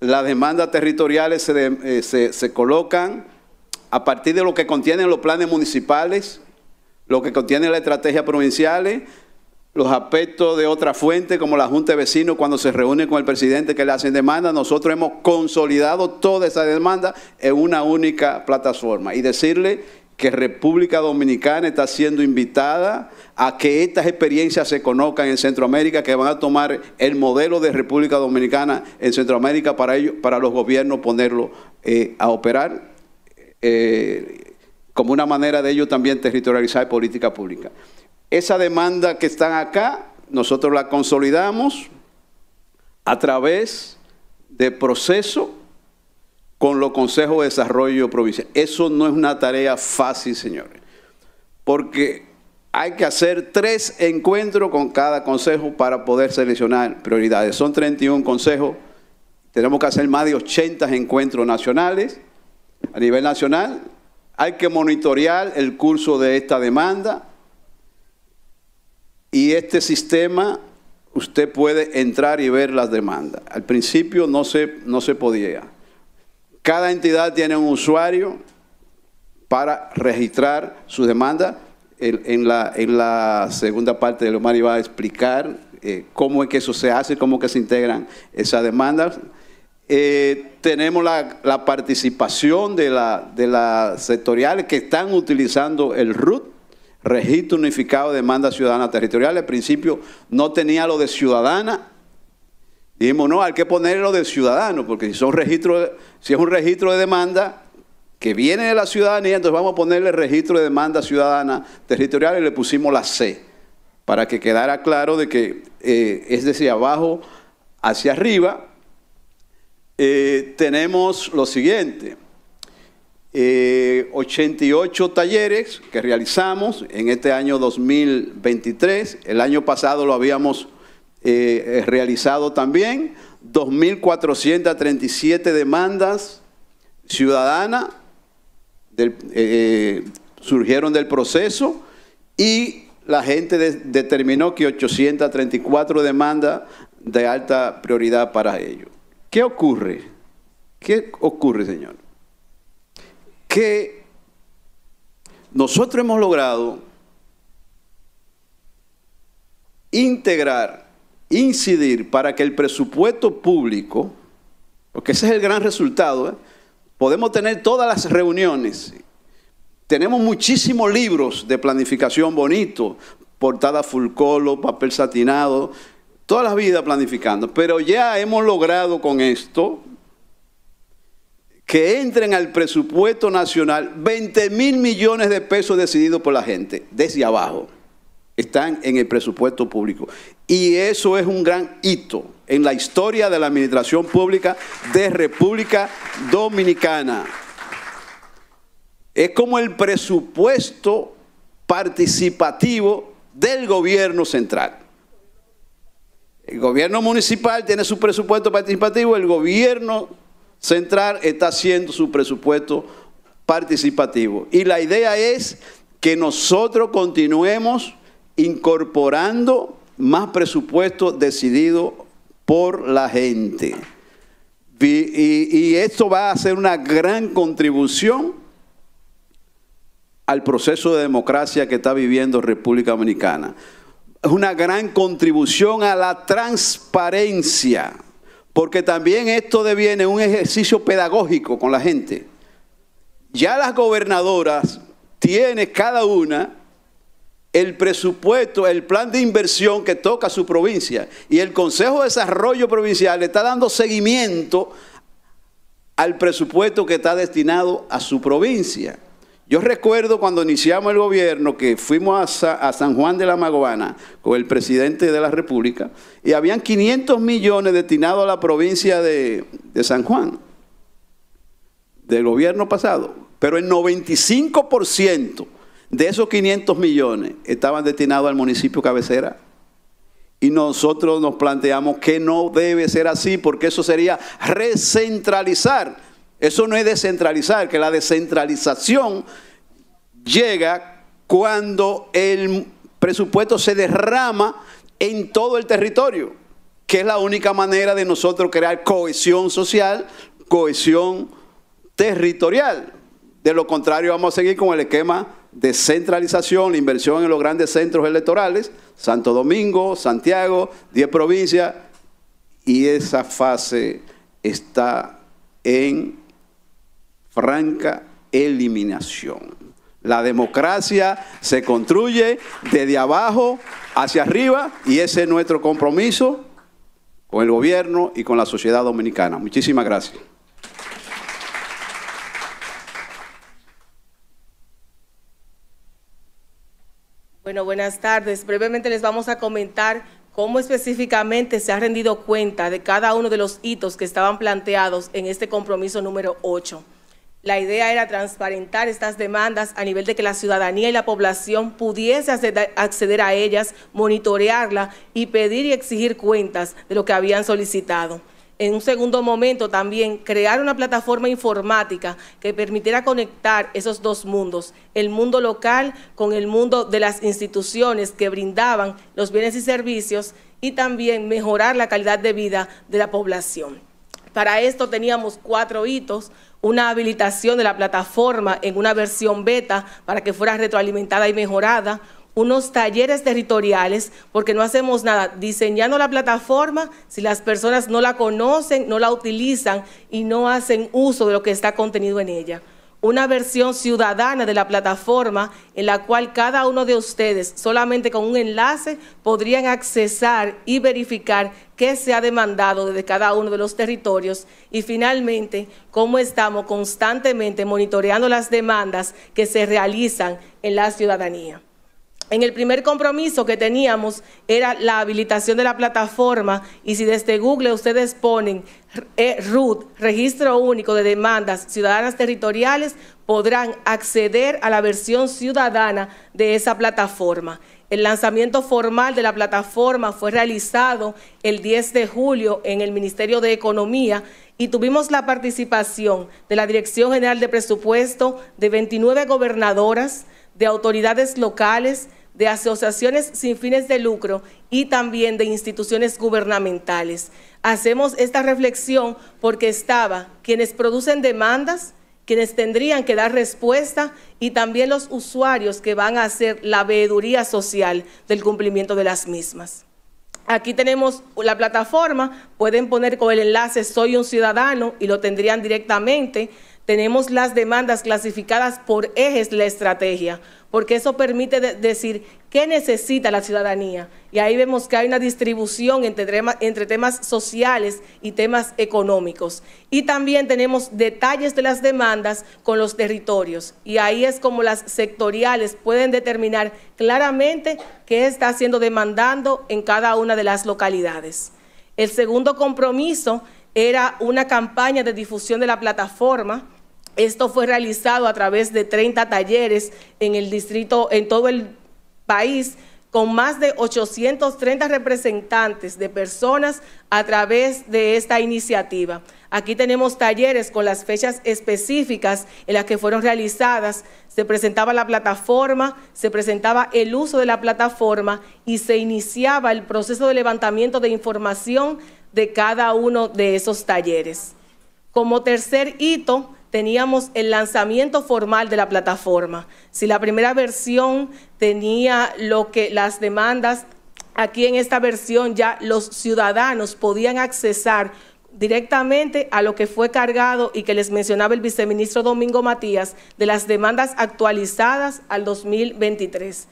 las demandas territoriales eh, se, se colocan a partir de lo que contienen los planes municipales, lo que contienen las estrategias provinciales, los aspectos de otra fuente, como la Junta de Vecinos, cuando se reúne con el presidente que le hacen demanda, nosotros hemos consolidado toda esa demanda en una única plataforma. Y decirle que República Dominicana está siendo invitada a que estas experiencias se conozcan en Centroamérica, que van a tomar el modelo de República Dominicana en Centroamérica para ellos, para los gobiernos ponerlo eh, a operar eh, como una manera de ellos también territorializar política pública esa demanda que están acá, nosotros la consolidamos a través de proceso con los consejos de desarrollo provincial. Eso no es una tarea fácil, señores, porque hay que hacer tres encuentros con cada consejo para poder seleccionar prioridades. Son 31 consejos, tenemos que hacer más de 80 encuentros nacionales. A nivel nacional hay que monitorear el curso de esta demanda, y este sistema usted puede entrar y ver las demandas. Al principio no se, no se podía. Cada entidad tiene un usuario para registrar su demanda. En, la, en la, segunda parte de Omar va a explicar eh, cómo es que eso se hace, cómo que se integran esas demandas. Eh, tenemos la, participación de, la, de las sectoriales que están utilizando el RUT registro unificado de Demanda Ciudadana Territorial, Al principio no tenía lo de ciudadana. Dijimos, no, hay que poner lo de ciudadano, porque si, son registro, si es un registro de demanda que viene de la ciudadanía, entonces vamos a ponerle registro de demanda ciudadana territorial y le pusimos la C, para que quedara claro de que eh, es desde abajo hacia arriba. Eh, tenemos lo siguiente. 88 eh, talleres que realizamos en este año 2023. El año pasado lo habíamos eh, realizado también. 2.437 demandas ciudadanas eh, surgieron del proceso y la gente determinó que 834 demandas de alta prioridad para ello, ¿Qué ocurre? ¿Qué ocurre, señor? que nosotros hemos logrado integrar, incidir para que el presupuesto público, porque ese es el gran resultado, ¿eh? podemos tener todas las reuniones, tenemos muchísimos libros de planificación bonitos, portada full color, papel satinado, toda la vida planificando, pero ya hemos logrado con esto, que entren al presupuesto nacional 20 mil millones de pesos decididos por la gente, desde abajo, están en el presupuesto público. Y eso es un gran hito en la historia de la administración pública de República Dominicana. Es como el presupuesto participativo del gobierno central. El gobierno municipal tiene su presupuesto participativo, el gobierno Central está haciendo su presupuesto participativo. Y la idea es que nosotros continuemos incorporando más presupuesto decidido por la gente. Y, esto va a ser una gran contribución al proceso de democracia que está viviendo República Dominicana. Es una gran contribución a la transparencia porque también esto deviene un ejercicio pedagógico con la gente. Ya las gobernadoras tienen cada una el presupuesto, el plan de inversión que toca su provincia. Y el Consejo de Desarrollo Provincial está dando seguimiento al presupuesto que está destinado a su provincia. Yo recuerdo cuando iniciamos el gobierno que fuimos a, San Juan de la Maguana con el presidente de la República y habían 500 millones destinados a la provincia de, de San Juan del gobierno pasado, pero el 95% de esos 500 millones estaban destinados al municipio cabecera. Y nosotros nos planteamos que no debe ser así, porque eso sería recentralizar eso no es descentralizar, que la descentralización llega cuando el presupuesto se derrama en todo el territorio, que es la única manera de nosotros crear cohesión social, cohesión territorial. De lo contrario, vamos a seguir con el esquema de centralización, la inversión en los grandes centros electorales, Santo Domingo, Santiago, 10 provincias, y esa fase está en franca eliminación. La democracia se construye desde abajo hacia arriba y ese es nuestro compromiso con el gobierno y con la sociedad dominicana. Muchísimas gracias. Bueno, buenas tardes. Brevemente les vamos a comentar cómo específicamente se ha rendido cuenta de cada uno de los hitos que estaban planteados en este compromiso número 8. La idea era transparentar estas demandas a nivel de que la ciudadanía y la población pudiese acceder a ellas, monitorearla y pedir y exigir cuentas de lo que habían solicitado. En un segundo momento también crear una plataforma informática que permitiera conectar esos dos mundos, el mundo local con el mundo de las instituciones que brindaban los bienes y servicios y también mejorar la calidad de vida de la población. Para esto teníamos cuatro hitos, una habilitación de la plataforma en una versión beta para que fuera retroalimentada y mejorada, unos talleres territoriales, porque no hacemos nada diseñando la plataforma si las personas no la conocen, no la utilizan y no hacen uso de lo que está contenido en ella una versión ciudadana de la plataforma en la cual cada uno de ustedes solamente con un enlace podrían accesar y verificar qué se ha demandado desde cada uno de los territorios y finalmente cómo estamos constantemente monitoreando las demandas que se realizan en la ciudadanía. En el primer compromiso que teníamos era la habilitación de la plataforma y si desde Google ustedes ponen eh, RUT, Registro Único de Demandas Ciudadanas Territoriales, podrán acceder a la versión ciudadana de esa plataforma. El lanzamiento formal de la plataforma fue realizado el 10 de julio en el Ministerio de Economía y tuvimos la participación de la Dirección General de Presupuesto, de 29 gobernadoras, de autoridades locales, de asociaciones sin fines de lucro y también de instituciones gubernamentales. Hacemos esta reflexión porque estaba quienes producen demandas, quienes tendrían que dar respuesta y también los usuarios que van a hacer la veeduría social del cumplimiento de las mismas. Aquí tenemos la plataforma, pueden poner con el enlace Soy un ciudadano y lo tendrían directamente tenemos las demandas clasificadas por ejes de la estrategia, porque eso permite decir qué necesita la ciudadanía. Y ahí vemos que hay una distribución entre, entre temas sociales y temas económicos. Y también tenemos detalles de las demandas con los territorios. Y ahí es como las sectoriales pueden determinar claramente qué está siendo demandando en cada una de las localidades. El segundo compromiso era una campaña de difusión de la plataforma esto fue realizado a través de 30 talleres en el distrito, en todo el país, con más de 830 representantes de personas a través de esta iniciativa. Aquí tenemos talleres con las fechas específicas en las que fueron realizadas. Se presentaba la plataforma, se presentaba el uso de la plataforma y se iniciaba el proceso de levantamiento de información de cada uno de esos talleres. Como tercer hito, teníamos el lanzamiento formal de la plataforma. Si la primera versión tenía lo que las demandas, aquí en esta versión ya los ciudadanos podían accesar directamente a lo que fue cargado y que les mencionaba el viceministro Domingo Matías de las demandas actualizadas al 2023.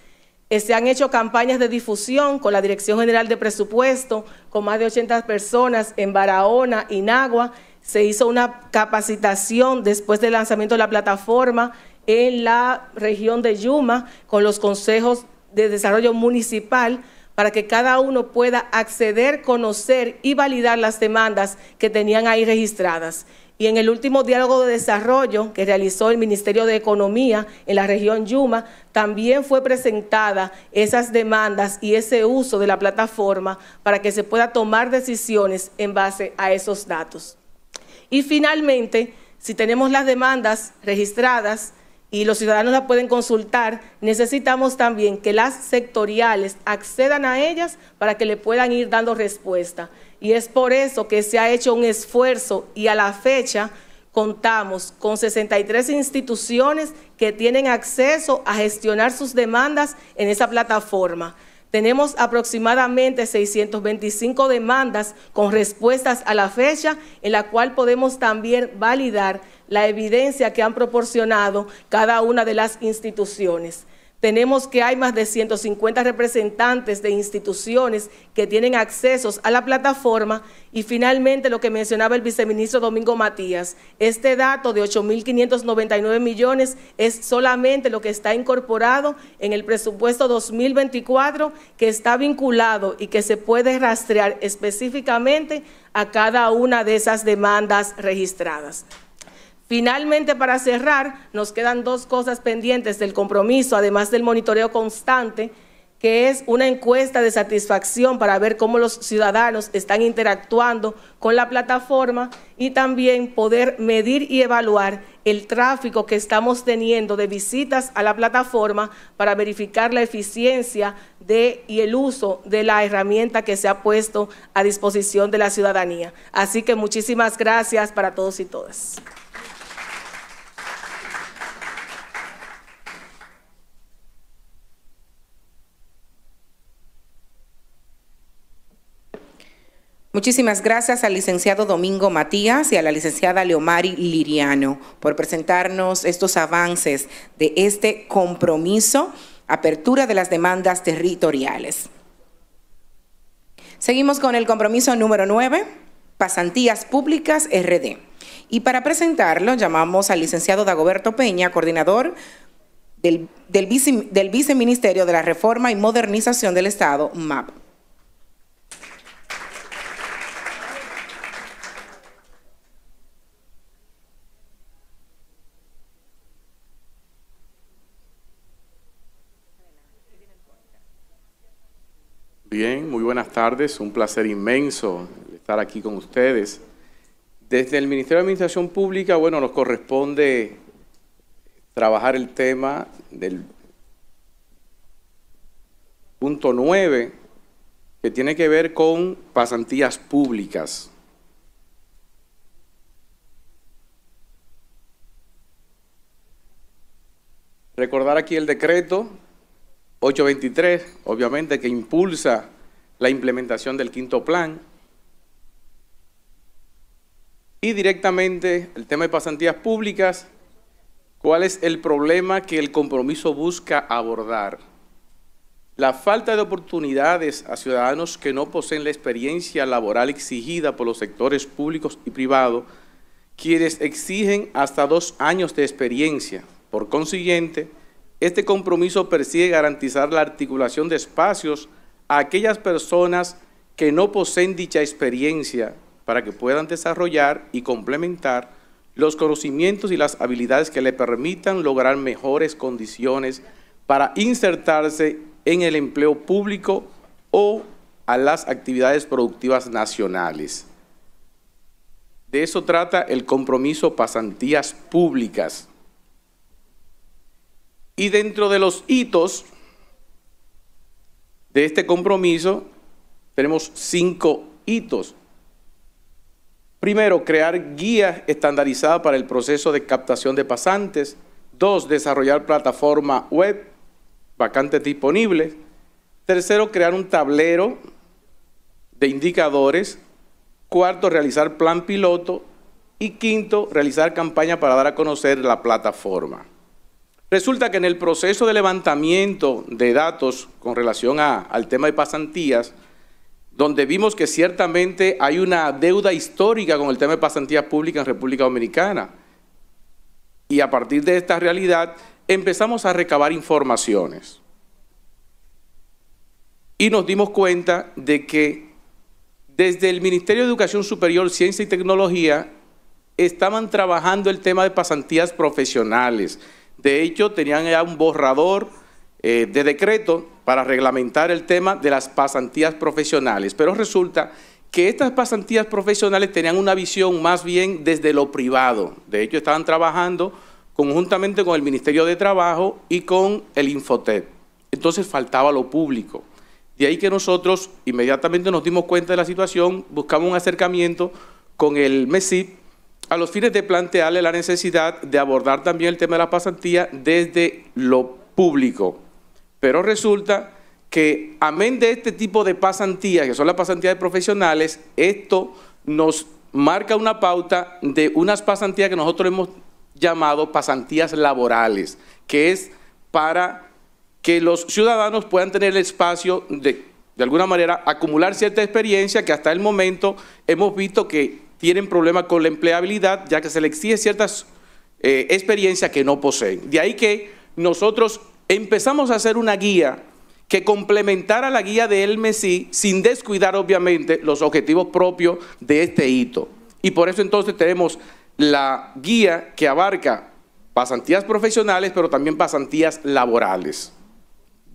Eh, se han hecho campañas de difusión con la Dirección General de Presupuesto, con más de 80 personas en Barahona y Nagua, se hizo una capacitación después del lanzamiento de la plataforma en la región de Yuma con los consejos de desarrollo municipal para que cada uno pueda acceder, conocer y validar las demandas que tenían ahí registradas. Y en el último diálogo de desarrollo que realizó el Ministerio de Economía en la región Yuma, también fue presentada esas demandas y ese uso de la plataforma para que se pueda tomar decisiones en base a esos datos. Y finalmente, si tenemos las demandas registradas y los ciudadanos las pueden consultar, necesitamos también que las sectoriales accedan a ellas para que le puedan ir dando respuesta. Y es por eso que se ha hecho un esfuerzo y a la fecha contamos con 63 instituciones que tienen acceso a gestionar sus demandas en esa plataforma. Tenemos aproximadamente 625 demandas con respuestas a la fecha, en la cual podemos también validar la evidencia que han proporcionado cada una de las instituciones tenemos que hay más de 150 representantes de instituciones que tienen accesos a la plataforma y finalmente lo que mencionaba el viceministro Domingo Matías, este dato de 8.599 millones es solamente lo que está incorporado en el presupuesto 2024 que está vinculado y que se puede rastrear específicamente a cada una de esas demandas registradas. Finalmente, para cerrar, nos quedan dos cosas pendientes del compromiso, además del monitoreo constante, que es una encuesta de satisfacción para ver cómo los ciudadanos están interactuando con la plataforma y también poder medir y evaluar el tráfico que estamos teniendo de visitas a la plataforma para verificar la eficiencia de, y el uso de la herramienta que se ha puesto a disposición de la ciudadanía. Así que muchísimas gracias para todos y todas. Muchísimas gracias al licenciado Domingo Matías y a la licenciada Leomari Liriano por presentarnos estos avances de este compromiso, apertura de las demandas territoriales. Seguimos con el compromiso número 9, pasantías públicas RD. Y para presentarlo llamamos al licenciado Dagoberto Peña, coordinador del, del Viceministerio de la Reforma y Modernización del Estado, MAP. tardes. Un placer inmenso estar aquí con ustedes. Desde el Ministerio de Administración Pública, bueno, nos corresponde trabajar el tema del punto 9, que tiene que ver con pasantías públicas. Recordar aquí el decreto 823, obviamente, que impulsa la implementación del quinto plan. Y directamente el tema de pasantías públicas, ¿cuál es el problema que el compromiso busca abordar? La falta de oportunidades a ciudadanos que no poseen la experiencia laboral exigida por los sectores públicos y privados, quienes exigen hasta dos años de experiencia. Por consiguiente, este compromiso persigue garantizar la articulación de espacios a aquellas personas que no poseen dicha experiencia para que puedan desarrollar y complementar los conocimientos y las habilidades que le permitan lograr mejores condiciones para insertarse en el empleo público o a las actividades productivas nacionales. De eso trata el compromiso pasantías públicas. Y dentro de los hitos de este compromiso tenemos cinco hitos. Primero, crear guías estandarizadas para el proceso de captación de pasantes. Dos, desarrollar plataforma web, vacantes disponibles. Tercero, crear un tablero de indicadores. Cuarto, realizar plan piloto. Y quinto, realizar campaña para dar a conocer la plataforma. Resulta que en el proceso de levantamiento de datos con relación al tema de pasantías, donde vimos que ciertamente hay una deuda histórica con el tema de pasantías públicas en República Dominicana. Y a partir de esta realidad empezamos a recabar informaciones. Y nos dimos cuenta de que desde el Ministerio de Educación Superior, Ciencia y Tecnología estaban trabajando el tema de pasantías profesionales de hecho, tenían ya un borrador eh, de decreto para reglamentar el tema de las pasantías profesionales, pero resulta que estas pasantías profesionales tenían una visión más bien desde lo privado. De hecho, estaban trabajando conjuntamente con el Ministerio de Trabajo y con el Infotec. Entonces faltaba lo público. De ahí que nosotros inmediatamente nos dimos cuenta de la situación, buscamos un acercamiento con el MESIP, a los fines de plantearle la necesidad de abordar también el tema de la pasantía desde lo público. Pero resulta que amén de este tipo de pasantías, que son las pasantías de profesionales, esto nos marca una pauta de unas pasantías que nosotros hemos llamado pasantías laborales, que es para que los ciudadanos puedan tener el espacio de, de alguna manera, acumular cierta experiencia que hasta el momento hemos visto que tienen problemas con la empleabilidad, ya que se les exige ciertas eh, experiencias que no poseen. De ahí que nosotros empezamos a hacer una guía que complementara la guía de El sin descuidar obviamente los objetivos propios de este hito. Y por eso entonces tenemos la guía que abarca pasantías profesionales, pero también pasantías laborales.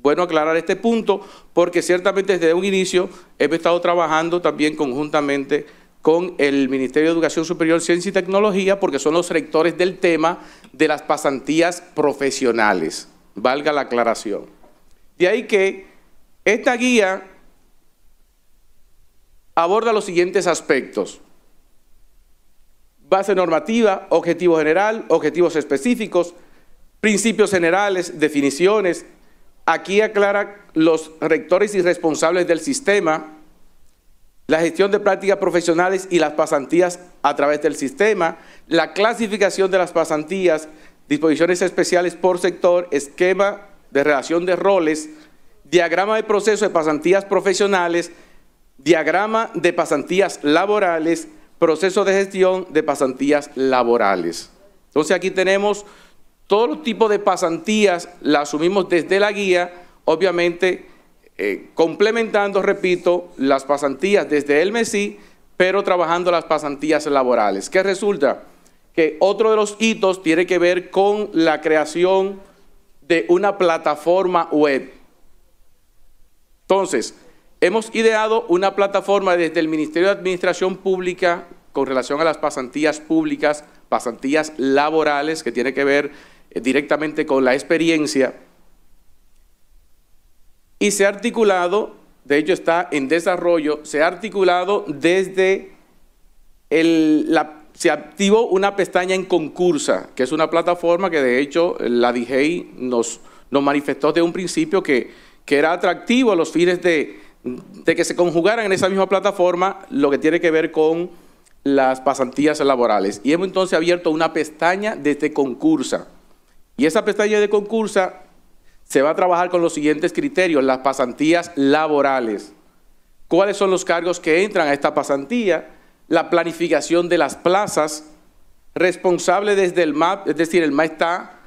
Bueno aclarar este punto porque ciertamente desde un inicio hemos estado trabajando también conjuntamente con el Ministerio de Educación Superior, Ciencia y Tecnología, porque son los rectores del tema de las pasantías profesionales, valga la aclaración. De ahí que esta guía aborda los siguientes aspectos. Base normativa, objetivo general, objetivos específicos, principios generales, definiciones. Aquí aclara los rectores y responsables del sistema, la gestión de prácticas profesionales y las pasantías a través del sistema, la clasificación de las pasantías, disposiciones especiales por sector, esquema de relación de roles, diagrama de proceso de pasantías profesionales, diagrama de pasantías laborales, proceso de gestión de pasantías laborales. Entonces aquí tenemos todo los tipos de pasantías, las asumimos desde la guía, obviamente eh, complementando, repito, las pasantías desde el MESI, pero trabajando las pasantías laborales. ¿Qué resulta? Que otro de los hitos tiene que ver con la creación de una plataforma web. Entonces, hemos ideado una plataforma desde el Ministerio de Administración Pública con relación a las pasantías públicas, pasantías laborales, que tiene que ver eh, directamente con la experiencia y se ha articulado, de hecho está en desarrollo, se ha articulado desde la, se activó una pestaña en Concursa, que es una plataforma que de hecho la DGI nos, manifestó desde un principio que, que era atractivo a los fines de, de que se conjugaran en esa misma plataforma lo que tiene que ver con las pasantías laborales. Y hemos entonces abierto una pestaña desde Concursa. Y esa pestaña de Concursa se va a trabajar con los siguientes criterios, las pasantías laborales. ¿Cuáles son los cargos que entran a esta pasantía? La planificación de las plazas, responsable desde el MAP, es decir, el MAP está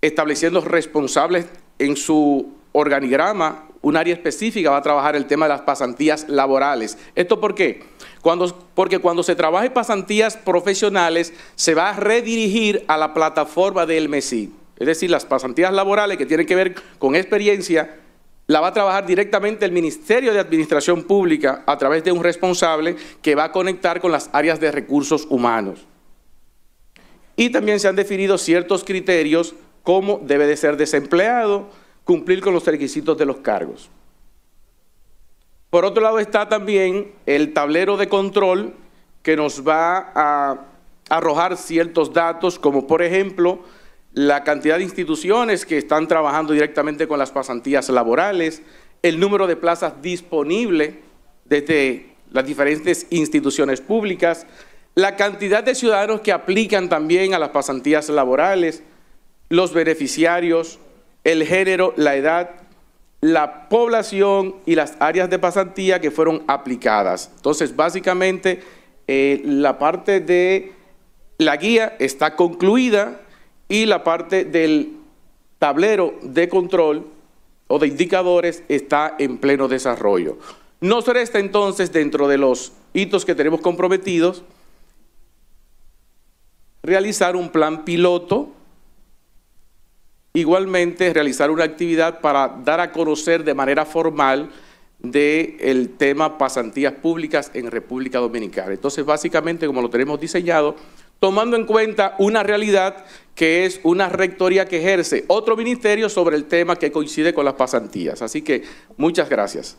estableciendo responsables en su organigrama, un área específica va a trabajar el tema de las pasantías laborales. ¿Esto por qué? Cuando, porque cuando se trabaje pasantías profesionales, se va a redirigir a la plataforma del MESI es decir, las pasantías laborales que tienen que ver con experiencia, la va a trabajar directamente el Ministerio de Administración Pública a través de un responsable que va a conectar con las áreas de recursos humanos. Y también se han definido ciertos criterios como debe de ser desempleado, cumplir con los requisitos de los cargos. Por otro lado está también el tablero de control que nos va a arrojar ciertos datos, como por ejemplo la cantidad de instituciones que están trabajando directamente con las pasantías laborales, el número de plazas disponibles desde las diferentes instituciones públicas, la cantidad de ciudadanos que aplican también a las pasantías laborales, los beneficiarios, el género, la edad, la población y las áreas de pasantía que fueron aplicadas. Entonces, básicamente, eh, la parte de la guía está concluida y la parte del tablero de control o de indicadores está en pleno desarrollo. Nos resta entonces dentro de los hitos que tenemos comprometidos realizar un plan piloto, igualmente realizar una actividad para dar a conocer de manera formal del tema pasantías públicas en República Dominicana. Entonces, básicamente, como lo tenemos diseñado, tomando en cuenta una realidad que es una rectoría que ejerce otro ministerio sobre el tema que coincide con las pasantías. Así que muchas gracias.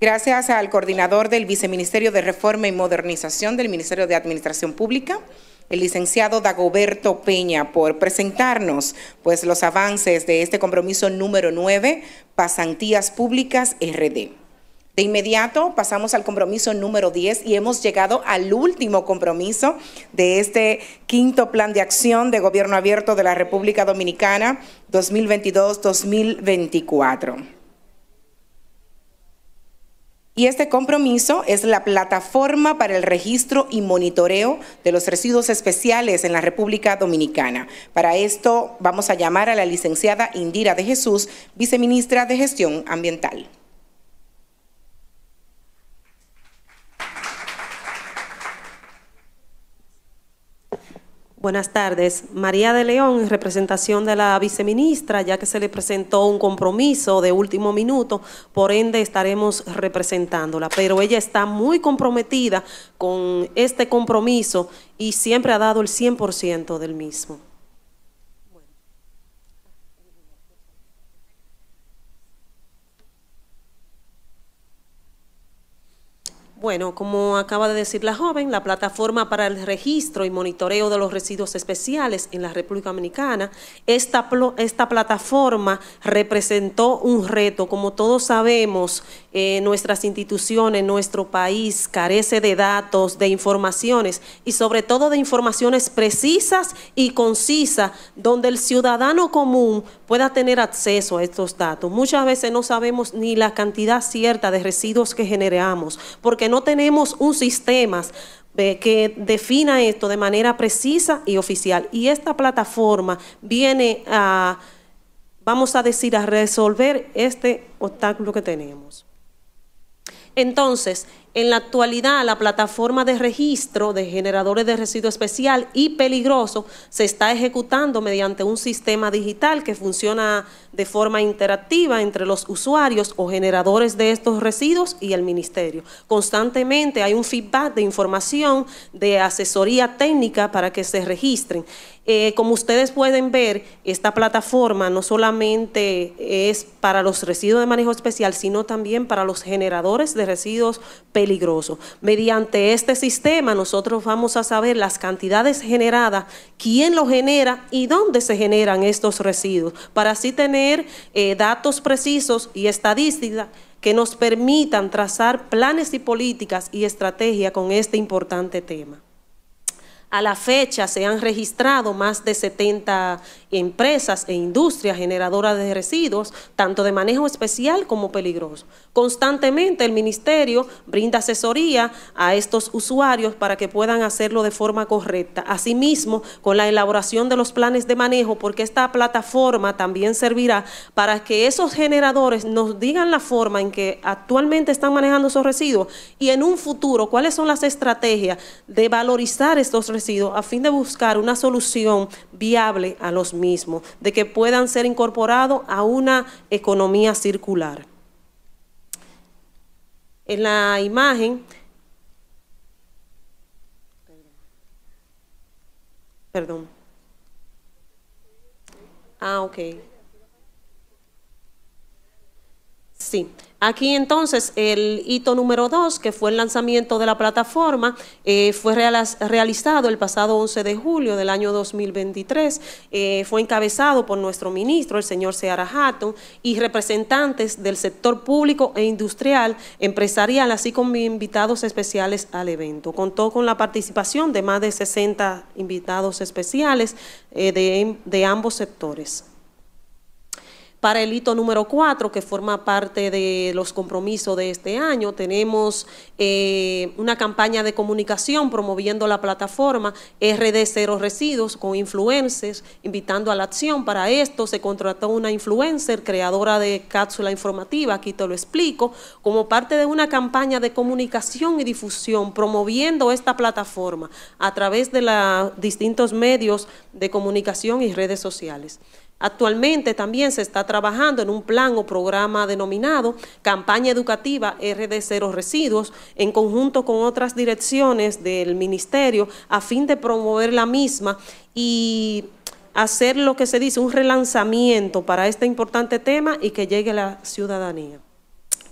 Gracias al coordinador del Viceministerio de Reforma y Modernización del Ministerio de Administración Pública, el licenciado Dagoberto Peña por presentarnos pues, los avances de este compromiso número 9, Pasantías Públicas RD. De inmediato pasamos al compromiso número 10 y hemos llegado al último compromiso de este quinto plan de acción de gobierno abierto de la República Dominicana 2022-2024. Y este compromiso es la plataforma para el registro y monitoreo de los residuos especiales en la República Dominicana. Para esto vamos a llamar a la licenciada Indira de Jesús, viceministra de Gestión Ambiental. Buenas tardes. María de León, en representación de la viceministra, ya que se le presentó un compromiso de último minuto, por ende estaremos representándola. Pero ella está muy comprometida con este compromiso y siempre ha dado el 100% del mismo. Bueno, como acaba de decir la joven, la plataforma para el registro y monitoreo de los residuos especiales en la República Dominicana, esta, esta plataforma representó un reto. Como todos sabemos, eh, nuestras instituciones, nuestro país carece de datos, de informaciones y sobre todo de informaciones precisas y concisas donde el ciudadano común pueda tener acceso a estos datos. Muchas veces no sabemos ni la cantidad cierta de residuos que generamos porque no tenemos un sistema eh, que defina esto de manera precisa y oficial. Y esta plataforma viene a, vamos a decir, a resolver este obstáculo que tenemos. Entonces, en la actualidad, la plataforma de registro de generadores de residuos especial y peligroso se está ejecutando mediante un sistema digital que funciona de forma interactiva entre los usuarios o generadores de estos residuos y el ministerio. Constantemente hay un feedback de información, de asesoría técnica para que se registren. Eh, como ustedes pueden ver, esta plataforma no solamente es para los residuos de manejo especial, sino también para los generadores de residuos peligrosos. Mediante este sistema nosotros vamos a saber las cantidades generadas, quién lo genera y dónde se generan estos residuos, para así tener eh, datos precisos y estadísticas que nos permitan trazar planes y políticas y estrategia con este importante tema. A la fecha se han registrado más de 70 empresas e industrias generadoras de residuos, tanto de manejo especial como peligroso. Constantemente el Ministerio brinda asesoría a estos usuarios para que puedan hacerlo de forma correcta. Asimismo, con la elaboración de los planes de manejo, porque esta plataforma también servirá para que esos generadores nos digan la forma en que actualmente están manejando esos residuos y en un futuro cuáles son las estrategias de valorizar estos residuos a fin de buscar una solución viable a los mismos. Mismo de que puedan ser incorporados a una economía circular. En la imagen, perdón, ah, ok, sí, Aquí entonces el hito número dos, que fue el lanzamiento de la plataforma, eh, fue realizado el pasado 11 de julio del año 2023. Eh, fue encabezado por nuestro ministro, el señor Seara Hatton, y representantes del sector público e industrial, empresarial, así como invitados especiales al evento. Contó con la participación de más de 60 invitados especiales eh, de ambos sectores. Para el hito número cuatro, que forma parte de los compromisos de este año, tenemos eh, una campaña de comunicación promoviendo la plataforma RD Cero Residuos con influencers, invitando a la acción. Para esto se contrató una influencer, creadora de cápsula informativa, aquí te lo explico, como parte de una campaña de comunicación y difusión promoviendo esta plataforma a través de los distintos medios de comunicación y redes sociales. Actualmente también se está trabajando en un plan o programa denominado Campaña Educativa RD Cero Residuos en conjunto con otras direcciones del Ministerio a fin de promover la misma y hacer lo que se dice un relanzamiento para este importante tema y que llegue a la ciudadanía.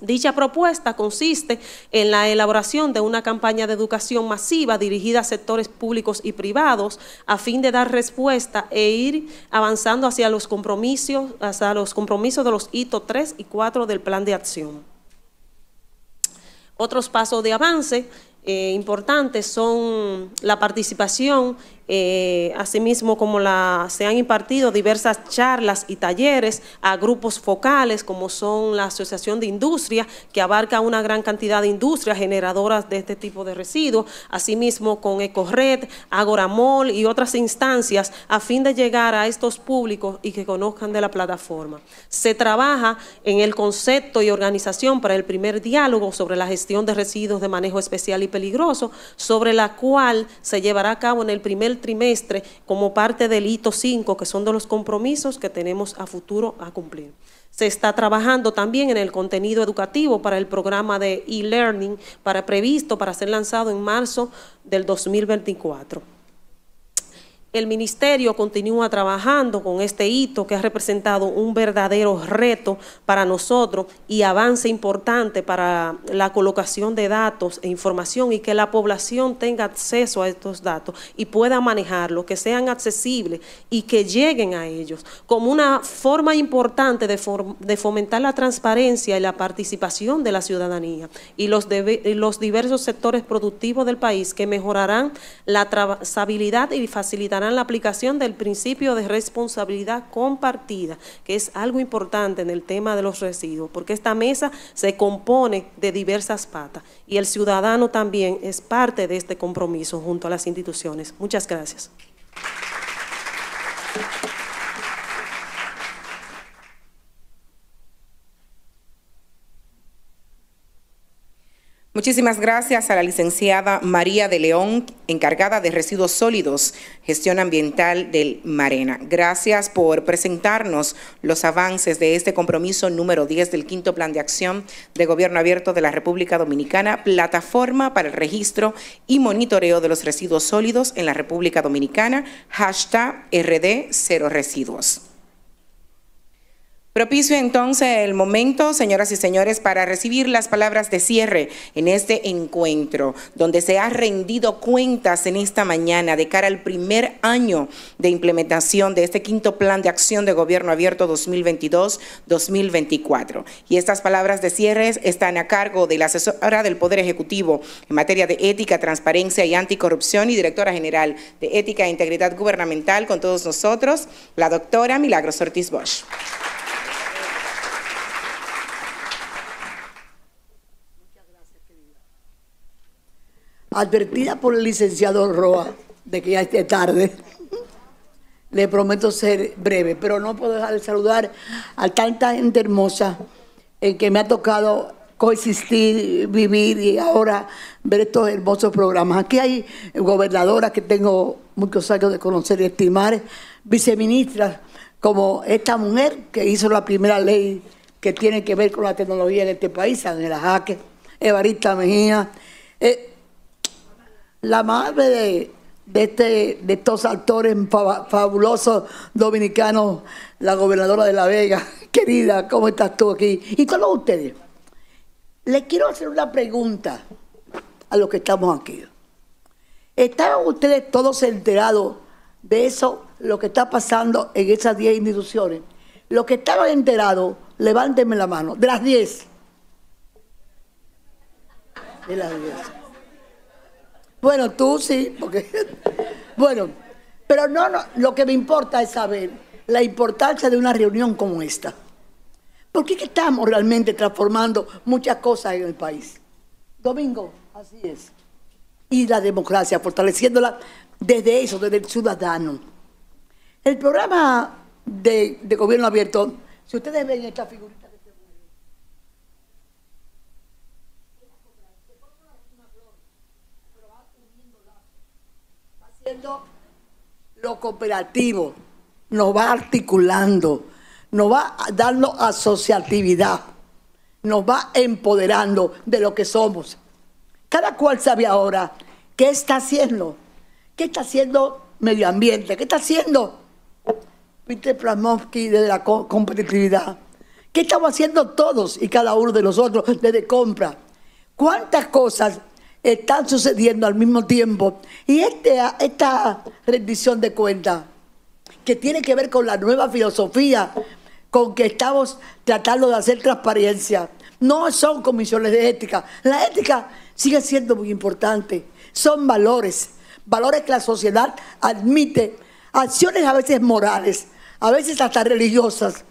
Dicha propuesta consiste en la elaboración de una campaña de educación masiva dirigida a sectores públicos y privados a fin de dar respuesta e ir avanzando hacia los compromisos, hacia los compromisos de los hitos 3 y 4 del plan de acción. Otros pasos de avance eh, importantes son la participación eh, asimismo como la, se han impartido diversas charlas y talleres a grupos focales como son la Asociación de Industria, que abarca una gran cantidad de industrias generadoras de este tipo de residuos, asimismo con Ecorred, Agoramol y otras instancias a fin de llegar a estos públicos y que conozcan de la plataforma. Se trabaja en el concepto y organización para el primer diálogo sobre la gestión de residuos de manejo especial y peligroso, sobre la cual se llevará a cabo en el primer trimestre como parte del hito 5, que son de los compromisos que tenemos a futuro a cumplir. Se está trabajando también en el contenido educativo para el programa de e-learning para previsto para ser lanzado en marzo del 2024. El ministerio continúa trabajando con este hito que ha representado un verdadero reto para nosotros y avance importante para la colocación de datos e información y que la población tenga acceso a estos datos y pueda manejarlos, que sean accesibles y que lleguen a ellos como una forma importante de, de fomentar la transparencia y la participación de la ciudadanía y los, los diversos sectores productivos del país que mejorarán la trazabilidad y facilidad la aplicación del principio de responsabilidad compartida, que es algo importante en el tema de los residuos, porque esta mesa se compone de diversas patas y el ciudadano también es parte de este compromiso junto a las instituciones. Muchas gracias. Muchísimas gracias a la licenciada María de León, encargada de residuos sólidos, gestión ambiental del Marena. Gracias por presentarnos los avances de este compromiso número 10 del quinto plan de acción de gobierno abierto de la República Dominicana, plataforma para el registro y monitoreo de los residuos sólidos en la República Dominicana, hashtag RD Cero Residuos. Propicio entonces el momento, señoras y señores, para recibir las palabras de cierre en este encuentro, donde se ha rendido cuentas en esta mañana de cara al primer año de implementación de este quinto plan de acción de gobierno abierto 2022-2024. Y estas palabras de cierre están a cargo de la asesora del Poder Ejecutivo en materia de ética, transparencia y anticorrupción y directora general de ética e integridad gubernamental con todos nosotros, la doctora Milagros Ortiz Bosch. advertida por el licenciado Roa de que ya esté tarde. Le prometo ser breve, pero no puedo dejar de saludar a tanta gente hermosa en eh, que me ha tocado coexistir, vivir y ahora ver estos hermosos programas. Aquí hay gobernadoras que tengo muchos años de conocer y estimar, viceministras como esta mujer que hizo la primera ley que tiene que ver con la tecnología en este país, Ángela Jaque, Evarista Mejía. Eh, la madre de, este, estos actores fabulosos dominicanos, la gobernadora de La Vega. Querida, ¿cómo estás tú aquí? Y todos ustedes. Les quiero hacer una pregunta a los que estamos aquí. ¿Estaban ustedes todos enterados de eso, lo que está pasando en esas 10 instituciones? Los que estaban enterados, levántenme la mano. De las 10. De las 10. Bueno, tú sí, porque. Bueno, pero no, no, lo que me importa es saber la importancia de una reunión como esta. Porque estamos realmente transformando muchas cosas en el país. Domingo, así es. Y la democracia, fortaleciéndola desde eso, desde el ciudadano. El programa de, de gobierno abierto, si ustedes ven esta figura, Lo cooperativo nos va articulando, nos va dando asociatividad, nos va empoderando de lo que somos. Cada cual sabe ahora qué está haciendo, qué está haciendo medio ambiente, qué está haciendo Peter Plasmovsky de la competitividad, qué estamos haciendo todos y cada uno de nosotros desde compra. ¿Cuántas cosas están sucediendo al mismo tiempo. Y este, esta rendición de cuentas, que tiene que ver con la nueva filosofía con que estamos tratando de hacer transparencia, no son comisiones de ética. La ética sigue siendo muy importante. Son valores, valores que la sociedad admite, acciones a veces morales, a veces hasta religiosas,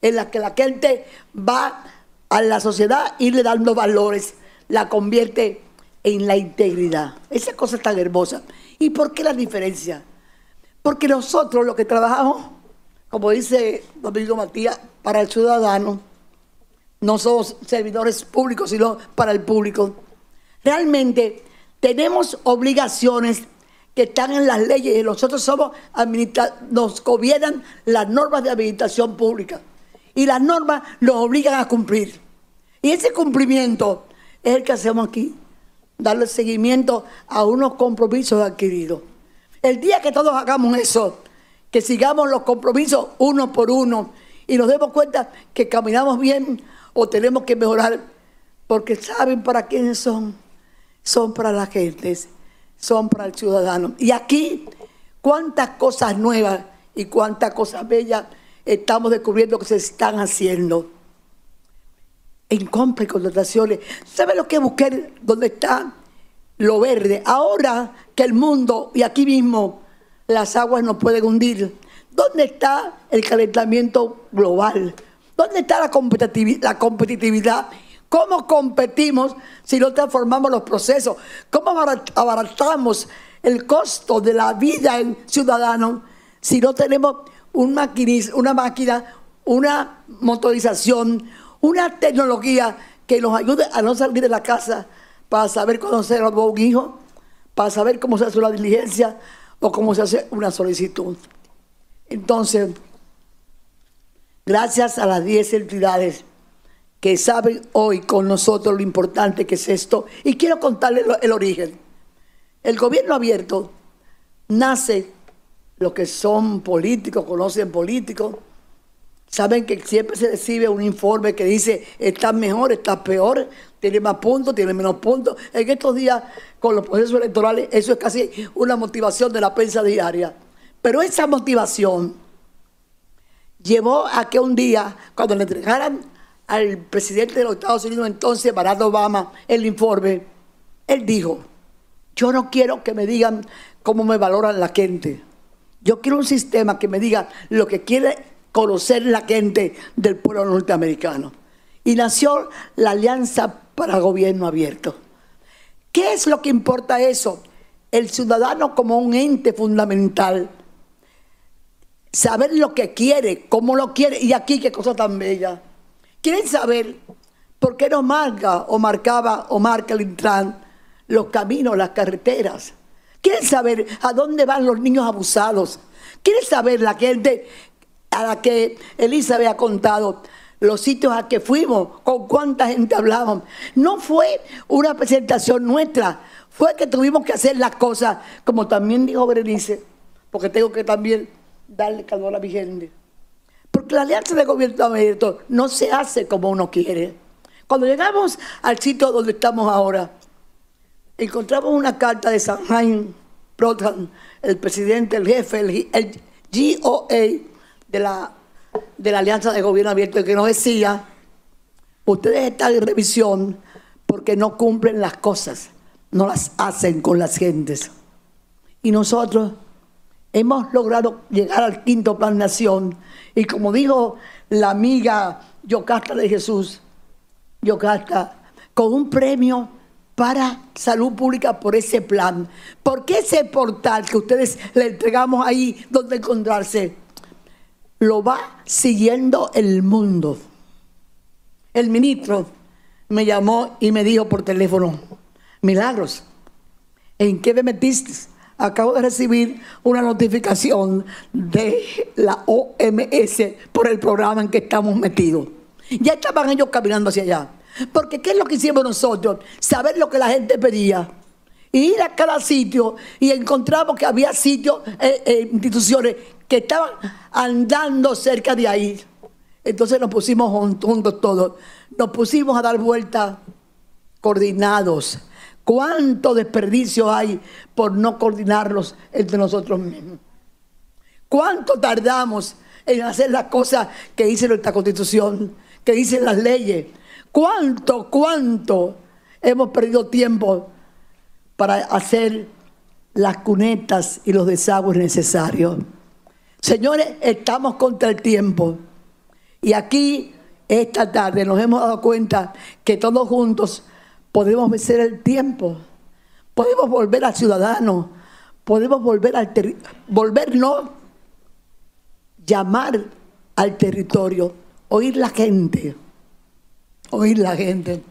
en las que la gente va a la sociedad y le dando valores, la convierte en la integridad. Esa cosa es tan hermosa. ¿Y por qué la diferencia? Porque nosotros los que trabajamos, como dice Domingo Matías, para el ciudadano, no somos servidores públicos, sino para el público. Realmente tenemos obligaciones que están en las leyes y nosotros somos nos gobiernan las normas de habilitación pública y las normas nos obligan a cumplir. Y ese cumplimiento es el que hacemos aquí darle seguimiento a unos compromisos adquiridos. El día que todos hagamos eso, que sigamos los compromisos uno por uno y nos demos cuenta que caminamos bien o tenemos que mejorar, porque saben para quiénes son, son para la gente, son para el ciudadano. Y aquí, cuántas cosas nuevas y cuántas cosas bellas estamos descubriendo que se están haciendo en compra y contrataciones. ¿Sabe lo que busqué ...dónde está lo verde? Ahora que el mundo y aquí mismo las aguas nos pueden hundir, ¿dónde está el calentamiento global? ¿Dónde está la, competitividad? ¿Cómo competimos si no transformamos los procesos? ¿Cómo abaratamos el costo de la vida en ciudadano si no tenemos un una máquina, una motorización, una tecnología que nos ayude a no salir de la casa para saber conocer a los un hijo, para saber cómo se hace una diligencia o cómo se hace una solicitud. Entonces, gracias a las 10 entidades que saben hoy con nosotros lo importante que es esto, y quiero contarles el origen. El gobierno abierto nace, los que son políticos, conocen políticos, Saben que siempre se recibe un informe que dice, está mejor, está peor, tiene más puntos, tiene menos puntos. En estos días, con los procesos electorales, eso es casi una motivación de la prensa diaria. Pero esa motivación llevó a que un día, cuando le entregaran al presidente de los Estados Unidos entonces, Barack Obama, el informe, él dijo, yo no quiero que me digan cómo me valoran la gente. Yo quiero un sistema que me diga lo que quiere conocer la gente del pueblo norteamericano. Y nació la Alianza para Gobierno Abierto. ¿Qué es lo que importa eso? El ciudadano como un ente fundamental. Saber lo que quiere, cómo lo quiere, y aquí qué cosa tan bella. ¿Quieren saber por qué no marca o marcaba o marca el Intran los caminos, las carreteras? ¿Quieren saber a dónde van los niños abusados? ¿Quieren saber la gente a la que Elizabeth ha contado, los sitios a que fuimos, con cuánta gente hablábamos. No fue una presentación nuestra, fue que tuvimos que hacer las cosas, como también dijo Berenice, porque tengo que también darle calor a mi gente. Porque la alianza de gobierno abierto no se hace como uno quiere. Cuando llegamos al sitio donde estamos ahora, encontramos una carta de San Protan, el presidente, el jefe, el GOA, de la, de la Alianza de Gobierno Abierto que nos decía, ustedes están en revisión porque no cumplen las cosas, no las hacen con las gentes. Y nosotros hemos logrado llegar al quinto plan nación y como dijo la amiga Yocasta de Jesús, Yocasta, con un premio para salud pública por ese plan. Porque ese portal que ustedes le entregamos ahí donde encontrarse? lo va siguiendo el mundo. El ministro me llamó y me dijo por teléfono, Milagros, ¿en qué me metiste? Acabo de recibir una notificación de la OMS por el programa en que estamos metidos. Ya estaban ellos caminando hacia allá. Porque ¿qué es lo que hicimos nosotros? Saber lo que la gente pedía. ir a cada sitio y encontramos que había sitios, e instituciones que estaban andando cerca de ahí. Entonces nos pusimos juntos todos, nos pusimos a dar vueltas coordinados. ¿Cuánto desperdicio hay por no coordinarlos entre nosotros mismos? ¿Cuánto tardamos en hacer las cosas que dice nuestra constitución, que dicen las leyes? ¿Cuánto, cuánto hemos perdido tiempo para hacer las cunetas y los desagües necesarios? Señores, estamos contra el tiempo. Y aquí, esta tarde, nos hemos dado cuenta que todos juntos podemos vencer el tiempo. Podemos volver a ciudadanos. Podemos volver al volver no llamar al territorio, oír la gente, oír la gente.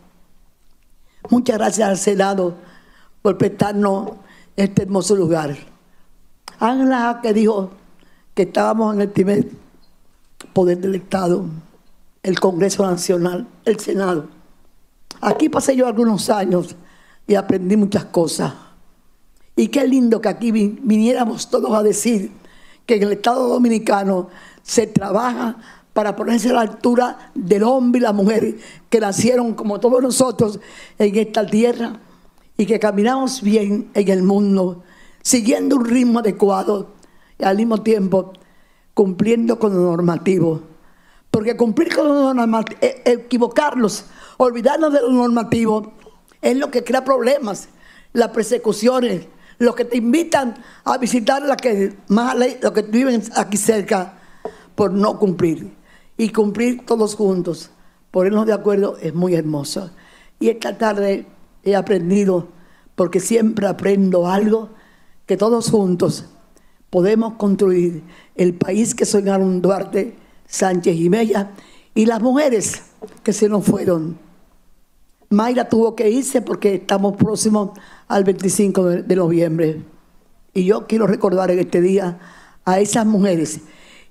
Muchas gracias al Senado por prestarnos este hermoso lugar. Ángela que dijo, que estábamos en el primer poder del Estado, el Congreso Nacional, el Senado. Aquí pasé yo algunos años y aprendí muchas cosas. Y qué lindo que aquí viniéramos todos a decir que en el Estado Dominicano se trabaja para ponerse a la altura del hombre y la mujer que nacieron como todos nosotros en esta tierra y que caminamos bien en el mundo, siguiendo un ritmo adecuado al mismo tiempo cumpliendo con lo normativo. Porque cumplir con lo normativo, e, equivocarnos, olvidarnos de lo normativo, es lo que crea problemas, las persecuciones, los que te invitan a visitar la que más los que viven aquí cerca por no cumplir. Y cumplir todos juntos, ponernos de acuerdo, es muy hermoso. Y esta tarde he aprendido, porque siempre aprendo algo, que todos juntos podemos construir el país que soñaron Duarte, Sánchez y Mella y las mujeres que se nos fueron. Mayra tuvo que irse porque estamos próximos al 25 de, de noviembre. Y yo quiero recordar en este día a esas mujeres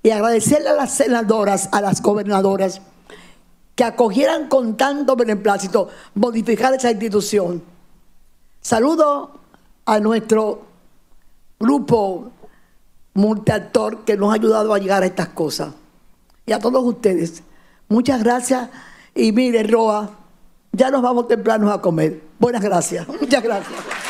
y agradecerle a las senadoras, a las gobernadoras, que acogieran con tanto beneplácito modificar esa institución. Saludo a nuestro grupo multiactor que nos ha ayudado a llegar a estas cosas. Y a todos ustedes, muchas gracias. Y mire, Roa, ya nos vamos tempranos a comer. Buenas gracias. Muchas gracias.